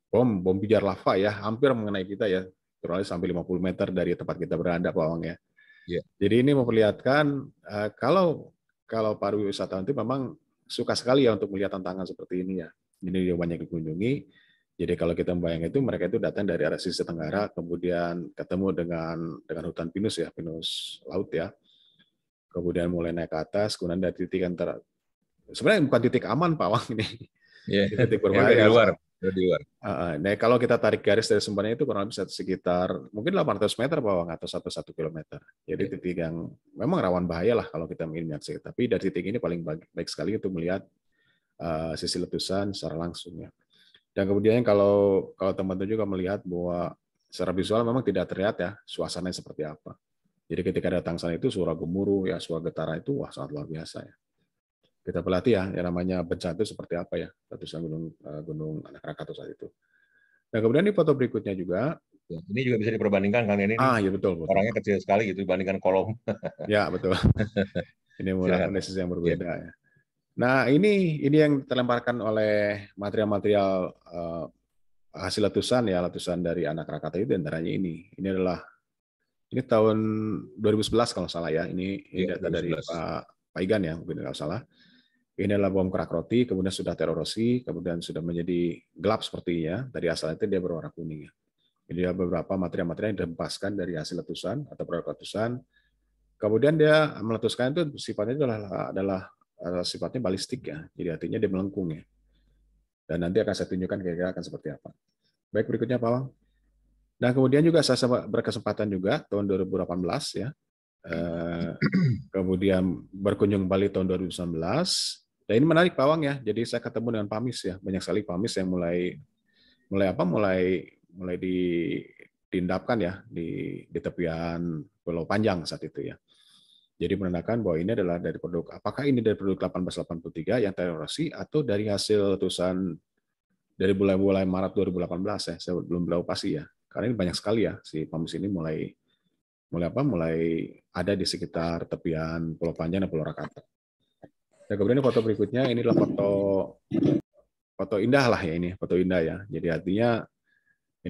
bom bom pijar lava ya, hampir mengenai kita ya, kurang sampai 50 meter dari tempat kita berada, Pak Wang ya. Yeah. Jadi ini memperlihatkan eh, kalau kalau para wisatawan itu memang suka sekali ya untuk melihat tantangan seperti ini ya. ini dia banyak dikunjungi. Jadi kalau kita membayang itu mereka itu datang dari arah sisi tenggara, kemudian ketemu dengan dengan hutan pinus ya, pinus laut ya. Kemudian mulai naik ke atas, kemudian dari titik antara sebenarnya bukan titik aman Pak Wang ini. Yeah. Titik berbahaya. Yang luar di luar. Uh, nah, kalau kita tarik garis dari sumbernya itu kurang lebih sekitar mungkin 800 meter bawah atau satu satu kilometer. Jadi yeah. titik yang memang rawan bahaya lah kalau kita ingin menyaksikan. Tapi dari titik ini paling baik, baik sekali itu melihat uh, sisi letusan secara langsungnya. Dan kemudian kalau kalau teman-teman juga melihat bahwa secara visual memang tidak terlihat ya suasananya seperti apa. Jadi ketika datang sana itu suara gemuruh ya suara getaran itu wah sangat luar biasa ya kita pelatih ya, yang namanya bencana itu seperti apa ya, letusan gunung eh, gunung anak Krakatau saat itu. Nah kemudian di foto berikutnya juga. Ya, ini juga bisa diperbandingkan kan ini. Ah ya betul, betul. Orangnya kecil sekali gitu dibandingkan kolom. (laughs) ya betul. (laughs) ini mulai analisis yang ya. berbeda ya. Nah ini ini yang terlemparkan oleh material-material uh, hasil letusan ya letusan dari anak Krakatau itu antaranya ini. Ini adalah ini tahun 2011 kalau salah ya. Ini, ini ya, data 2011. dari Pak Pak Igan ya mungkin kalau salah ini adalah bom kerak roti, kemudian sudah terorosi, kemudian sudah menjadi gelap sepertinya. Dari asalnya itu dia berwarna kuning. Jadi ada beberapa material-material yang dihempaskan dari hasil letusan atau produk letusan. Kemudian dia meletuskan itu sifatnya adalah, adalah sifatnya balistik ya. Jadi artinya dia melengkung ya. Dan nanti akan saya tunjukkan kira-kira akan seperti apa. Baik berikutnya Pak Wang. Nah kemudian juga saya berkesempatan juga tahun 2018 ya. Eh, kemudian berkunjung Bali tahun 2019 Nah ini menarik Pawang ya. Jadi saya ketemu dengan Pamis ya. Banyak sekali Pamis yang mulai mulai apa? Mulai mulai di diindapkan ya di di tepian Pulau Panjang saat itu ya. Jadi menandakan bahwa ini adalah dari produk apakah ini dari produk 1883 yang terorasi atau dari hasil letusan dari bulan-bulan Maret 2018 ya. Saya belum tahu pasti ya. Karena ini banyak sekali ya si Pamis ini mulai mulai apa? Mulai ada di sekitar tepian Pulau Panjang dan Pulau Rakata. Nah, kemudian foto berikutnya ini adalah foto foto indah lah ya ini, foto indah ya. Jadi artinya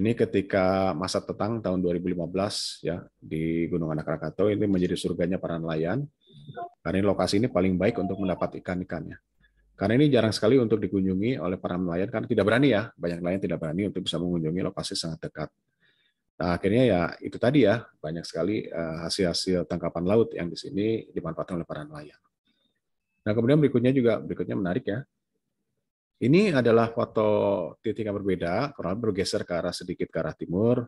ini ketika masa tetang tahun 2015 ya di Gunung Anak Krakatau ini menjadi surganya para nelayan. Karena ini lokasi ini paling baik untuk mendapat ikan-ikannya. Karena ini jarang sekali untuk dikunjungi oleh para nelayan karena tidak berani ya, banyak nelayan tidak berani untuk bisa mengunjungi lokasi sangat dekat. Nah, akhirnya ya itu tadi ya, banyak sekali eh, hasil-hasil tangkapan laut yang di sini dimanfaatkan oleh para nelayan. Nah, kemudian berikutnya juga berikutnya menarik ya. Ini adalah foto titik yang berbeda, kurang bergeser ke arah sedikit ke arah timur.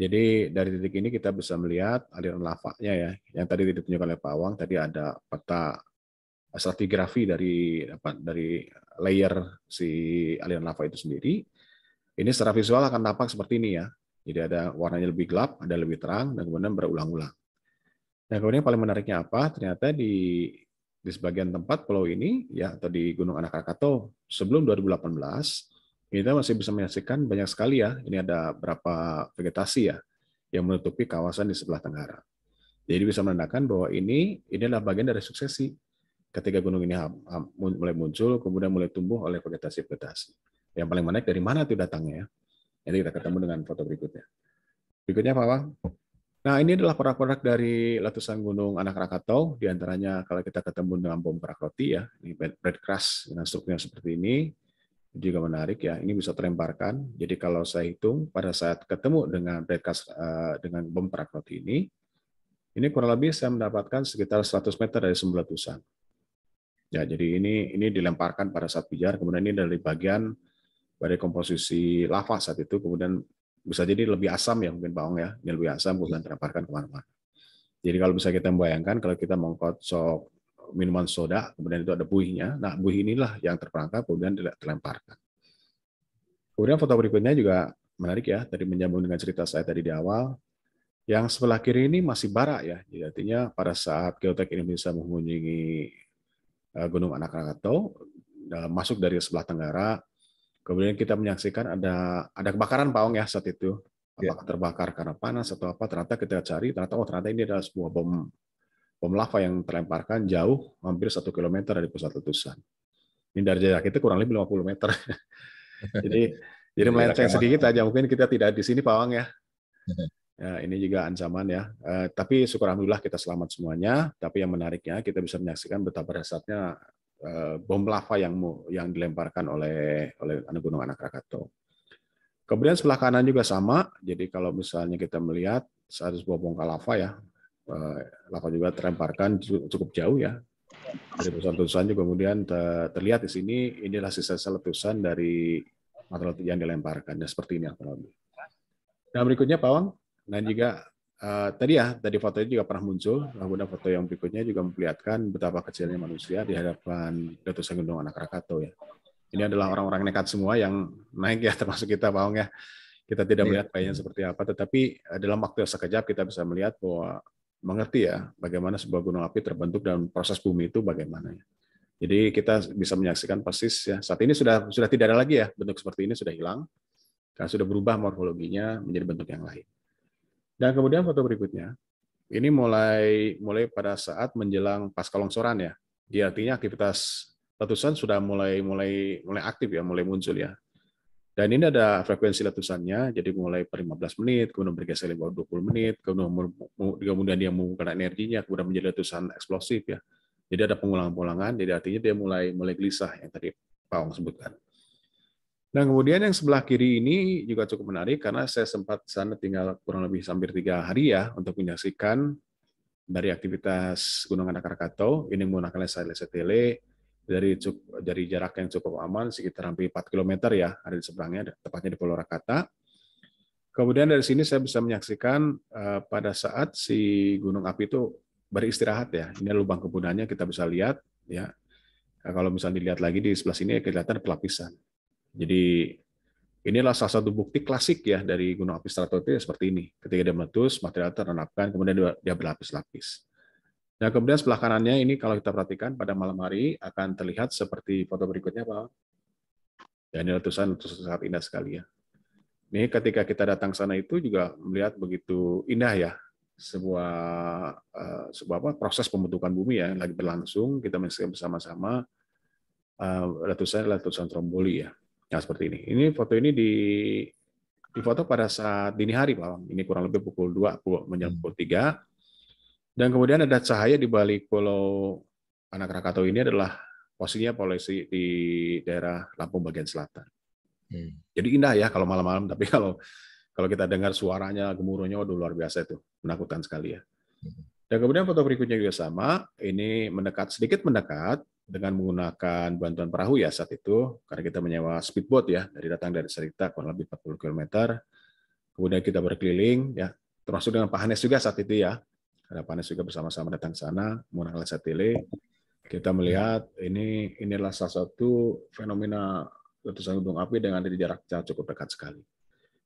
Jadi dari titik ini kita bisa melihat aliran lavanya ya, yang tadi ditunjukkan oleh Pak Awang, tadi ada peta stratigrafi dari apa, dari layer si aliran lava itu sendiri. Ini secara visual akan tampak seperti ini ya. Jadi ada warnanya lebih gelap, ada lebih terang, dan kemudian berulang-ulang. Nah kemudian yang paling menariknya apa? Ternyata di di sebagian tempat pulau ini ya atau di Gunung Anak Krakato, sebelum 2018 kita masih bisa menyaksikan banyak sekali ya ini ada berapa vegetasi ya yang menutupi kawasan di sebelah tenggara. Jadi bisa menandakan bahwa ini ini adalah bagian dari suksesi ketika gunung ini mulai muncul kemudian mulai tumbuh oleh vegetasi-vegetasi. Yang paling menarik dari mana itu datangnya ya. Nanti kita ketemu dengan foto berikutnya. Berikutnya Pak Wang. Nah, ini adalah produk-produk dari letusan gunung anak Rakatau, antaranya kalau kita ketemu dengan bom perak roti ya, ini bread crust dengan strukturnya seperti ini, juga menarik ya, ini bisa terlemparkan. Jadi kalau saya hitung pada saat ketemu dengan bread crust, eh, dengan bom perak roti ini, ini kurang lebih saya mendapatkan sekitar 100 meter dari sumber letusan. Ya, jadi ini ini dilemparkan pada saat pijar, kemudian ini dari bagian dari komposisi lava saat itu, kemudian bisa jadi lebih asam ya mungkin Pak Ong ya, ini lebih asam iya. kemudian terpaparkan kemana-mana. Jadi kalau bisa kita bayangkan kalau kita mengkocok minuman soda, kemudian itu ada buihnya, nah buih inilah yang terperangkap kemudian tidak terlemparkan. Kemudian foto berikutnya juga menarik ya, tadi menyambung dengan cerita saya tadi di awal, yang sebelah kiri ini masih bara ya, jadi artinya pada saat geotek Indonesia mengunjungi eh, Gunung Anak Rakatau, eh, masuk dari sebelah tenggara, Kemudian kita menyaksikan ada ada kebakaran Pak ya saat itu. Ya. Apakah yeah. terbakar karena panas atau apa? Ternyata kita cari, ternyata oh ternyata ini adalah sebuah bom bom lava yang terlemparkan jauh hampir satu kilometer dari pusat letusan. Ini dari jarak itu kurang lebih 50 meter. (laughs) (laughs) jadi jadi melenceng sedikit aja mungkin kita tidak di sini Pak ya. (laughs) ya ini juga ancaman ya. Uh, tapi syukur alhamdulillah kita selamat semuanya. Tapi yang menariknya kita bisa menyaksikan betapa dasarnya Eh, bom lava yang yang dilemparkan oleh oleh anak gunung anak Krakato. Kemudian sebelah kanan juga sama. Jadi kalau misalnya kita melihat saat sebuah bongkah lava ya, eh, lava juga terlemparkan cukup jauh ya. Dari letusan-letusan juga kemudian terlihat di sini inilah sisa-sisa letusan dari material yang dilemparkan. Ya, seperti ini yang lebih. Nah berikutnya Pak Wang, dan juga Eh, tadi ya, tadi fotonya juga pernah muncul. Nah, kemudian foto yang berikutnya juga memperlihatkan betapa kecilnya manusia di hadapan letusan gunung anak Krakatau ya. Ini adalah orang-orang nekat semua yang naik ya, (laughs) termasuk kita, Bang ya. Kita tidak iya. melihat kayaknya seperti apa, tetapi dalam waktu yang sekejap kita bisa melihat bahwa mengerti ya bagaimana sebuah gunung api terbentuk dan proses bumi itu bagaimana. Ya. Jadi kita bisa menyaksikan persis ya. Saat ini sudah sudah tidak ada lagi ya bentuk seperti ini sudah hilang karena sudah berubah morfologinya menjadi bentuk yang lain. Dan kemudian foto berikutnya, ini mulai mulai pada saat menjelang pasca longsoran ya. Dia artinya aktivitas letusan sudah mulai mulai mulai aktif ya, mulai muncul ya. Dan ini ada frekuensi letusannya, jadi mulai per 15 menit, kemudian bergeser lima bawah 20 menit, kemudian, kemudian dia menggunakan energinya, kemudian menjadi letusan eksplosif ya. Jadi ada pengulangan-pengulangan, jadi artinya dia mulai mulai gelisah yang tadi Pak Wong sebutkan. Nah, kemudian yang sebelah kiri ini juga cukup menarik karena saya sempat sana tinggal kurang lebih hampir tiga hari ya untuk menyaksikan dari aktivitas Gunung Anak Krakatau ini menggunakan lensa-lensa tele dari dari jarak yang cukup aman sekitar hampir 4 km ya ada di seberangnya tepatnya di Pulau Rakata. Kemudian dari sini saya bisa menyaksikan eh, pada saat si gunung api itu beristirahat ya. Ini lubang kebunannya kita bisa lihat ya. Nah, kalau misalnya dilihat lagi di sebelah sini kelihatan pelapisan. Jadi inilah salah satu bukti klasik ya dari gunung api stratovolkanik seperti ini. Ketika dia meletus, material terenapkan, kemudian dia berlapis-lapis. Nah, kemudian sebelah kanannya ini kalau kita perhatikan pada malam hari akan terlihat seperti foto berikutnya, Pak. Ya, ini letusan, letusan sangat indah sekali ya. Ini ketika kita datang sana itu juga melihat begitu indah ya sebuah uh, sebuah apa proses pembentukan bumi ya lagi berlangsung kita menyaksikan bersama-sama uh, eh, letusan letusan tromboli ya Nah, seperti ini. Ini foto ini di foto pada saat dini hari, Pak. Ini kurang lebih pukul 2 menjelang pukul 3. Dan kemudian ada cahaya di balik pulau anak Krakatau ini adalah posisinya polisi di daerah Lampung bagian selatan. Hmm. Jadi indah ya kalau malam-malam, tapi (laughs) kalau kalau kita dengar suaranya, gemuruhnya, waduh luar biasa itu, menakutkan sekali ya. Hmm. Dan kemudian foto berikutnya juga sama, ini mendekat sedikit mendekat, dengan menggunakan bantuan perahu ya saat itu karena kita menyewa speedboat ya dari datang dari Serita kurang lebih 40 km. Kemudian kita berkeliling ya termasuk dengan Pak Hanes juga saat itu ya. Karena Pak Hanes juga bersama-sama datang ke sana menggunakan satele. Kita melihat ini inilah salah satu fenomena letusan gunung api dengan dari jarak yang cukup dekat sekali.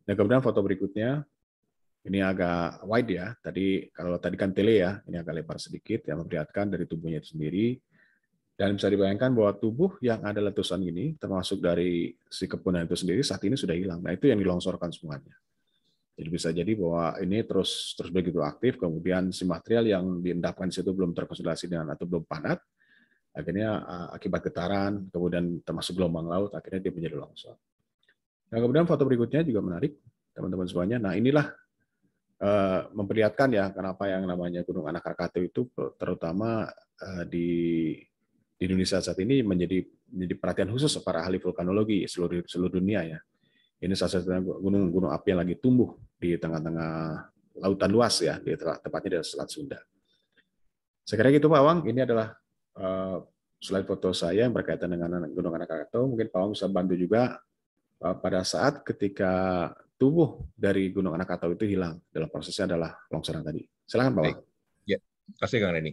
nah kemudian foto berikutnya ini agak wide ya. Tadi kalau tadi kan tele ya, ini agak lebar sedikit yang memperlihatkan dari tubuhnya itu sendiri dan bisa dibayangkan bahwa tubuh yang ada letusan ini, termasuk dari si kepunan itu sendiri, saat ini sudah hilang. Nah, itu yang dilongsorkan semuanya. Jadi bisa jadi bahwa ini terus terus begitu aktif, kemudian si material yang diendapkan di situ belum terkonsolidasi dengan atau belum padat, akhirnya eh, akibat getaran, kemudian termasuk gelombang laut, akhirnya dia menjadi longsor. Nah, kemudian foto berikutnya juga menarik, teman-teman semuanya. Nah, inilah eh, memperlihatkan ya kenapa yang namanya Gunung Anak Krakatau itu terutama eh, di di Indonesia saat ini menjadi menjadi perhatian khusus para ahli vulkanologi seluruh seluruh dunia ya. Ini salah satu gunung-gunung api yang lagi tumbuh di tengah-tengah lautan luas ya, di tepatnya di Selat Sunda. Sekarang kira gitu Pak Wang ini adalah uh, slide foto saya yang berkaitan dengan Gunung Anak Krakatau. Mungkin Pak Wang bisa bantu juga uh, pada saat ketika tubuh dari Gunung Anak Krakatau itu hilang dalam prosesnya adalah longsoran tadi. Silakan Pak Wang. Ya, kasih Kang Reni.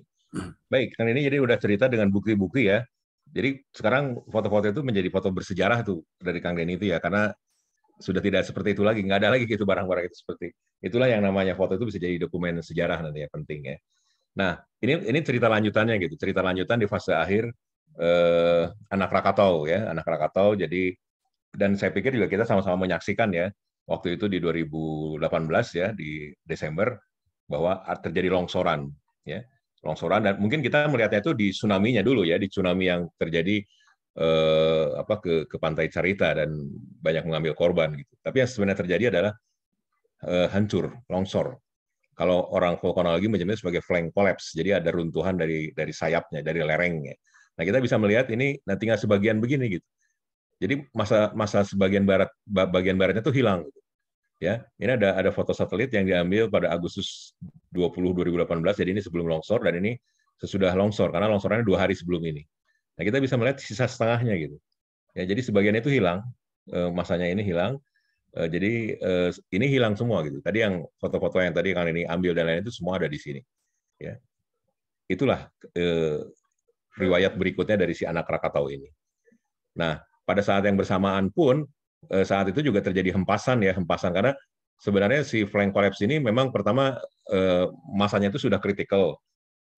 Baik, kan ini jadi udah cerita dengan bukti-bukti ya. Jadi sekarang foto-foto itu menjadi foto bersejarah tuh dari Kang Denny itu ya, karena sudah tidak seperti itu lagi, nggak ada lagi gitu barang-barang itu seperti itulah yang namanya foto itu bisa jadi dokumen sejarah nanti ya penting ya. Nah ini ini cerita lanjutannya gitu, cerita lanjutan di fase akhir eh, anak Krakatau ya, anak Krakatau. Jadi dan saya pikir juga kita sama-sama menyaksikan ya waktu itu di 2018 ya di Desember bahwa terjadi longsoran ya longsoran dan mungkin kita melihatnya itu di tsunami-nya dulu ya, di tsunami yang terjadi eh, apa ke ke pantai Carita dan banyak mengambil korban gitu. Tapi yang sebenarnya terjadi adalah eh, hancur, longsor. Kalau orang vulkanologi menyebutnya sebagai flank collapse, jadi ada runtuhan dari dari sayapnya, dari lerengnya. Nah, kita bisa melihat ini nanti tinggal sebagian begini gitu. Jadi masa masa sebagian barat bagian baratnya tuh hilang gitu ya ini ada ada foto satelit yang diambil pada Agustus 20 2018 jadi ini sebelum longsor dan ini sesudah longsor karena longsornya dua hari sebelum ini nah kita bisa melihat sisa setengahnya gitu ya jadi sebagian itu hilang eh, masanya ini hilang eh, jadi eh, ini hilang semua gitu tadi yang foto-foto yang tadi kan ini ambil dan lain itu semua ada di sini ya itulah riwayat berikutnya dari si anak Krakatau ini nah pada saat yang bersamaan pun Eh, saat itu juga terjadi hempasan ya hempasan karena sebenarnya si flank collapse ini memang pertama eh, masanya itu sudah kritikal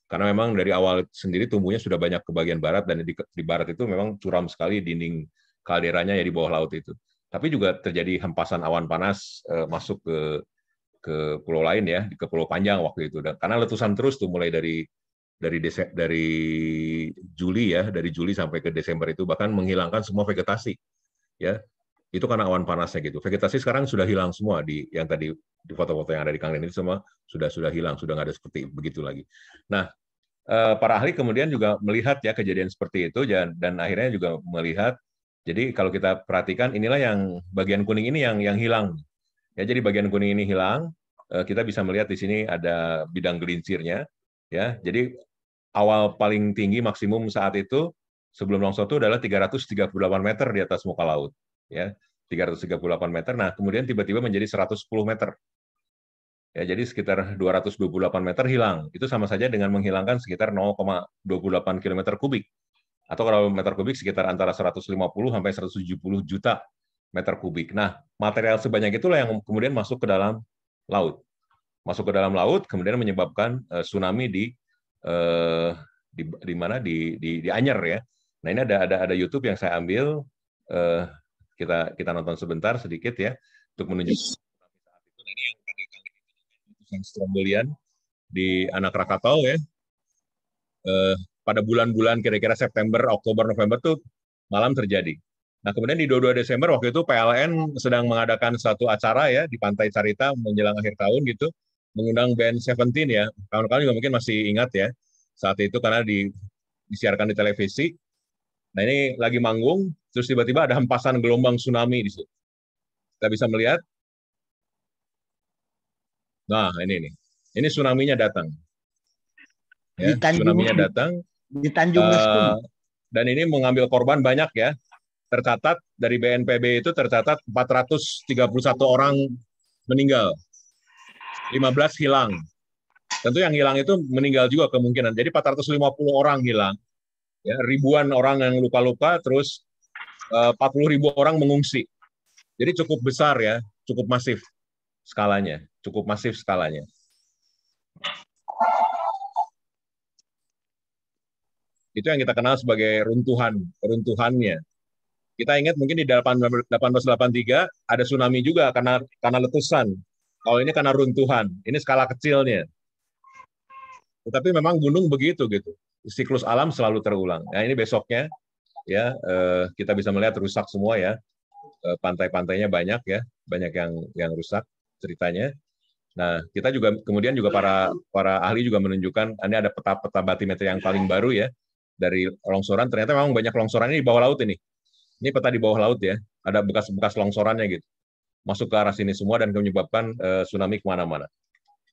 karena memang dari awal sendiri tumbuhnya sudah banyak ke bagian barat dan di, di barat itu memang curam sekali dinding kalderanya ya di bawah laut itu. Tapi juga terjadi hempasan awan panas eh, masuk ke ke pulau lain ya, ke Pulau Panjang waktu itu. Dan, karena letusan terus tuh mulai dari dari Desem, dari Juli ya, dari Juli sampai ke Desember itu bahkan menghilangkan semua vegetasi. Ya, itu karena awan panasnya gitu. Vegetasi sekarang sudah hilang semua di yang tadi di foto-foto yang ada di kangen ini semua sudah sudah hilang, sudah nggak ada seperti begitu lagi. Nah, eh, para ahli kemudian juga melihat ya kejadian seperti itu dan, dan akhirnya juga melihat jadi kalau kita perhatikan inilah yang bagian kuning ini yang yang hilang. Ya jadi bagian kuning ini hilang, eh, kita bisa melihat di sini ada bidang gelincirnya ya. Jadi awal paling tinggi maksimum saat itu sebelum longsor itu adalah 338 meter di atas muka laut ya 338 meter. Nah, kemudian tiba-tiba menjadi 110 meter. Ya, jadi sekitar 228 meter hilang. Itu sama saja dengan menghilangkan sekitar 0,28 km kubik. Atau kalau meter kubik sekitar antara 150 sampai 170 juta meter kubik. Nah, material sebanyak itulah yang kemudian masuk ke dalam laut. Masuk ke dalam laut kemudian menyebabkan eh, tsunami di eh, di, di mana di, di di Anyer ya. Nah, ini ada ada ada YouTube yang saya ambil eh, kita kita nonton sebentar sedikit ya untuk menunjukkan iya. nah, ini yang tadi yang Strombolian di anak Krakatau ya. Eh, pada bulan-bulan kira-kira September, Oktober, November tuh malam terjadi. Nah, kemudian di 22 Desember waktu itu PLN sedang mengadakan satu acara ya di Pantai Carita menjelang akhir tahun gitu, mengundang band Seventeen ya. Kawan-kawan juga mungkin masih ingat ya saat itu karena di, disiarkan di televisi Nah ini lagi manggung, terus tiba-tiba ada hempasan gelombang tsunami di situ. Kita bisa melihat. Nah ini nih, ini tsunaminya datang. Ya, di Tanjung, tsunaminya datang. Di Tanjung uh, Dan ini mengambil korban banyak ya. Tercatat dari BNPB itu tercatat 431 orang meninggal. 15 hilang. Tentu yang hilang itu meninggal juga kemungkinan. Jadi 450 orang hilang ya, ribuan orang yang luka-luka, terus eh, uh, 40 ribu orang mengungsi. Jadi cukup besar ya, cukup masif skalanya, cukup masif skalanya. Itu yang kita kenal sebagai runtuhan, runtuhannya. Kita ingat mungkin di 1883 ada tsunami juga karena karena letusan. Kalau ini karena runtuhan, ini skala kecilnya. Tetapi memang gunung begitu gitu siklus alam selalu terulang. Nah ini besoknya ya eh, kita bisa melihat rusak semua ya eh, pantai-pantainya banyak ya banyak yang yang rusak ceritanya. Nah kita juga kemudian juga para para ahli juga menunjukkan ah, ini ada peta-peta batimeter yang paling baru ya dari longsoran. Ternyata memang banyak longsoran ini di bawah laut ini. Ini peta di bawah laut ya ada bekas-bekas longsorannya gitu masuk ke arah sini semua dan menyebabkan eh, tsunami kemana-mana.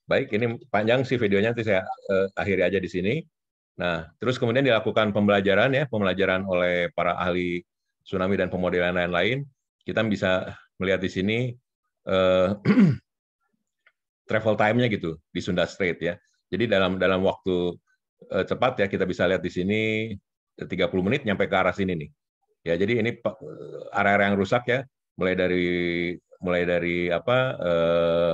Baik, ini panjang sih videonya nanti saya akhiri aja di sini. Nah, terus kemudian dilakukan pembelajaran ya, pembelajaran oleh para ahli tsunami dan pemodelan lain-lain. Kita bisa melihat di sini eh, (clears throat) travel time-nya gitu di Sunda Strait ya. Jadi dalam dalam waktu eh, cepat ya kita bisa lihat di sini 30 menit nyampe ke arah sini nih. Ya, jadi ini eh, area-area yang rusak ya, mulai dari mulai dari apa eh,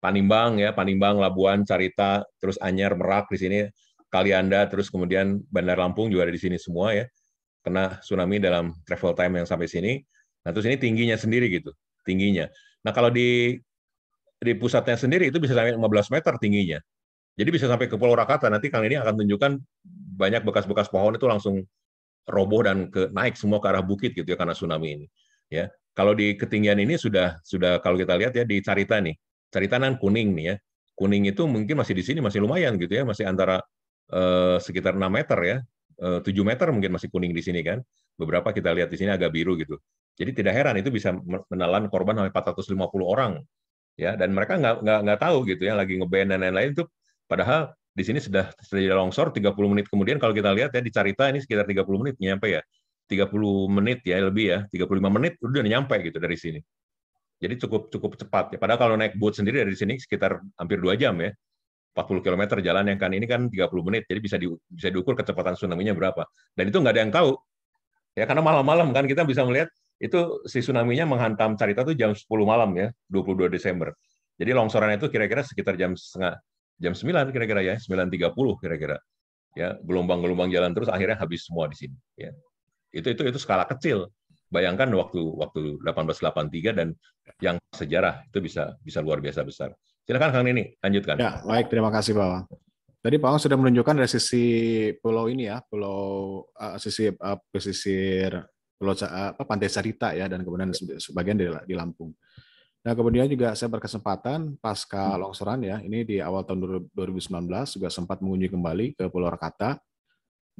Panimbang ya, Panimbang, Labuan, Carita, terus Anyer, Merak di sini Kalianda, terus kemudian Bandar Lampung juga ada di sini semua ya, kena tsunami dalam travel time yang sampai sini. Nah terus ini tingginya sendiri gitu, tingginya. Nah kalau di di pusatnya sendiri itu bisa sampai 15 meter tingginya. Jadi bisa sampai ke Pulau Rakata. Nanti Kang ini akan tunjukkan banyak bekas-bekas pohon itu langsung roboh dan ke naik semua ke arah bukit gitu ya karena tsunami ini. Ya, kalau di ketinggian ini sudah sudah kalau kita lihat ya di Carita nih, Carita kan kuning nih ya kuning itu mungkin masih di sini masih lumayan gitu ya, masih antara Eh, sekitar 6 meter ya, eh, tujuh 7 meter mungkin masih kuning di sini kan. Beberapa kita lihat di sini agak biru gitu. Jadi tidak heran itu bisa menelan korban sampai 450 orang ya dan mereka nggak nggak nggak tahu gitu ya lagi ngeband dan lain-lain itu padahal di sini sudah terjadi longsor 30 menit kemudian kalau kita lihat ya di Carita ini sekitar 30 menit nyampe ya 30 menit ya lebih ya 35 menit udah nyampe gitu dari sini jadi cukup cukup cepat ya padahal kalau naik boat sendiri dari sini sekitar hampir dua jam ya 40 km jalan yang kan ini kan 30 menit, jadi bisa di, bisa diukur kecepatan tsunami-nya berapa. Dan itu nggak ada yang tahu. Ya karena malam-malam kan kita bisa melihat itu si tsunami-nya menghantam Carita tuh jam 10 malam ya, 22 Desember. Jadi longsoran itu kira-kira sekitar jam setengah jam 9 kira-kira ya, 9.30 kira-kira. Ya, gelombang-gelombang jalan terus akhirnya habis semua di sini, ya. Itu itu itu skala kecil. Bayangkan waktu waktu 1883 dan yang sejarah itu bisa bisa luar biasa besar. Silakan Kang Nini, lanjutkan. Ya, baik. Terima kasih, pak Wang. Tadi Pak Wang sudah menunjukkan dari sisi pulau ini ya, pulau uh, sisi uh, pesisir pulau uh, apa, Pantai Sarita ya, dan kemudian sebagian di, di Lampung. Nah kemudian juga saya berkesempatan pasca hmm. longsoran ya, ini di awal tahun 2019 juga sempat mengunjungi kembali ke Pulau Rakata.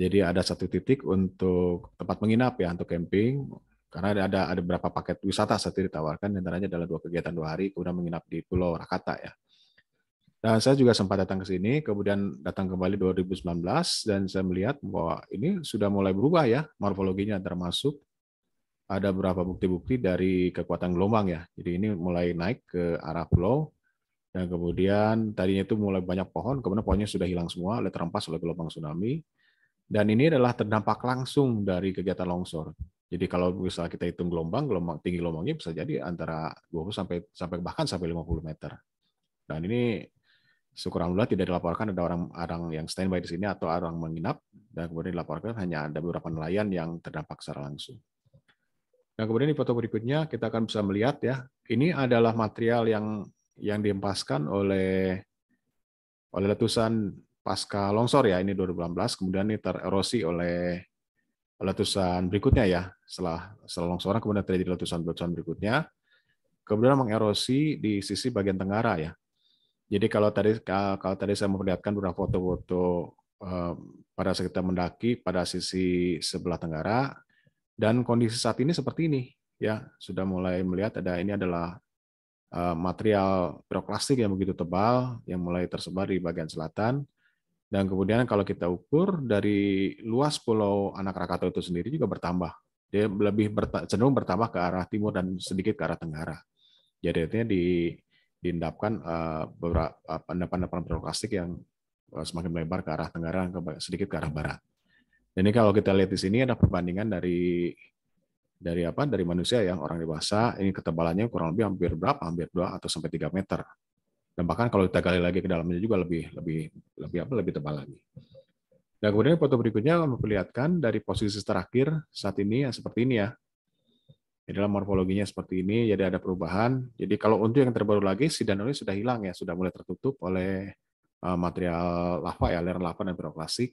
Jadi ada satu titik untuk tempat menginap ya, untuk camping. Karena ada ada, beberapa paket wisata saat itu ditawarkan, antaranya adalah dua kegiatan dua hari, kemudian menginap di Pulau Rakata ya. Dan saya juga sempat datang ke sini, kemudian datang kembali 2019, dan saya melihat bahwa ini sudah mulai berubah ya, morfologinya termasuk ada beberapa bukti-bukti dari kekuatan gelombang ya. Jadi ini mulai naik ke arah pulau, dan kemudian tadinya itu mulai banyak pohon, kemudian pohonnya sudah hilang semua, oleh terampas oleh gelombang tsunami. Dan ini adalah terdampak langsung dari kegiatan longsor. Jadi kalau misalnya kita hitung gelombang, gelombang tinggi gelombangnya bisa jadi antara 20 sampai sampai bahkan sampai 50 meter. Dan ini syukur alhamdulillah tidak dilaporkan ada orang orang yang standby di sini atau orang menginap dan kemudian dilaporkan hanya ada beberapa nelayan yang terdampak secara langsung. Nah, kemudian di foto berikutnya kita akan bisa melihat ya, ini adalah material yang yang dihempaskan oleh oleh letusan pasca longsor ya ini 2018 kemudian ini tererosi oleh letusan berikutnya ya setelah setelah longsoran kemudian terjadi letusan-letusan berikutnya kemudian mengerosi di sisi bagian tenggara ya jadi kalau tadi kalau tadi saya memperlihatkan beberapa foto-foto eh, pada saat kita mendaki pada sisi sebelah tenggara dan kondisi saat ini seperti ini ya sudah mulai melihat ada ini adalah eh, material piroklastik yang begitu tebal yang mulai tersebar di bagian selatan dan kemudian kalau kita ukur dari luas pulau Anak Rakatau itu sendiri juga bertambah dia lebih cenderung bertambah ke arah timur dan sedikit ke arah tenggara. Jadi artinya di, diendapkan eh, beberapa eh, endapan-endapan yang eh, semakin melebar ke arah tenggara sedikit ke arah barat. Dan Ini kalau kita lihat di sini ada perbandingan dari dari apa dari manusia yang orang dewasa ini ketebalannya kurang lebih hampir berapa hampir dua atau sampai 3 meter dan bahkan kalau kita gali lagi ke dalamnya juga lebih lebih lebih apa lebih tebal lagi Nah, kemudian foto berikutnya memperlihatkan dari posisi terakhir saat ini yang seperti ini ya. Ini adalah morfologinya seperti ini, jadi ada perubahan. Jadi kalau untuk yang terbaru lagi, si sidanolnya sudah hilang ya, sudah mulai tertutup oleh eh, material lava ya, lereng lava dan piroklasik.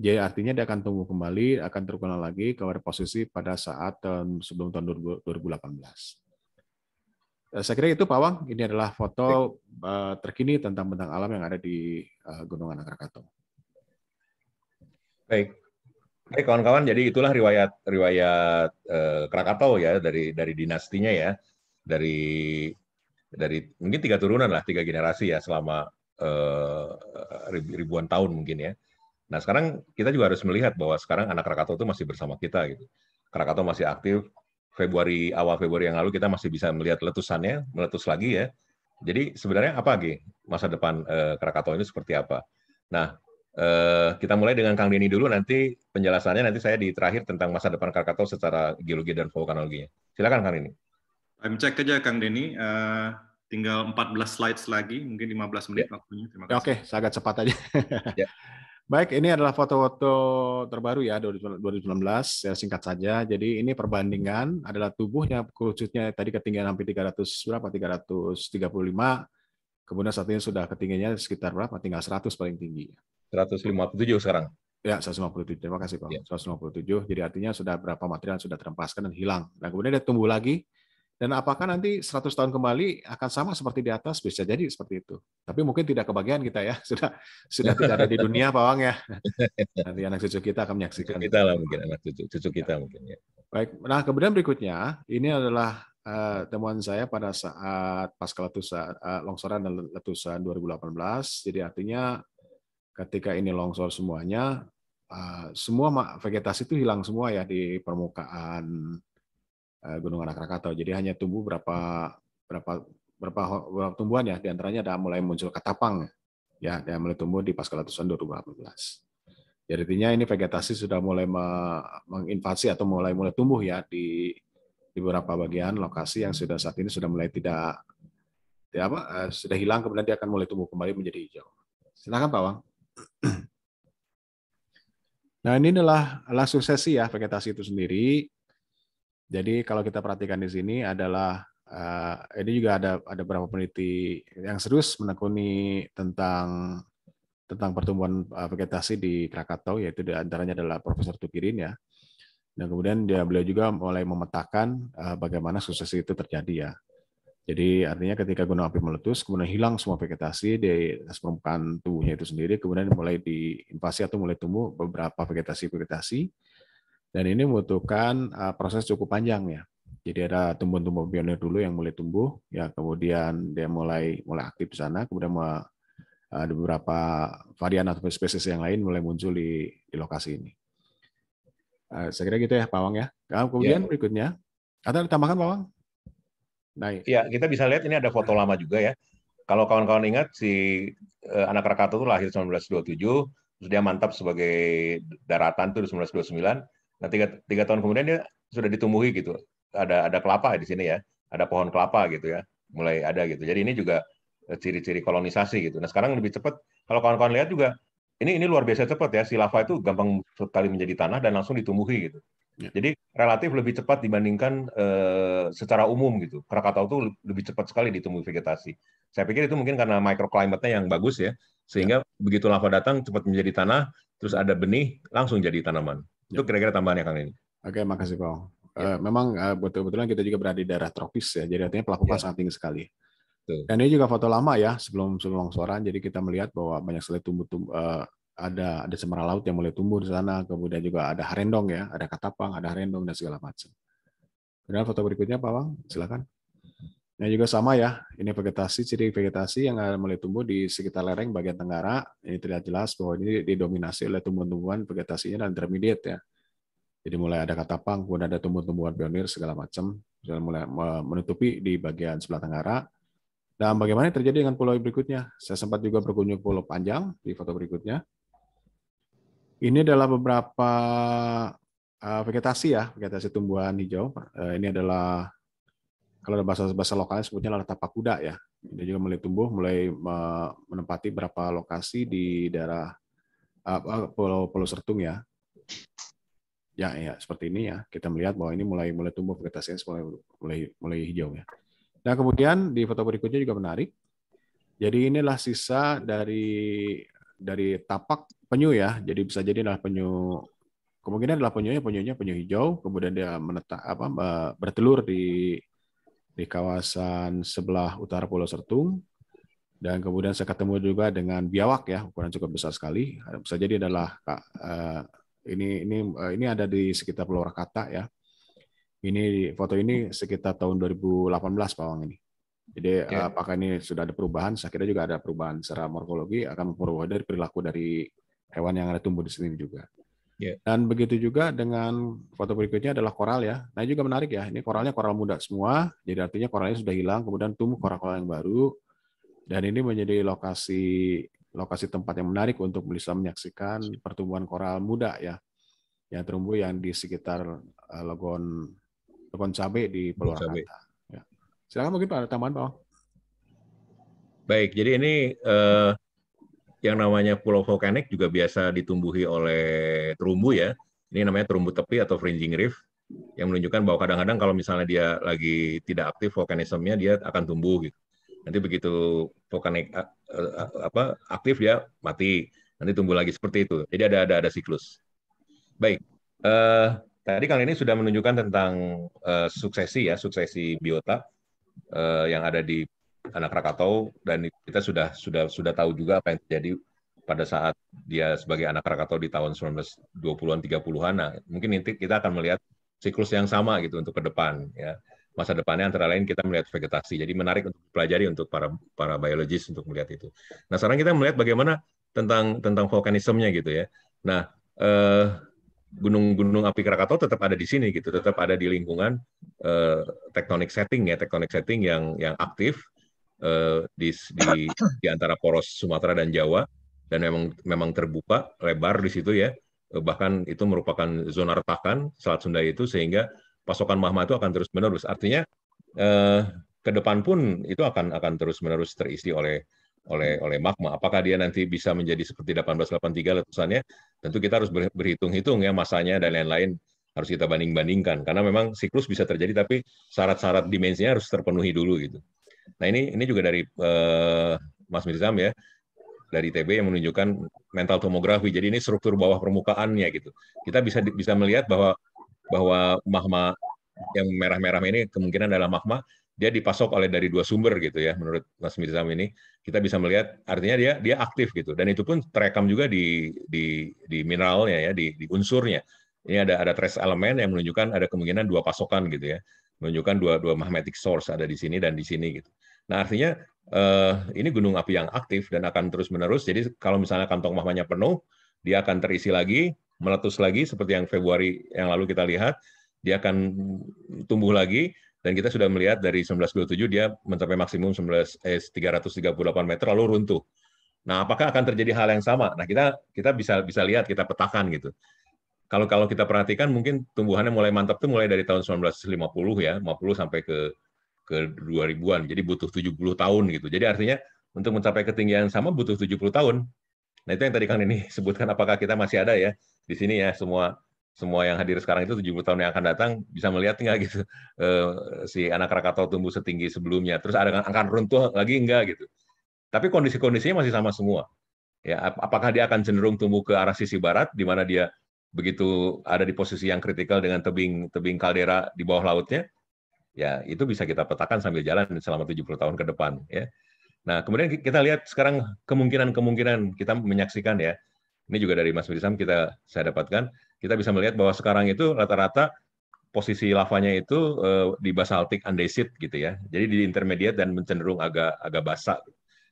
Jadi artinya dia akan tumbuh kembali, akan terkenal lagi kepada posisi pada saat tahun, eh, sebelum tahun 2018. Eh, saya kira itu Pak Wang, ini adalah foto terkini tentang bentang alam yang ada di Gunung Anak Rakatau. Baik. Baik kawan-kawan, jadi itulah riwayat riwayat eh, Krakatau ya dari dari dinastinya ya. Dari dari mungkin tiga turunan lah, tiga generasi ya selama eh, ribuan tahun mungkin ya. Nah, sekarang kita juga harus melihat bahwa sekarang anak Krakatau itu masih bersama kita gitu. Krakatau masih aktif. Februari awal Februari yang lalu kita masih bisa melihat letusannya, meletus lagi ya. Jadi sebenarnya apa lagi masa depan eh, Krakatau ini seperti apa? Nah, Eh, kita mulai dengan Kang Denny dulu, nanti penjelasannya nanti saya di terakhir tentang masa depan Krakatau secara geologi dan vulkanologinya. Silakan Kang Denny. Time check aja Kang Denny, uh, tinggal 14 slides lagi, mungkin 15 menit yeah. waktunya. Terima ya, kasih. Oke, okay, sangat cepat aja. (laughs) yeah. Baik, ini adalah foto-foto terbaru ya 2019, Saya singkat saja. Jadi ini perbandingan adalah tubuhnya kerucutnya tadi ketinggian hampir 300 berapa? 335. Kemudian saat ini sudah ketinggiannya sekitar berapa? Tinggal 100 paling tinggi. 157 sekarang. Ya, 157. Terima kasih, Pak. Ya. 157. Jadi artinya sudah berapa material sudah terempaskan dan hilang. Nah, kemudian dia tumbuh lagi. Dan apakah nanti 100 tahun kembali akan sama seperti di atas? Bisa jadi seperti itu. Tapi mungkin tidak kebagian kita ya. (laughs) Sudah sudah tidak ada di dunia, Pak Wang ya. (laughs) Nanti anak cucu kita akan menyaksikan. Cucu kita lah mungkin anak cucu, cucu ya. kita ya. mungkin ya. Baik. Nah, kemudian berikutnya ini adalah uh, temuan saya pada saat pasca letusan uh, eh, longsoran dan letusan 2018. Jadi artinya ketika ini longsor semuanya, eh, semua vegetasi itu hilang semua ya di permukaan eh, Gunung Anak Krakatau. Jadi hanya tumbuh berapa berapa berapa, berapa tumbuhan ya. diantaranya antaranya ada mulai muncul katapang ya, yang mulai tumbuh di pasca letusan 2018. Jadi artinya ini vegetasi sudah mulai menginvasi atau mulai mulai tumbuh ya di di beberapa bagian lokasi yang sudah saat ini sudah mulai tidak ya apa eh, sudah hilang kemudian dia akan mulai tumbuh kembali menjadi hijau. Silakan Pak Wang. (clears throat) Nah, ini adalah adalah suksesi ya vegetasi itu sendiri. Jadi kalau kita perhatikan di sini adalah uh, ini juga ada ada beberapa peneliti yang serius menekuni tentang tentang pertumbuhan eh, vegetasi di Krakatau yaitu di antaranya adalah Profesor Tukirin ya. Dan kemudian dia beliau juga mulai memetakan uh, bagaimana suksesi itu terjadi ya. Jadi artinya ketika gunung api meletus, kemudian hilang semua vegetasi di atas permukaan tubuhnya itu sendiri, kemudian mulai diinvasi atau mulai tumbuh beberapa vegetasi-vegetasi, dan ini membutuhkan eh, proses cukup panjang ya. Jadi ada tumbuh-tumbuh pionir dulu yang mulai tumbuh, ya kemudian dia mulai mulai aktif di sana, kemudian eh, ada beberapa varian atau spesies yang lain mulai muncul di, di lokasi ini. Eh, saya kira gitu ya, Pawang ya. Nah, ya. Kemudian ya. berikutnya, ada ditambahkan Pawang? Baik. Ya, kita bisa lihat ini ada foto lama juga ya. Kalau kawan-kawan ingat si eh, anak Krakatau itu lahir 1927, terus dia mantap sebagai daratan tuh 1929. Nah, tiga, tiga tahun kemudian dia sudah ditumbuhi gitu. Ada ada kelapa di sini ya, ada pohon kelapa gitu ya, mulai ada gitu. Jadi ini juga eh, ciri-ciri kolonisasi gitu. Nah sekarang lebih cepat. Kalau kawan-kawan lihat juga, ini ini luar biasa cepat ya. Si lava itu gampang sekali menjadi tanah dan langsung ditumbuhi gitu. Ya. Jadi relatif lebih cepat dibandingkan uh, secara umum gitu. Krakatau itu lebih cepat sekali ditumbuh vegetasi. Saya pikir itu mungkin karena microclimate-nya yang bagus ya, sehingga ya. begitu lava datang cepat menjadi tanah, terus ada benih langsung jadi tanaman. Ya. Itu kira-kira tambahannya Kang ini. Oke, makasih Pak. Uh, ya. eh, memang uh, betul-betulan kita juga berada di daerah tropis ya, jadi artinya pelapukan ya. sangat tinggi sekali. Dan ini juga foto lama ya sebelum sebelum longsoran. Jadi kita melihat bahwa banyak sekali tumbuh, tumbuh ada ada laut yang mulai tumbuh di sana, kemudian juga ada harendong ya, ada katapang, ada harendong dan segala macam. Kemudian foto berikutnya Pak Wang, silakan. Nah juga sama ya, ini vegetasi, ciri vegetasi yang mulai tumbuh di sekitar lereng bagian tenggara. Ini terlihat jelas bahwa ini didominasi oleh tumbuhan-tumbuhan vegetasinya dan intermediate ya. Jadi mulai ada katapang, kemudian ada tumbuh tumbuhan pionir segala macam, sudah mulai menutupi di bagian sebelah tenggara. Dan bagaimana terjadi dengan pulau berikutnya? Saya sempat juga berkunjung ke Pulau Panjang di foto berikutnya. Ini adalah beberapa uh, vegetasi ya, vegetasi tumbuhan hijau. Uh, ini adalah kalau ada bahasa bahasa lokalnya sebutnya adalah tapak kuda ya. Ini juga mulai tumbuh, mulai uh, menempati beberapa lokasi di daerah uh, Pulau Pulau Sertung ya. Ya, ya seperti ini ya. Kita melihat bahwa ini mulai mulai tumbuh vegetasinya mulai mulai mulai hijau ya. Nah kemudian di foto berikutnya juga menarik. Jadi inilah sisa dari dari tapak penyu ya. Jadi bisa jadi adalah penyu kemungkinan adalah penyunya penyunya penyu hijau, kemudian dia menetap apa bertelur di di kawasan sebelah utara Pulau Sertung. Dan kemudian saya ketemu juga dengan biawak ya, ukuran cukup besar sekali. Bisa jadi adalah kak eh, ini ini eh, ini ada di sekitar Pulau Rakata ya. Ini foto ini sekitar tahun 2018 Pawang ini. Jadi yeah. Eh, apakah ini sudah ada perubahan? Saya kira juga ada perubahan secara morfologi akan memperubah dari perilaku dari hewan yang ada tumbuh di sini juga. Yeah. Dan begitu juga dengan foto berikutnya adalah koral ya. Nah ini juga menarik ya. Ini koralnya koral muda semua. Jadi artinya koralnya sudah hilang, kemudian tumbuh koral-koral yang baru. Dan ini menjadi lokasi lokasi tempat yang menarik untuk bisa menyaksikan pertumbuhan koral muda ya. Yang terumbu yang di sekitar eh, Logon Logon Cabe di Pulau Rakata. Silakan mungkin Pak, ada tambahan Pak. Baik, jadi ini eh, yang namanya pulau vulkanik juga biasa ditumbuhi oleh terumbu ya. Ini namanya terumbu tepi atau fringing reef yang menunjukkan bahwa kadang-kadang kalau misalnya dia lagi tidak aktif vulkanismenya dia akan tumbuh gitu. Nanti begitu vulkanik eh, eh, apa aktif dia mati, nanti tumbuh lagi seperti itu. Jadi ada ada ada siklus. Baik. Eh, tadi kali ini sudah menunjukkan tentang eh, suksesi ya, suksesi biota uh, yang ada di anak Krakatau dan kita sudah sudah sudah tahu juga apa yang terjadi pada saat dia sebagai anak Krakatau di tahun 1920-an 30-an. Nah, mungkin nanti kita akan melihat siklus yang sama gitu untuk ke depan ya. Masa depannya antara lain kita melihat vegetasi. Jadi menarik untuk dipelajari untuk para para biologis untuk melihat itu. Nah, sekarang kita melihat bagaimana tentang tentang vulkanismenya gitu ya. Nah, eh, gunung-gunung api Krakatau tetap ada di sini gitu, tetap ada di lingkungan uh, eh, tektonik setting ya, tektonik setting yang yang aktif uh, di, di di antara poros Sumatera dan Jawa dan memang memang terbuka lebar di situ ya. Eh, bahkan itu merupakan zona retakan Selat Sunda itu sehingga pasokan mahma itu akan terus menerus. Artinya uh, ke depan pun itu akan akan terus menerus terisi oleh oleh oleh magma. Apakah dia nanti bisa menjadi seperti 1883 letusannya? Tentu kita harus berhitung-hitung ya masanya dan lain-lain harus kita banding-bandingkan karena memang siklus bisa terjadi tapi syarat-syarat dimensinya harus terpenuhi dulu gitu. Nah ini ini juga dari uh, Mas Mirzam ya dari TB yang menunjukkan mental tomografi. Jadi ini struktur bawah permukaannya gitu. Kita bisa bisa melihat bahwa bahwa magma yang merah-merah ini kemungkinan adalah magma dia dipasok oleh dari dua sumber gitu ya menurut Mas Mizam ini kita bisa melihat artinya dia dia aktif gitu dan itu pun terekam juga di di di mineralnya ya di, di unsurnya ini ada ada trace elemen yang menunjukkan ada kemungkinan dua pasokan gitu ya menunjukkan dua dua magnetic source ada di sini dan di sini gitu nah artinya eh, ini gunung api yang aktif dan akan terus menerus jadi kalau misalnya kantong mahmanya penuh dia akan terisi lagi meletus lagi seperti yang Februari yang lalu kita lihat dia akan tumbuh lagi dan kita sudah melihat dari 1927 dia mencapai maksimum 19 eh, 338 meter lalu runtuh. Nah, apakah akan terjadi hal yang sama? Nah, kita kita bisa bisa lihat kita petakan gitu. Kalau kalau kita perhatikan mungkin tumbuhannya mulai mantap tuh mulai dari tahun 1950 ya, 50 sampai ke ke 2000-an. Jadi butuh 70 tahun gitu. Jadi artinya untuk mencapai ketinggian sama butuh 70 tahun. Nah, itu yang tadi Kang ini (laughs) sebutkan apakah kita masih ada ya di sini ya semua semua yang hadir sekarang itu 70 tahun yang akan datang bisa melihat nggak gitu uh, (laughs) si anak Krakatau tumbuh setinggi sebelumnya terus ada akan runtuh lagi nggak gitu tapi kondisi-kondisinya masih sama semua ya apakah dia akan cenderung tumbuh ke arah sisi barat di mana dia begitu ada di posisi yang kritikal dengan tebing tebing kaldera di bawah lautnya ya itu bisa kita petakan sambil jalan selama 70 tahun ke depan ya nah kemudian kita lihat sekarang kemungkinan-kemungkinan kita menyaksikan ya ini juga dari Mas Mirsam kita saya dapatkan kita bisa melihat bahwa sekarang itu rata-rata posisi lavanya itu uh, di basaltik andesit gitu ya. Jadi di intermediate dan cenderung agak agak basah.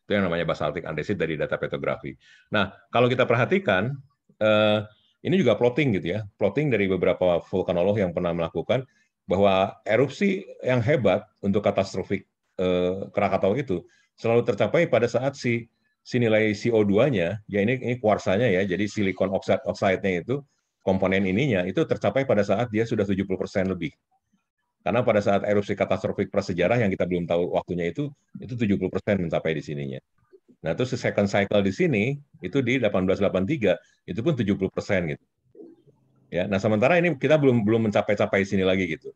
Itu yang namanya basaltik andesit dari data petografi. Nah, kalau kita perhatikan uh, ini juga plotting gitu ya. Plotting dari beberapa vulkanolog yang pernah melakukan bahwa erupsi yang hebat untuk katastrofik uh, Krakatau itu selalu tercapai pada saat si si nilai CO2-nya ya ini ini kuarsanya ya. Jadi silikon oxide oxide-nya itu komponen ininya itu tercapai pada saat dia sudah 70% lebih. Karena pada saat erupsi katastrofik prasejarah yang kita belum tahu waktunya itu, itu 70% mencapai di sininya. Nah, terus second cycle di sini, itu di 1883, itu pun 70% gitu. Ya, nah sementara ini kita belum belum mencapai-capai sini lagi gitu.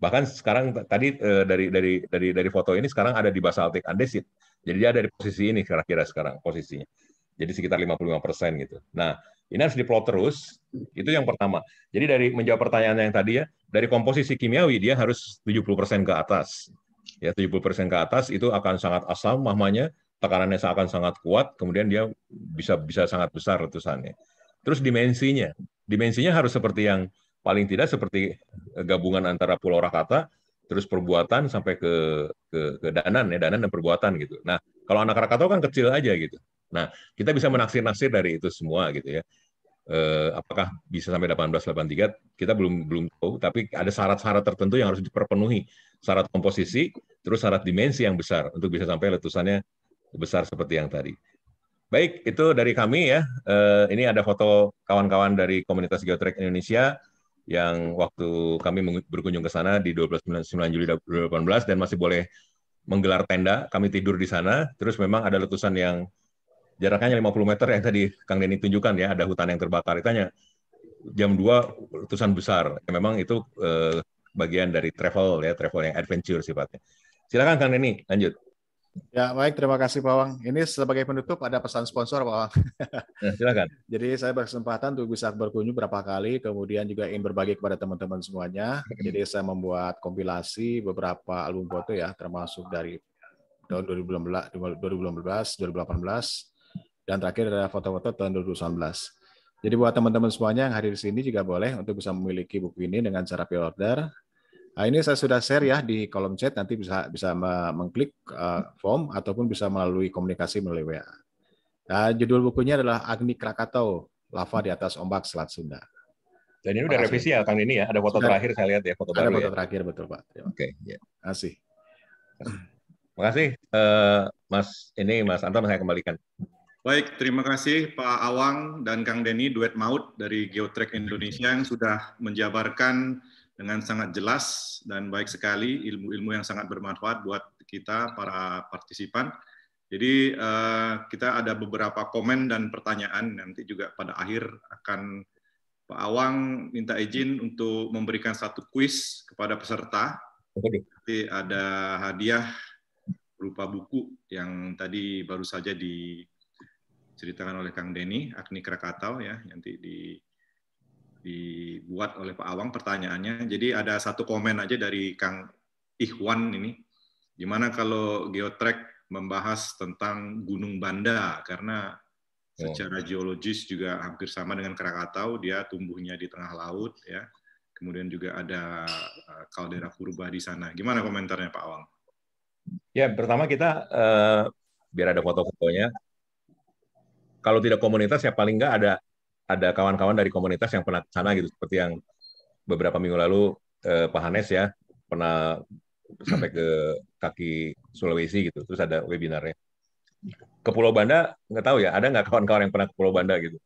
Bahkan sekarang tadi eh, dari dari dari dari foto ini sekarang ada di basaltik andesit. Jadi dia ada di posisi ini kira-kira sekarang posisinya. Jadi sekitar 55% gitu. Nah, ini harus diplot terus. Itu yang pertama. Jadi dari menjawab pertanyaan yang tadi ya, dari komposisi kimiawi dia harus 70% ke atas. Ya, 70% ke atas itu akan sangat asam mahmanya, tekanannya akan sangat kuat, kemudian dia bisa bisa sangat besar letusannya. Terus dimensinya. Dimensinya harus seperti yang paling tidak seperti gabungan antara Pulau Rakata terus perbuatan sampai ke ke, ke danan ya danan dan perbuatan gitu. Nah kalau anak Rakata kan kecil aja gitu. Nah, kita bisa menaksir-naksir dari itu semua gitu ya. Eh, apakah bisa sampai 1883 kita belum belum tahu tapi ada syarat-syarat tertentu yang harus diperpenuhi syarat komposisi terus syarat dimensi yang besar untuk bisa sampai letusannya besar seperti yang tadi baik itu dari kami ya eh, ini ada foto kawan-kawan dari komunitas geotrek Indonesia yang waktu kami berkunjung ke sana di 29 Juli 2018 dan masih boleh menggelar tenda kami tidur di sana terus memang ada letusan yang jaraknya 50 meter yang tadi Kang Denny tunjukkan ya, ada hutan yang terbakar. Itu jam 2 letusan besar. Ya, memang itu eh, bagian dari travel ya, travel yang adventure sifatnya. Silakan Kang Denny, lanjut. Ya, baik. Terima kasih, Pak Wang. Ini sebagai penutup ada pesan sponsor, Pak Wang. Ya, (laughs) silakan. Jadi saya berkesempatan untuk bisa berkunjung berapa kali, kemudian juga ingin berbagi kepada teman-teman semuanya. (laughs) Jadi saya membuat kompilasi beberapa album foto ya, termasuk dari tahun 2018, 2018, dan terakhir adalah foto-foto tahun 2019. Jadi buat teman-teman semuanya yang hadir di sini juga boleh untuk bisa memiliki buku ini dengan cara pre-order. Nah, ini saya sudah share ya di kolom chat nanti bisa bisa mengklik uh, form ataupun bisa melalui komunikasi melalui WA. Nah, judul bukunya adalah Agni Krakatau, Lava di atas Ombak Selat Sunda. Dan ini udah revisi ya Kang ini ya, ada foto sudah. terakhir saya lihat ya foto ada baru. foto ya. terakhir betul Pak. Ya. Oke, okay, ya. Yeah. Makasih. Makasih uh, Mas ini Mas Antam saya kembalikan. Baik, terima kasih Pak Awang dan Kang Denny Duet Maut dari Geotrek Indonesia yang sudah menjabarkan dengan sangat jelas dan baik sekali ilmu-ilmu yang sangat bermanfaat buat kita para partisipan. Jadi eh, kita ada beberapa komen dan pertanyaan nanti juga pada akhir akan Pak Awang minta izin untuk memberikan satu kuis kepada peserta. Nanti ada hadiah berupa buku yang tadi baru saja di diceritakan oleh Kang Denny, Agni Krakatau ya, nanti di dibuat oleh Pak Awang pertanyaannya. Jadi ada satu komen aja dari Kang Ikhwan ini. Gimana kalau Geotrek membahas tentang Gunung Banda karena oh. secara geologis juga hampir sama dengan Krakatau, dia tumbuhnya di tengah laut ya. Kemudian juga ada eh, kaldera purba di sana. Gimana komentarnya Pak Awang? Ya, pertama kita uh, biar ada foto-fotonya kalau tidak komunitas ya paling nggak ada ada kawan-kawan dari komunitas yang pernah ke sana gitu seperti yang beberapa minggu lalu eh, Pak Hanes ya pernah sampai ke kaki Sulawesi gitu terus ada webinarnya ke Pulau Banda nggak tahu ya ada nggak kawan-kawan yang pernah ke Pulau Banda gitu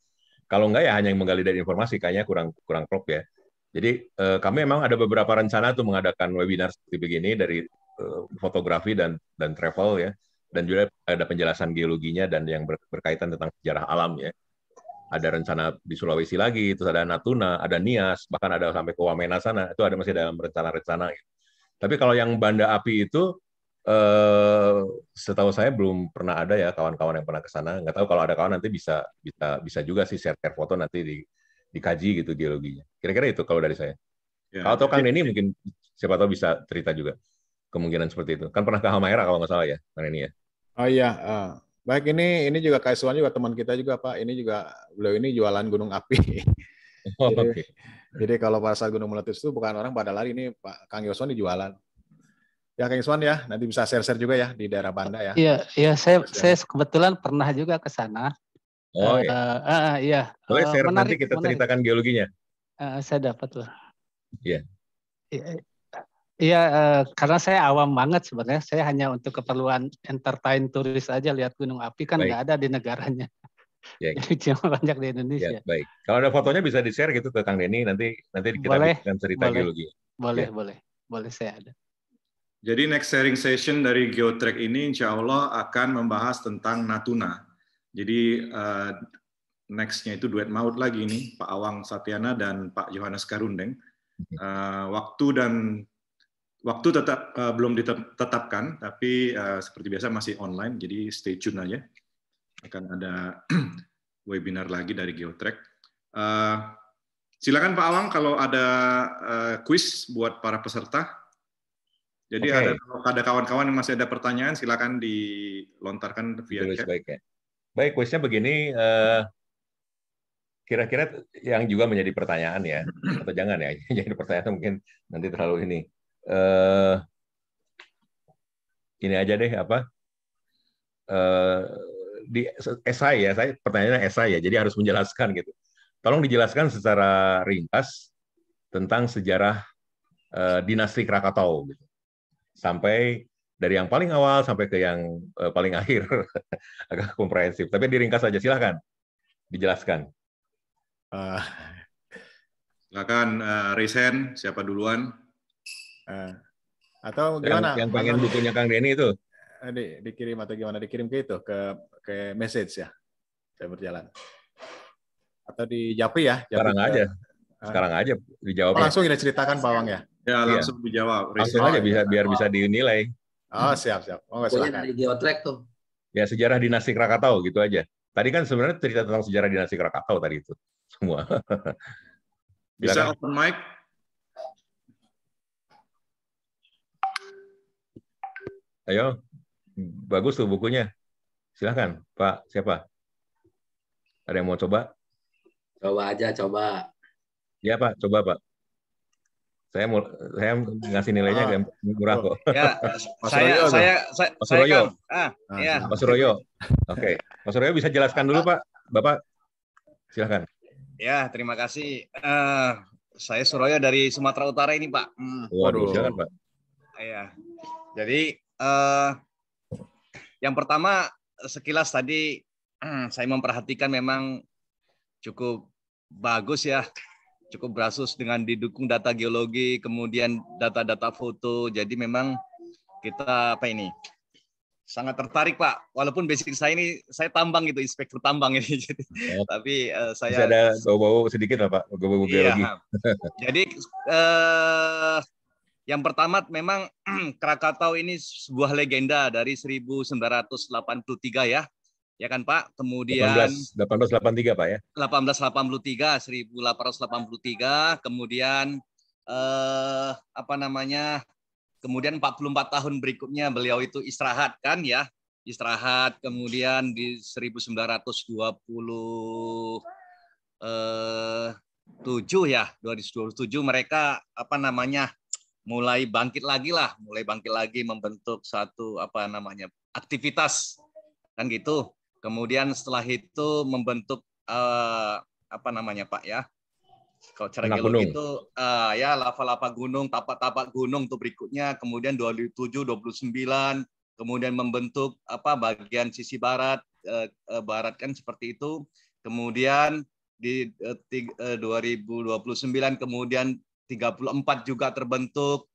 kalau nggak ya hanya yang menggali dari informasi kayaknya kurang kurang klop ya jadi eh, kami memang ada beberapa rencana tuh mengadakan webinar seperti begini dari eh, fotografi dan dan travel ya dan juga ada penjelasan geologinya dan yang berkaitan tentang sejarah alam ya. Ada rencana di Sulawesi lagi, terus ada Natuna, ada Nias, bahkan ada sampai ke Wamena sana, itu ada masih dalam rencana-rencana. Gitu. Tapi kalau yang Banda Api itu, eh, setahu saya belum pernah ada ya kawan-kawan yang pernah ke sana. Nggak tahu kalau ada kawan nanti bisa bisa bisa juga sih share, share foto nanti di, dikaji gitu geologinya. Kira-kira itu kalau dari saya. Ya. Atau ya, Kang Denny mungkin siapa tahu bisa cerita juga kemungkinan seperti itu. Kan pernah ke Halmahera kalau nggak salah ya, Kang Denny ya. Oh iya, uh, baik ini ini juga Kaisuan juga teman kita juga Pak. Ini juga beliau ini jualan gunung api. (laughs) Oh, jadi, okay. jadi kalau pada saat gunung meletus itu bukan orang pada lari ini Pak Kang Yoswan dijualan. Ya Kang Yoswan ya, nanti bisa share-share juga ya di daerah Banda ya. Iya, iya saya saya kebetulan pernah juga ke sana. Oh eh, iya. Uh, uh, iya. Boleh share menarik, nanti kita menarik. ceritakan geologinya. Uh, saya dapat lah. Iya. Yeah. Iya. Iya, eh, karena saya awam banget sebenarnya. Saya hanya untuk keperluan entertain turis aja lihat gunung api kan nggak ada di negaranya. Ya. (laughs) banyak di Indonesia. Ya, baik. Kalau ada fotonya bisa di share gitu tentang Denny nanti nanti kita boleh, bikin cerita boleh, geologi. Boleh, ya. boleh, boleh saya ada. Jadi next sharing session dari Geotrek ini insya Allah akan membahas tentang Natuna. Jadi uh, nextnya itu duet maut lagi nih Pak Awang Satyana dan Pak Johannes Karundeng. Uh, waktu dan Waktu tetap uh, belum ditetapkan, tapi uh, seperti biasa masih online, jadi stay tune aja. Akan ada (clears throat) webinar lagi dari Geotrek. Uh, silakan Pak Awang kalau ada uh, quiz buat para peserta. Jadi okay. ada ada kawan-kawan yang masih ada pertanyaan, silakan dilontarkan via Terus chat. Baik, ya. baik quiznya begini. Uh, kira-kira yang juga menjadi pertanyaan ya (clears throat) atau jangan ya (laughs) jadi pertanyaan mungkin nanti terlalu ini eh, ini aja deh apa eh, di esai ya saya pertanyaannya esai ya jadi harus menjelaskan gitu tolong dijelaskan secara ringkas tentang sejarah eh, dinasti Krakatau gitu sampai dari yang paling awal sampai ke yang eh, paling akhir (laughs) agak komprehensif tapi diringkas aja silahkan dijelaskan uh, silakan uh, eh, Resen siapa duluan Eh, atau yang, gimana? Yang pengen bukunya Kang Denny itu? Eh, di, dikirim atau gimana? Dikirim ke itu, ke ke message ya. Saya berjalan. Atau di Japi ya? Japi Sekarang ke, aja. Eh. Sekarang aja dijawab. langsung kita ceritakan Bawang ya? Ya, iya. langsung iya. dijawab. Langsung aja bisa biar bisa dinilai. Oh, siap, siap. Oh, silakan. dari Geotrek tuh. Ya, sejarah dinasti Krakatau gitu aja. Tadi kan sebenarnya cerita tentang sejarah dinasti Krakatau tadi itu semua. (laughs) bisa open mic Ayo, bagus tuh bukunya. Silahkan, Pak. Siapa? Ada yang mau coba? Coba aja, coba. Ya, Pak. Coba, Pak. Saya mau saya ngasih nilainya yang oh. murah kok. Ya, saya, Royo, saya, saya, Mas saya, Royo. Kan. Ah, ya. Mas Royo. Oke. Okay. Mas Royo bisa jelaskan dulu, Pak. Bapak, silahkan. Ya, terima kasih. Uh, saya Suroyo dari Sumatera Utara ini, Pak. Hmm. Waduh, silakan, Pak. Iya. Jadi Eh, yang pertama sekilas tadi (clears throat) saya memperhatikan memang cukup bagus ya, cukup berasus dengan didukung data geologi, kemudian data-data foto. Jadi memang kita apa ini sangat tertarik Pak. Walaupun basic saya ini saya tambang gitu, inspektur tambang ini. (laughs) Jadi, oh. tapi uh, saya Bisa ada bau-bau sedikit lah Pak, bau-bau iya. geologi. Iya. Jadi uh, yang pertama memang (clears throat) Krakatau ini sebuah legenda dari 1983 ya. Ya kan Pak? Kemudian 18, 1883 Pak ya. 1883 1883 kemudian eh apa namanya? Kemudian 44 tahun berikutnya beliau itu istirahat kan ya. Istirahat kemudian di 1920 eh 7 ya 2027 mereka apa namanya mulai bangkit lagi lah, mulai bangkit lagi membentuk satu apa namanya aktivitas kan gitu. Kemudian setelah itu membentuk uh, apa namanya Pak ya? Kalau cara itu uh, ya lava-lava gunung, tapak-tapak gunung tuh berikutnya, kemudian 27, 29, kemudian membentuk apa bagian sisi barat, uh, uh, barat kan seperti itu. Kemudian di uh, 2029 kemudian 34 juga terbentuk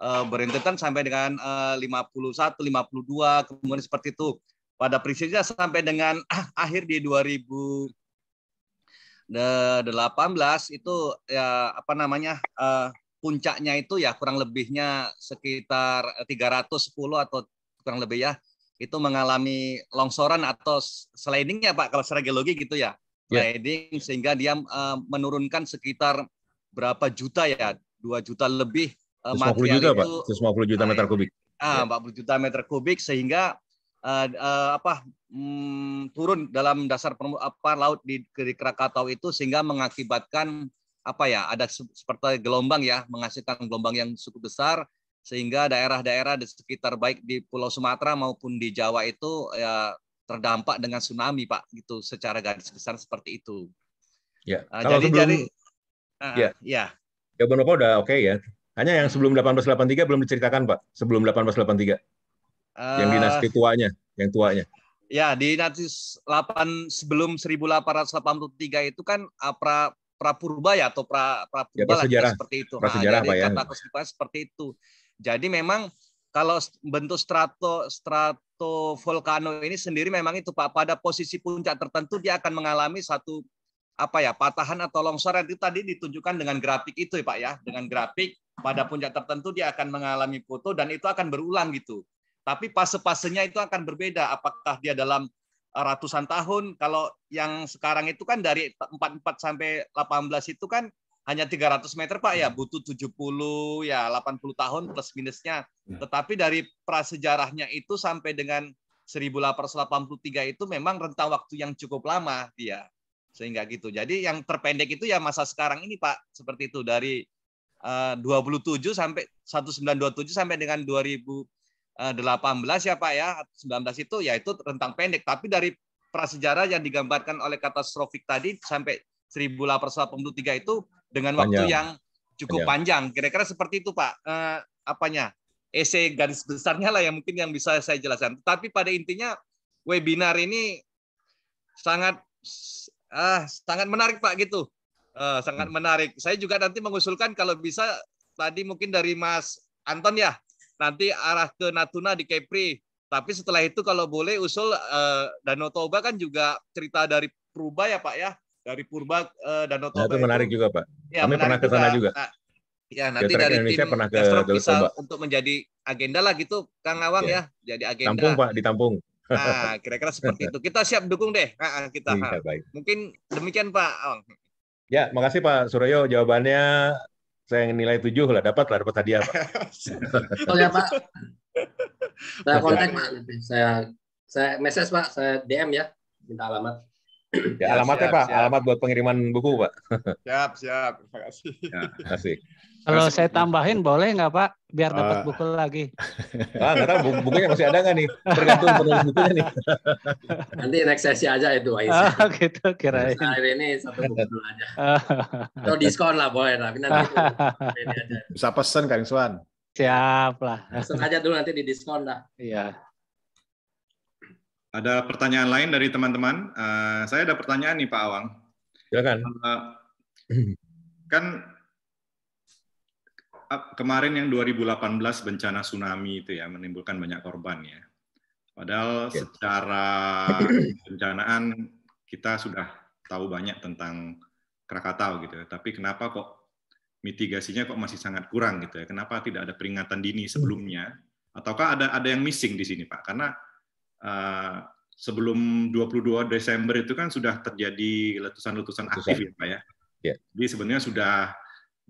uh, berintetan sampai dengan uh, 51, 52 kemudian seperti itu. Pada prinsipnya sampai dengan ah, akhir di 2018 itu ya apa namanya uh, puncaknya itu ya kurang lebihnya sekitar 310 atau kurang lebih ya itu mengalami longsoran atau sliding ya Pak kalau secara geologi gitu ya. ya. Sliding sehingga dia uh, menurunkan sekitar berapa juta ya? 2 juta lebih 150 eh, material juta, itu. Pak. 150 juta ah, iya. meter kubik. Ah, 40 ya. juta meter kubik sehingga uh, uh, apa mm, turun dalam dasar apa laut di, di Krakatau itu sehingga mengakibatkan apa ya ada seperti gelombang ya menghasilkan gelombang yang cukup besar sehingga daerah-daerah di sekitar baik di Pulau Sumatera maupun di Jawa itu ya terdampak dengan tsunami Pak gitu secara garis besar seperti itu. Ya. Uh, jadi sebelum, jadi Iya. Uh, yeah. Jawaban Bapak udah oke okay, ya. Hanya yang sebelum 1883 belum diceritakan, Pak. Sebelum 1883. Uh, yang eh, dinasti tuanya, yang tuanya. Ya, di dinasti 8 sebelum 1883 itu kan eh, pra prapurba ya atau pra prapurba ya, Lah, seperti itu. Prasejarah, nah, Pak ya. Kata seperti itu. Jadi memang kalau bentuk strato strato volcano ini sendiri memang itu Pak pada posisi puncak tertentu dia akan mengalami satu apa ya patahan atau longsor itu tadi ditunjukkan dengan grafik itu ya Pak ya dengan grafik pada puncak tertentu dia akan mengalami foto dan itu akan berulang gitu tapi fase-fasenya itu akan berbeda apakah dia dalam e, ratusan tahun kalau yang sekarang itu kan dari 44 sampai 18 itu kan hanya 300 meter Pak ya butuh 70 ya 80 tahun plus minusnya ya. tetapi dari prasejarahnya itu sampai dengan 1883 itu memang rentang waktu yang cukup lama dia sehingga gitu. Jadi yang terpendek itu ya masa sekarang ini Pak seperti itu dari eh, uh, 27 sampai 1927 sampai dengan 2018 eh, ya Pak ya 19 itu ya itu rentang pendek tapi dari prasejarah yang digambarkan oleh katastrofik tadi sampai 1883 itu dengan panjang. waktu yang cukup panjang. Kira-kira seperti itu Pak uh, apanya? Ese garis besarnya lah yang mungkin yang bisa saya jelaskan. Tapi pada intinya webinar ini sangat Ah, sangat menarik Pak gitu. Uh, sangat hmm. menarik. Saya juga nanti mengusulkan kalau bisa tadi mungkin dari Mas Anton ya, nanti arah ke Natuna di Kepri. Tapi setelah itu kalau boleh usul uh, Danau Toba kan juga cerita dari Purba ya Pak ya, dari Purba uh, Danau Toba. Nah, itu menarik itu. juga Pak. Ya, Kami pernah ke sana juga. Nah, ya nanti dari Indonesia tim pernah ke Danau Toba. untuk menjadi agenda lah gitu Kang Awang ya, ya jadi agenda. Tampung Pak, ditampung. Nah, kira-kira seperti itu. Kita siap dukung deh. Ah, ah, kita. ya, baik. Mungkin demikian Pak. Oh. Ya, makasih Pak Suryo jawabannya saya nilai tujuh lah dapat lah dapat hadiah Pak. (laughs) oh ya Pak. Saya kontak Pak Saya saya message Pak, saya DM ya, minta alamat. Ya, alamatnya siap, Pak, siap. alamat buat pengiriman buku Pak. siap, siap. Terima kasih. Ya, terima kasih. Kalau saya tambahin boleh nggak Pak? Biar ah. dapat uh, buku lagi. Ah, nggak tahu bukunya masih ada nggak nih? Tergantung penulis bukunya nih. (laughs) Nanti next sesi aja itu Aisyah. Oh, gitu kirain. Nah, hari ini satu buku dulu aja. (laughs) Atau diskon lah boleh tapi nanti ini aja. Bisa pesen Kang Swan. Siap lah. Pesen aja dulu nanti di diskon lah. Iya. Ada pertanyaan lain dari teman-teman. Uh, saya ada pertanyaan nih Pak Awang. Silakan. Uh, kan kemarin yang 2018 bencana tsunami itu ya menimbulkan banyak korban ya. Padahal ya. secara bencanaan kita sudah tahu banyak tentang Krakatau gitu ya. Tapi kenapa kok mitigasinya kok masih sangat kurang gitu ya? Kenapa tidak ada peringatan dini sebelumnya? Ataukah ada ada yang missing di sini Pak? Karena uh, sebelum 22 Desember itu kan sudah terjadi letusan-letusan aktif ya Pak ya. ya. Jadi sebenarnya sudah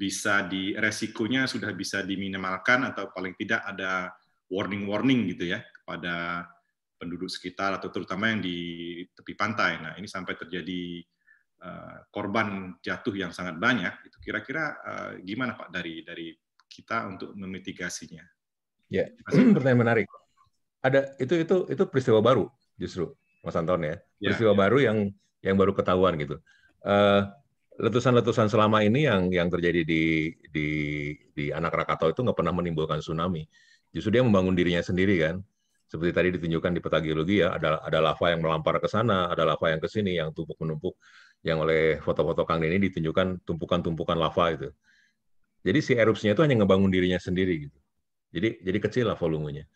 bisa di resikonya sudah bisa diminimalkan atau paling tidak ada warning-warning gitu ya kepada penduduk sekitar atau terutama yang di tepi pantai. Nah ini sampai terjadi eh, korban jatuh yang sangat banyak. Itu kira-kira eh, gimana Pak dari dari kita untuk memitigasinya? Ya, (clears throat) pertanyaan menarik. Ada itu itu itu peristiwa baru justru Mas Anton ya, ya peristiwa ya, ya. baru yang yang baru ketahuan gitu. Uh, letusan-letusan selama ini yang yang terjadi di di di anak Rakatau itu nggak pernah menimbulkan tsunami. Justru dia membangun dirinya sendiri kan. Seperti tadi ditunjukkan di peta geologi ya, ada ada lava yang melampar ke sana, ada lava yang ke sini yang tumpuk menumpuk yang oleh foto-foto Kang ini ditunjukkan tumpukan-tumpukan lava itu. Jadi si erupsinya itu hanya ngebangun dirinya sendiri gitu. Jadi jadi kecil lah volumenya.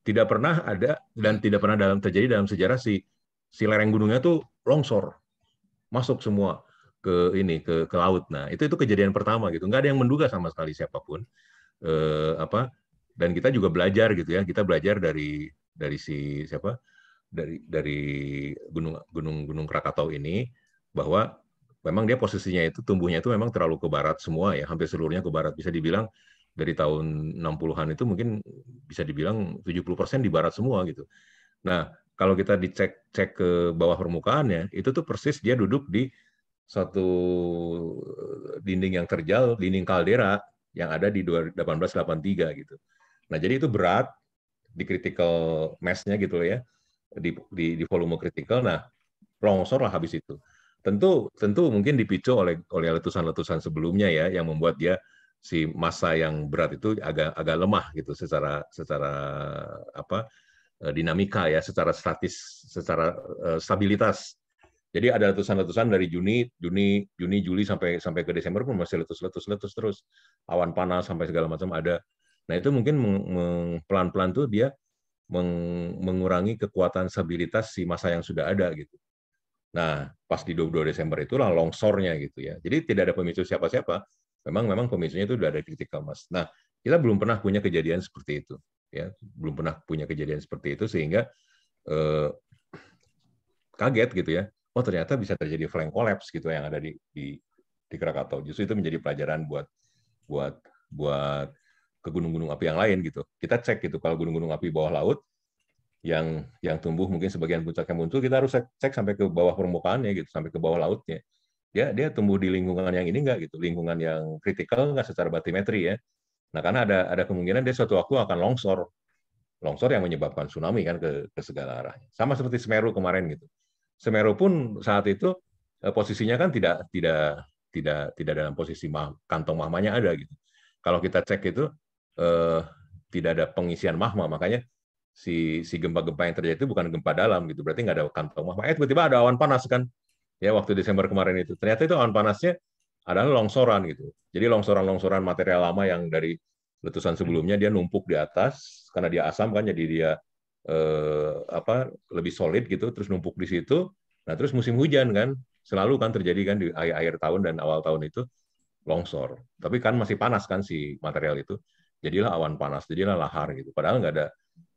Tidak pernah ada dan tidak pernah dalam terjadi dalam sejarah si si lereng gunungnya tuh longsor masuk semua ke ini ke ke laut. Nah, itu itu kejadian pertama gitu. Nggak ada yang menduga sama sekali siapapun. Eh, apa dan kita juga belajar gitu ya. Kita belajar dari dari si siapa? dari dari gunung gunung gunung Krakatau ini bahwa memang dia posisinya itu tumbuhnya itu memang terlalu ke barat semua ya, hampir seluruhnya ke barat. Bisa dibilang dari tahun 60-an itu mungkin bisa dibilang 70% di barat semua gitu. Nah, kalau kita dicek cek ke bawah permukaannya, itu tuh persis dia duduk di satu eh, dinding yang terjal, dinding kaldera yang ada di 1883 gitu. Nah, jadi itu berat di critical mass-nya gitu ya. Di, di, di volume critical. Nah, longsor lah habis itu. Tentu tentu mungkin dipicu oleh oleh letusan-letusan sebelumnya ya yang membuat dia si massa yang berat itu agak agak lemah gitu secara secara apa eh, dinamika ya secara statis secara eh, stabilitas jadi ada letusan-letusan dari Juni, Juni, Juni, Juli sampai sampai ke Desember pun masih letus-letus-letus terus awan panas sampai segala macam ada. Nah itu mungkin pelan-pelan tuh dia meng mengurangi kekuatan stabilitas si masa yang sudah ada gitu. Nah pas di 22 Desember itulah longsornya gitu ya. Jadi tidak ada pemicu siapa-siapa. Memang memang pemicunya itu sudah ada critical mass. Nah kita belum pernah punya kejadian seperti itu ya belum pernah punya kejadian seperti itu sehingga eh, kaget gitu ya oh ternyata bisa terjadi flank collapse gitu yang ada di di, di Krakatau. Justru itu menjadi pelajaran buat buat buat ke gunung-gunung api yang lain gitu. Kita cek gitu kalau gunung-gunung api bawah laut yang yang tumbuh mungkin sebagian puncaknya muncul kita harus cek, sampai ke bawah permukaannya gitu sampai ke bawah lautnya dia ya, dia tumbuh di lingkungan yang ini enggak gitu lingkungan yang kritikal enggak secara batimetri ya nah karena ada ada kemungkinan dia suatu waktu akan longsor longsor yang menyebabkan tsunami kan ke, ke segala arahnya sama seperti Semeru kemarin gitu Semeru pun saat itu eh, posisinya kan tidak tidak tidak tidak dalam posisi mah, kantong mahmanya ada gitu. Kalau kita cek itu eh, tidak ada pengisian mahma, makanya si si gempa-gempa yang terjadi itu bukan gempa dalam gitu. Berarti nggak ada kantong mahma. Eh tiba-tiba ada awan panas kan? Ya waktu Desember kemarin itu. Ternyata itu awan panasnya adalah longsoran gitu. Jadi longsoran-longsoran material lama yang dari letusan sebelumnya dia numpuk di atas karena dia asam kan jadi dia eh, apa lebih solid gitu terus numpuk di situ nah terus musim hujan kan selalu kan terjadi kan di akhir-akhir tahun dan awal tahun itu longsor tapi kan masih panas kan si material itu jadilah awan panas jadilah lahar gitu padahal nggak ada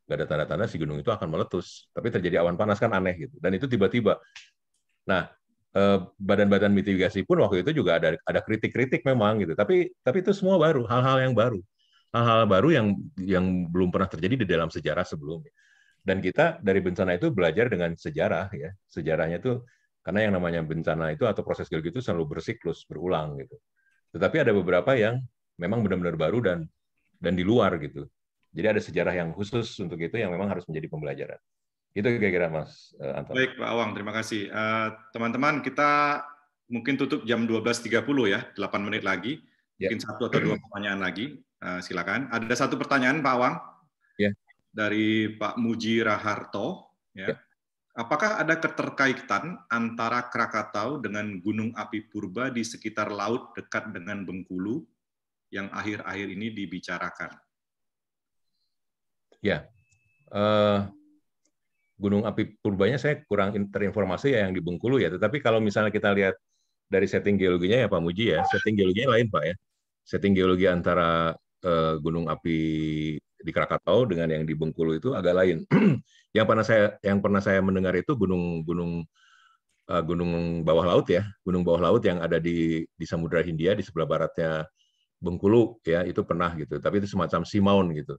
nggak ada tanda-tanda si gunung itu akan meletus tapi terjadi awan panas kan aneh gitu dan itu tiba-tiba nah eh, badan-badan mitigasi pun waktu itu juga ada ada kritik-kritik memang gitu tapi tapi itu semua baru hal-hal yang baru hal-hal baru yang yang belum pernah terjadi di dalam sejarah sebelumnya dan kita dari bencana itu belajar dengan sejarah ya. Sejarahnya itu karena yang namanya bencana itu atau proses geologi itu selalu bersiklus, berulang gitu. Tetapi ada beberapa yang memang benar-benar baru dan dan di luar gitu. Jadi ada sejarah yang khusus untuk itu yang memang harus menjadi pembelajaran. Itu kira-kira Mas eh, Anton. Baik Pak Awang, terima kasih. Eh, teman-teman, uh, kita mungkin tutup jam 12.30 ya, 8 menit lagi. Ya. Mungkin ya. satu atau dua pertanyaan lagi. Uh, silakan. Ada satu pertanyaan Pak Awang dari Pak Muji Raharto. Ya. ya. Apakah ada keterkaitan antara Krakatau dengan gunung api purba di sekitar laut dekat dengan Bengkulu yang akhir-akhir ini dibicarakan? Ya, uh, gunung api purbanya saya kurang terinformasi ya yang di Bengkulu ya. Tetapi kalau misalnya kita lihat dari setting geologinya ya Pak Muji ya, setting geologinya lain Pak ya. Setting geologi antara uh, gunung api di Krakatau dengan yang di Bengkulu itu agak lain. (clears throat) yang pernah saya yang pernah saya mendengar itu gunung-gunung eh, gunung bawah laut ya, gunung bawah laut yang ada di di Samudra Hindia di sebelah baratnya Bengkulu ya itu pernah gitu. Tapi itu semacam Simaun gitu.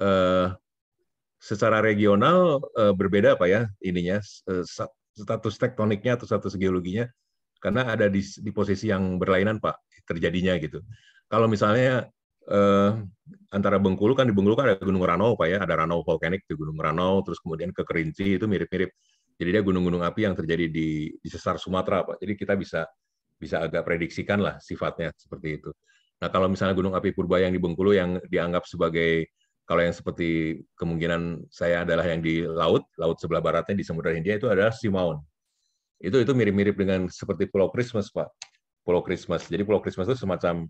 Uh, secara regional uh, berbeda apa ya ininya uh, status tektoniknya atau status geologinya karena ada di, di posisi yang berlainan pak terjadinya gitu. Kalau misalnya eh, antara Bengkulu kan di Bengkulu kan ada Gunung Ranau Pak ya, ada Ranau Volcanic di Gunung Ranau, terus kemudian ke Kerinci itu mirip-mirip. Jadi dia gunung-gunung api yang terjadi di, di sesar Sumatera Pak. Jadi kita bisa bisa agak prediksikan lah sifatnya seperti itu. Nah kalau misalnya gunung api purba yang di Bengkulu yang dianggap sebagai kalau yang seperti kemungkinan saya adalah yang di laut, laut sebelah baratnya di Samudra Hindia itu adalah Simaun. Itu itu mirip-mirip dengan seperti Pulau Christmas Pak. Pulau Christmas. Jadi Pulau Christmas itu semacam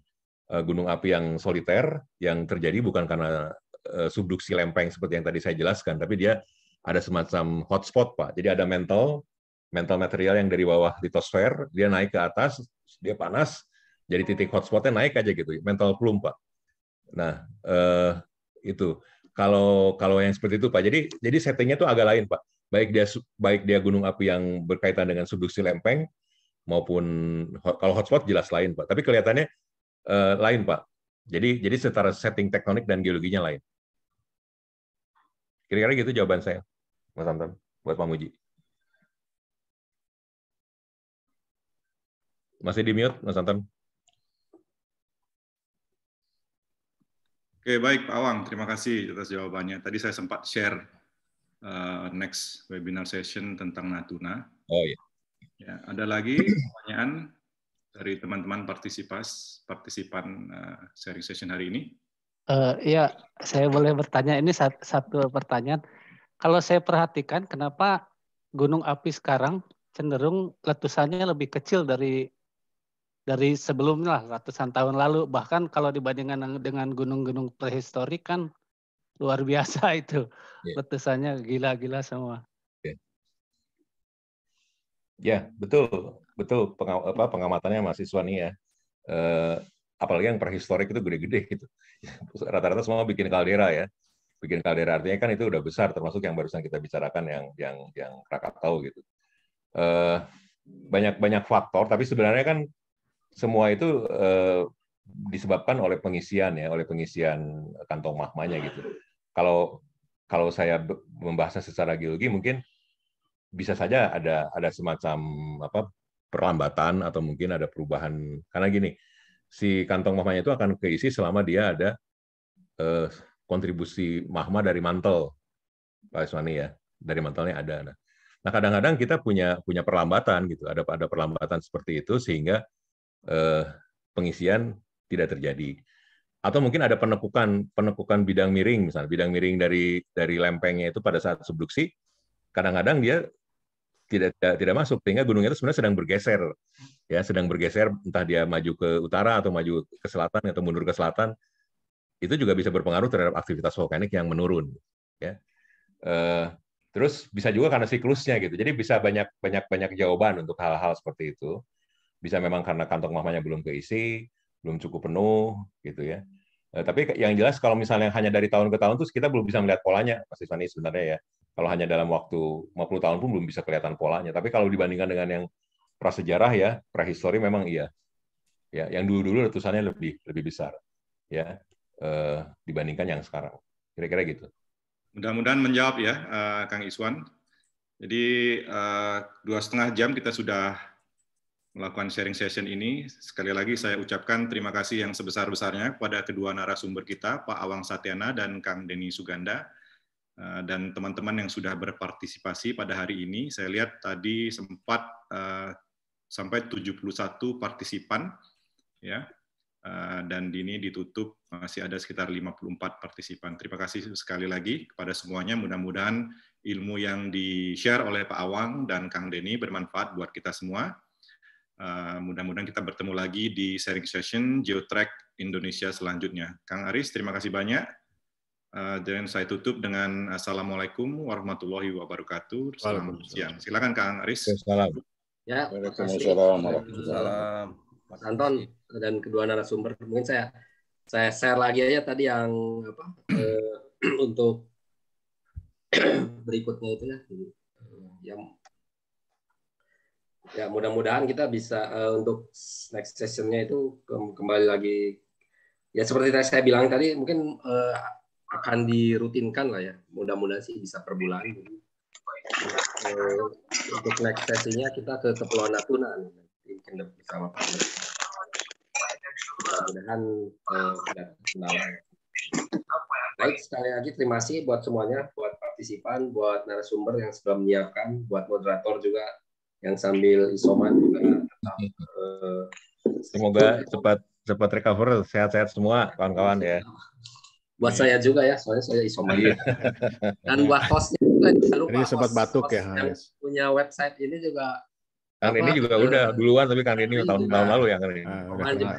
Eh, gunung api yang soliter yang terjadi bukan karena eh, subduksi lempeng seperti yang tadi saya jelaskan, tapi dia ada semacam hotspot, Pak. Jadi ada mental, mental material yang dari bawah litosfer, dia naik ke atas, dia panas, jadi titik hotspotnya naik aja gitu, mental plume, Pak. Nah, eh, itu. Kalau kalau yang seperti itu, Pak. Jadi jadi settingnya itu agak lain, Pak. Baik dia baik dia gunung api yang berkaitan dengan subduksi lempeng maupun kalau hotspot jelas lain, Pak. Tapi kelihatannya Eh, lain, Pak. Jadi jadi secara setting tektonik dan geologinya lain. Kira-kira gitu jawaban saya, Mas Anton, buat Pak Muji. Masih di mute, Mas Antam. Oke, baik Pak Awang. Terima kasih atas jawabannya. Tadi saya sempat share uh, next webinar session tentang Natuna. Oh iya. Ya, ada lagi pertanyaan? dari teman-teman partisipas partisipan uh, sharing session hari ini? Uh, ya, saya boleh bertanya. Ini satu pertanyaan. Kalau saya perhatikan, kenapa gunung api sekarang cenderung letusannya lebih kecil dari dari sebelumnya lah, ratusan tahun lalu. Bahkan kalau dibandingkan dengan gunung-gunung prehistorik kan luar (laughs) biasa itu yeah. letusannya gila-gila semua. Iya. Ya, betul betul pengam, apa, pengamatannya mahasiswa nih ya. Eh, apalagi yang prehistorik itu gede-gede gitu. (laughs) Rata-rata semua bikin kaldera ya. Bikin kaldera artinya kan itu udah besar termasuk yang barusan kita bicarakan yang yang yang Krakatau gitu. Eh, banyak-banyak faktor tapi sebenarnya kan semua itu eh, disebabkan oleh pengisian ya, oleh pengisian kantong magmanya gitu. Kalau kalau saya membahasnya secara geologi mungkin bisa saja ada ada semacam apa perlambatan atau mungkin ada perubahan karena gini si kantong mahmahnya itu akan keisi selama dia ada eh, kontribusi mahma dari mantel Pak Iswani ya dari mantelnya ada nah, nah kadang-kadang kita punya punya perlambatan gitu ada ada perlambatan seperti itu sehingga eh, pengisian tidak terjadi atau mungkin ada penekukan penekukan bidang miring misalnya bidang miring dari dari lempengnya itu pada saat subduksi kadang-kadang dia tidak, tidak tidak masuk sehingga gunungnya itu sebenarnya sedang bergeser ya sedang bergeser entah dia maju ke utara atau maju ke selatan atau mundur ke selatan itu juga bisa berpengaruh terhadap aktivitas vulkanik yang menurun ya eh, terus bisa juga karena siklusnya gitu jadi bisa banyak banyak banyak jawaban untuk hal-hal seperti itu bisa memang karena kantong mamanya belum keisi belum cukup penuh gitu ya eh, tapi yang jelas kalau misalnya hanya dari tahun ke tahun terus kita belum bisa melihat polanya Mas Iswani sebenarnya ya kalau hanya dalam waktu 50 tahun pun belum bisa kelihatan polanya. Tapi kalau dibandingkan dengan yang prasejarah ya, prahistori memang iya. Ya, yang dulu-dulu letusannya lebih lebih besar ya eh, dibandingkan yang sekarang. Kira-kira gitu. Mudah-mudahan menjawab ya, uh, Kang Iswan. Jadi eh, dua setengah jam kita sudah melakukan sharing session ini. Sekali lagi saya ucapkan terima kasih yang sebesar-besarnya kepada kedua narasumber kita, Pak Awang Satyana dan Kang Deni Suganda. Eh, dan teman-teman yang sudah berpartisipasi pada hari ini. Saya lihat tadi sempat eh, sampai 71 partisipan ya. Uh, dan ini ditutup masih ada sekitar 54 partisipan. Terima kasih sekali lagi kepada semuanya. Mudah-mudahan ilmu yang di-share oleh Pak Awang dan Kang Denny bermanfaat buat kita semua. mudah-mudahan kita bertemu lagi di sharing session Geotrack Indonesia selanjutnya. Kang Aris, terima kasih banyak. Dan eh, saya tutup dengan Assalamualaikum warahmatullahi wabarakatuh. Salam siang. Silakan Kang Aris. Salam. Ya, Waalaikumsalam Salam. Mas Anton dan kedua narasumber. Mungkin saya saya share lagi aja tadi yang apa eh, (clears throat) untuk (clears throat) berikutnya itu ya. Eh, yang ya mudah-mudahan kita bisa uh, untuk next sessionnya itu kembali lagi ya seperti tadi saya bilang tadi mungkin uh, akan dirutinkan lah ya. Mudah-mudahan sih bisa per bulan. Jadi, eh, untuk next sesinya kita ke Kepulauan Natuna nanti bersama Pak Mudah-mudahan eh, tidak terkendala. Baik, sekali lagi terima kasih buat semuanya, buat partisipan, buat narasumber yang sudah menyiapkan, buat moderator juga yang sambil isoman juga. Semoga cepat cepat recover, sehat-sehat semua kawan-kawan ya buat iya. saya juga ya soalnya saya isoman iya. dan buat hostnya juga jangan lupa ini sempat batuk ya, host ya yang punya website ini juga kan ini juga uh, udah eh, duluan tapi kan ini tahun, tahun lalu ya Kang Rini. Ah,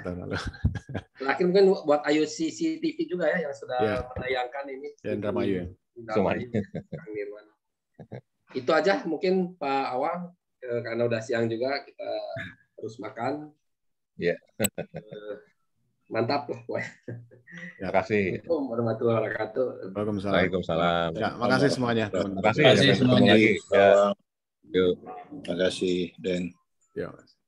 tahun lalu. (laughs) Terakhir mungkin buat IUCC CCTV juga ya yang sudah yeah. menayangkan ini. Yang Indramayu ya. Indramayu. Kang Itu aja mungkin Pak Awang eh, karena udah siang juga kita terus makan. Iya. Yeah mantap lah pokoknya. Terima kasih. Assalamualaikum warahmatullahi wabarakatuh. Waalaikumsalam. Waalaikumsalam. Ya, makasih semuanya. Terima kasih, terima kasih semuanya. Terima kasih, Den. Ya.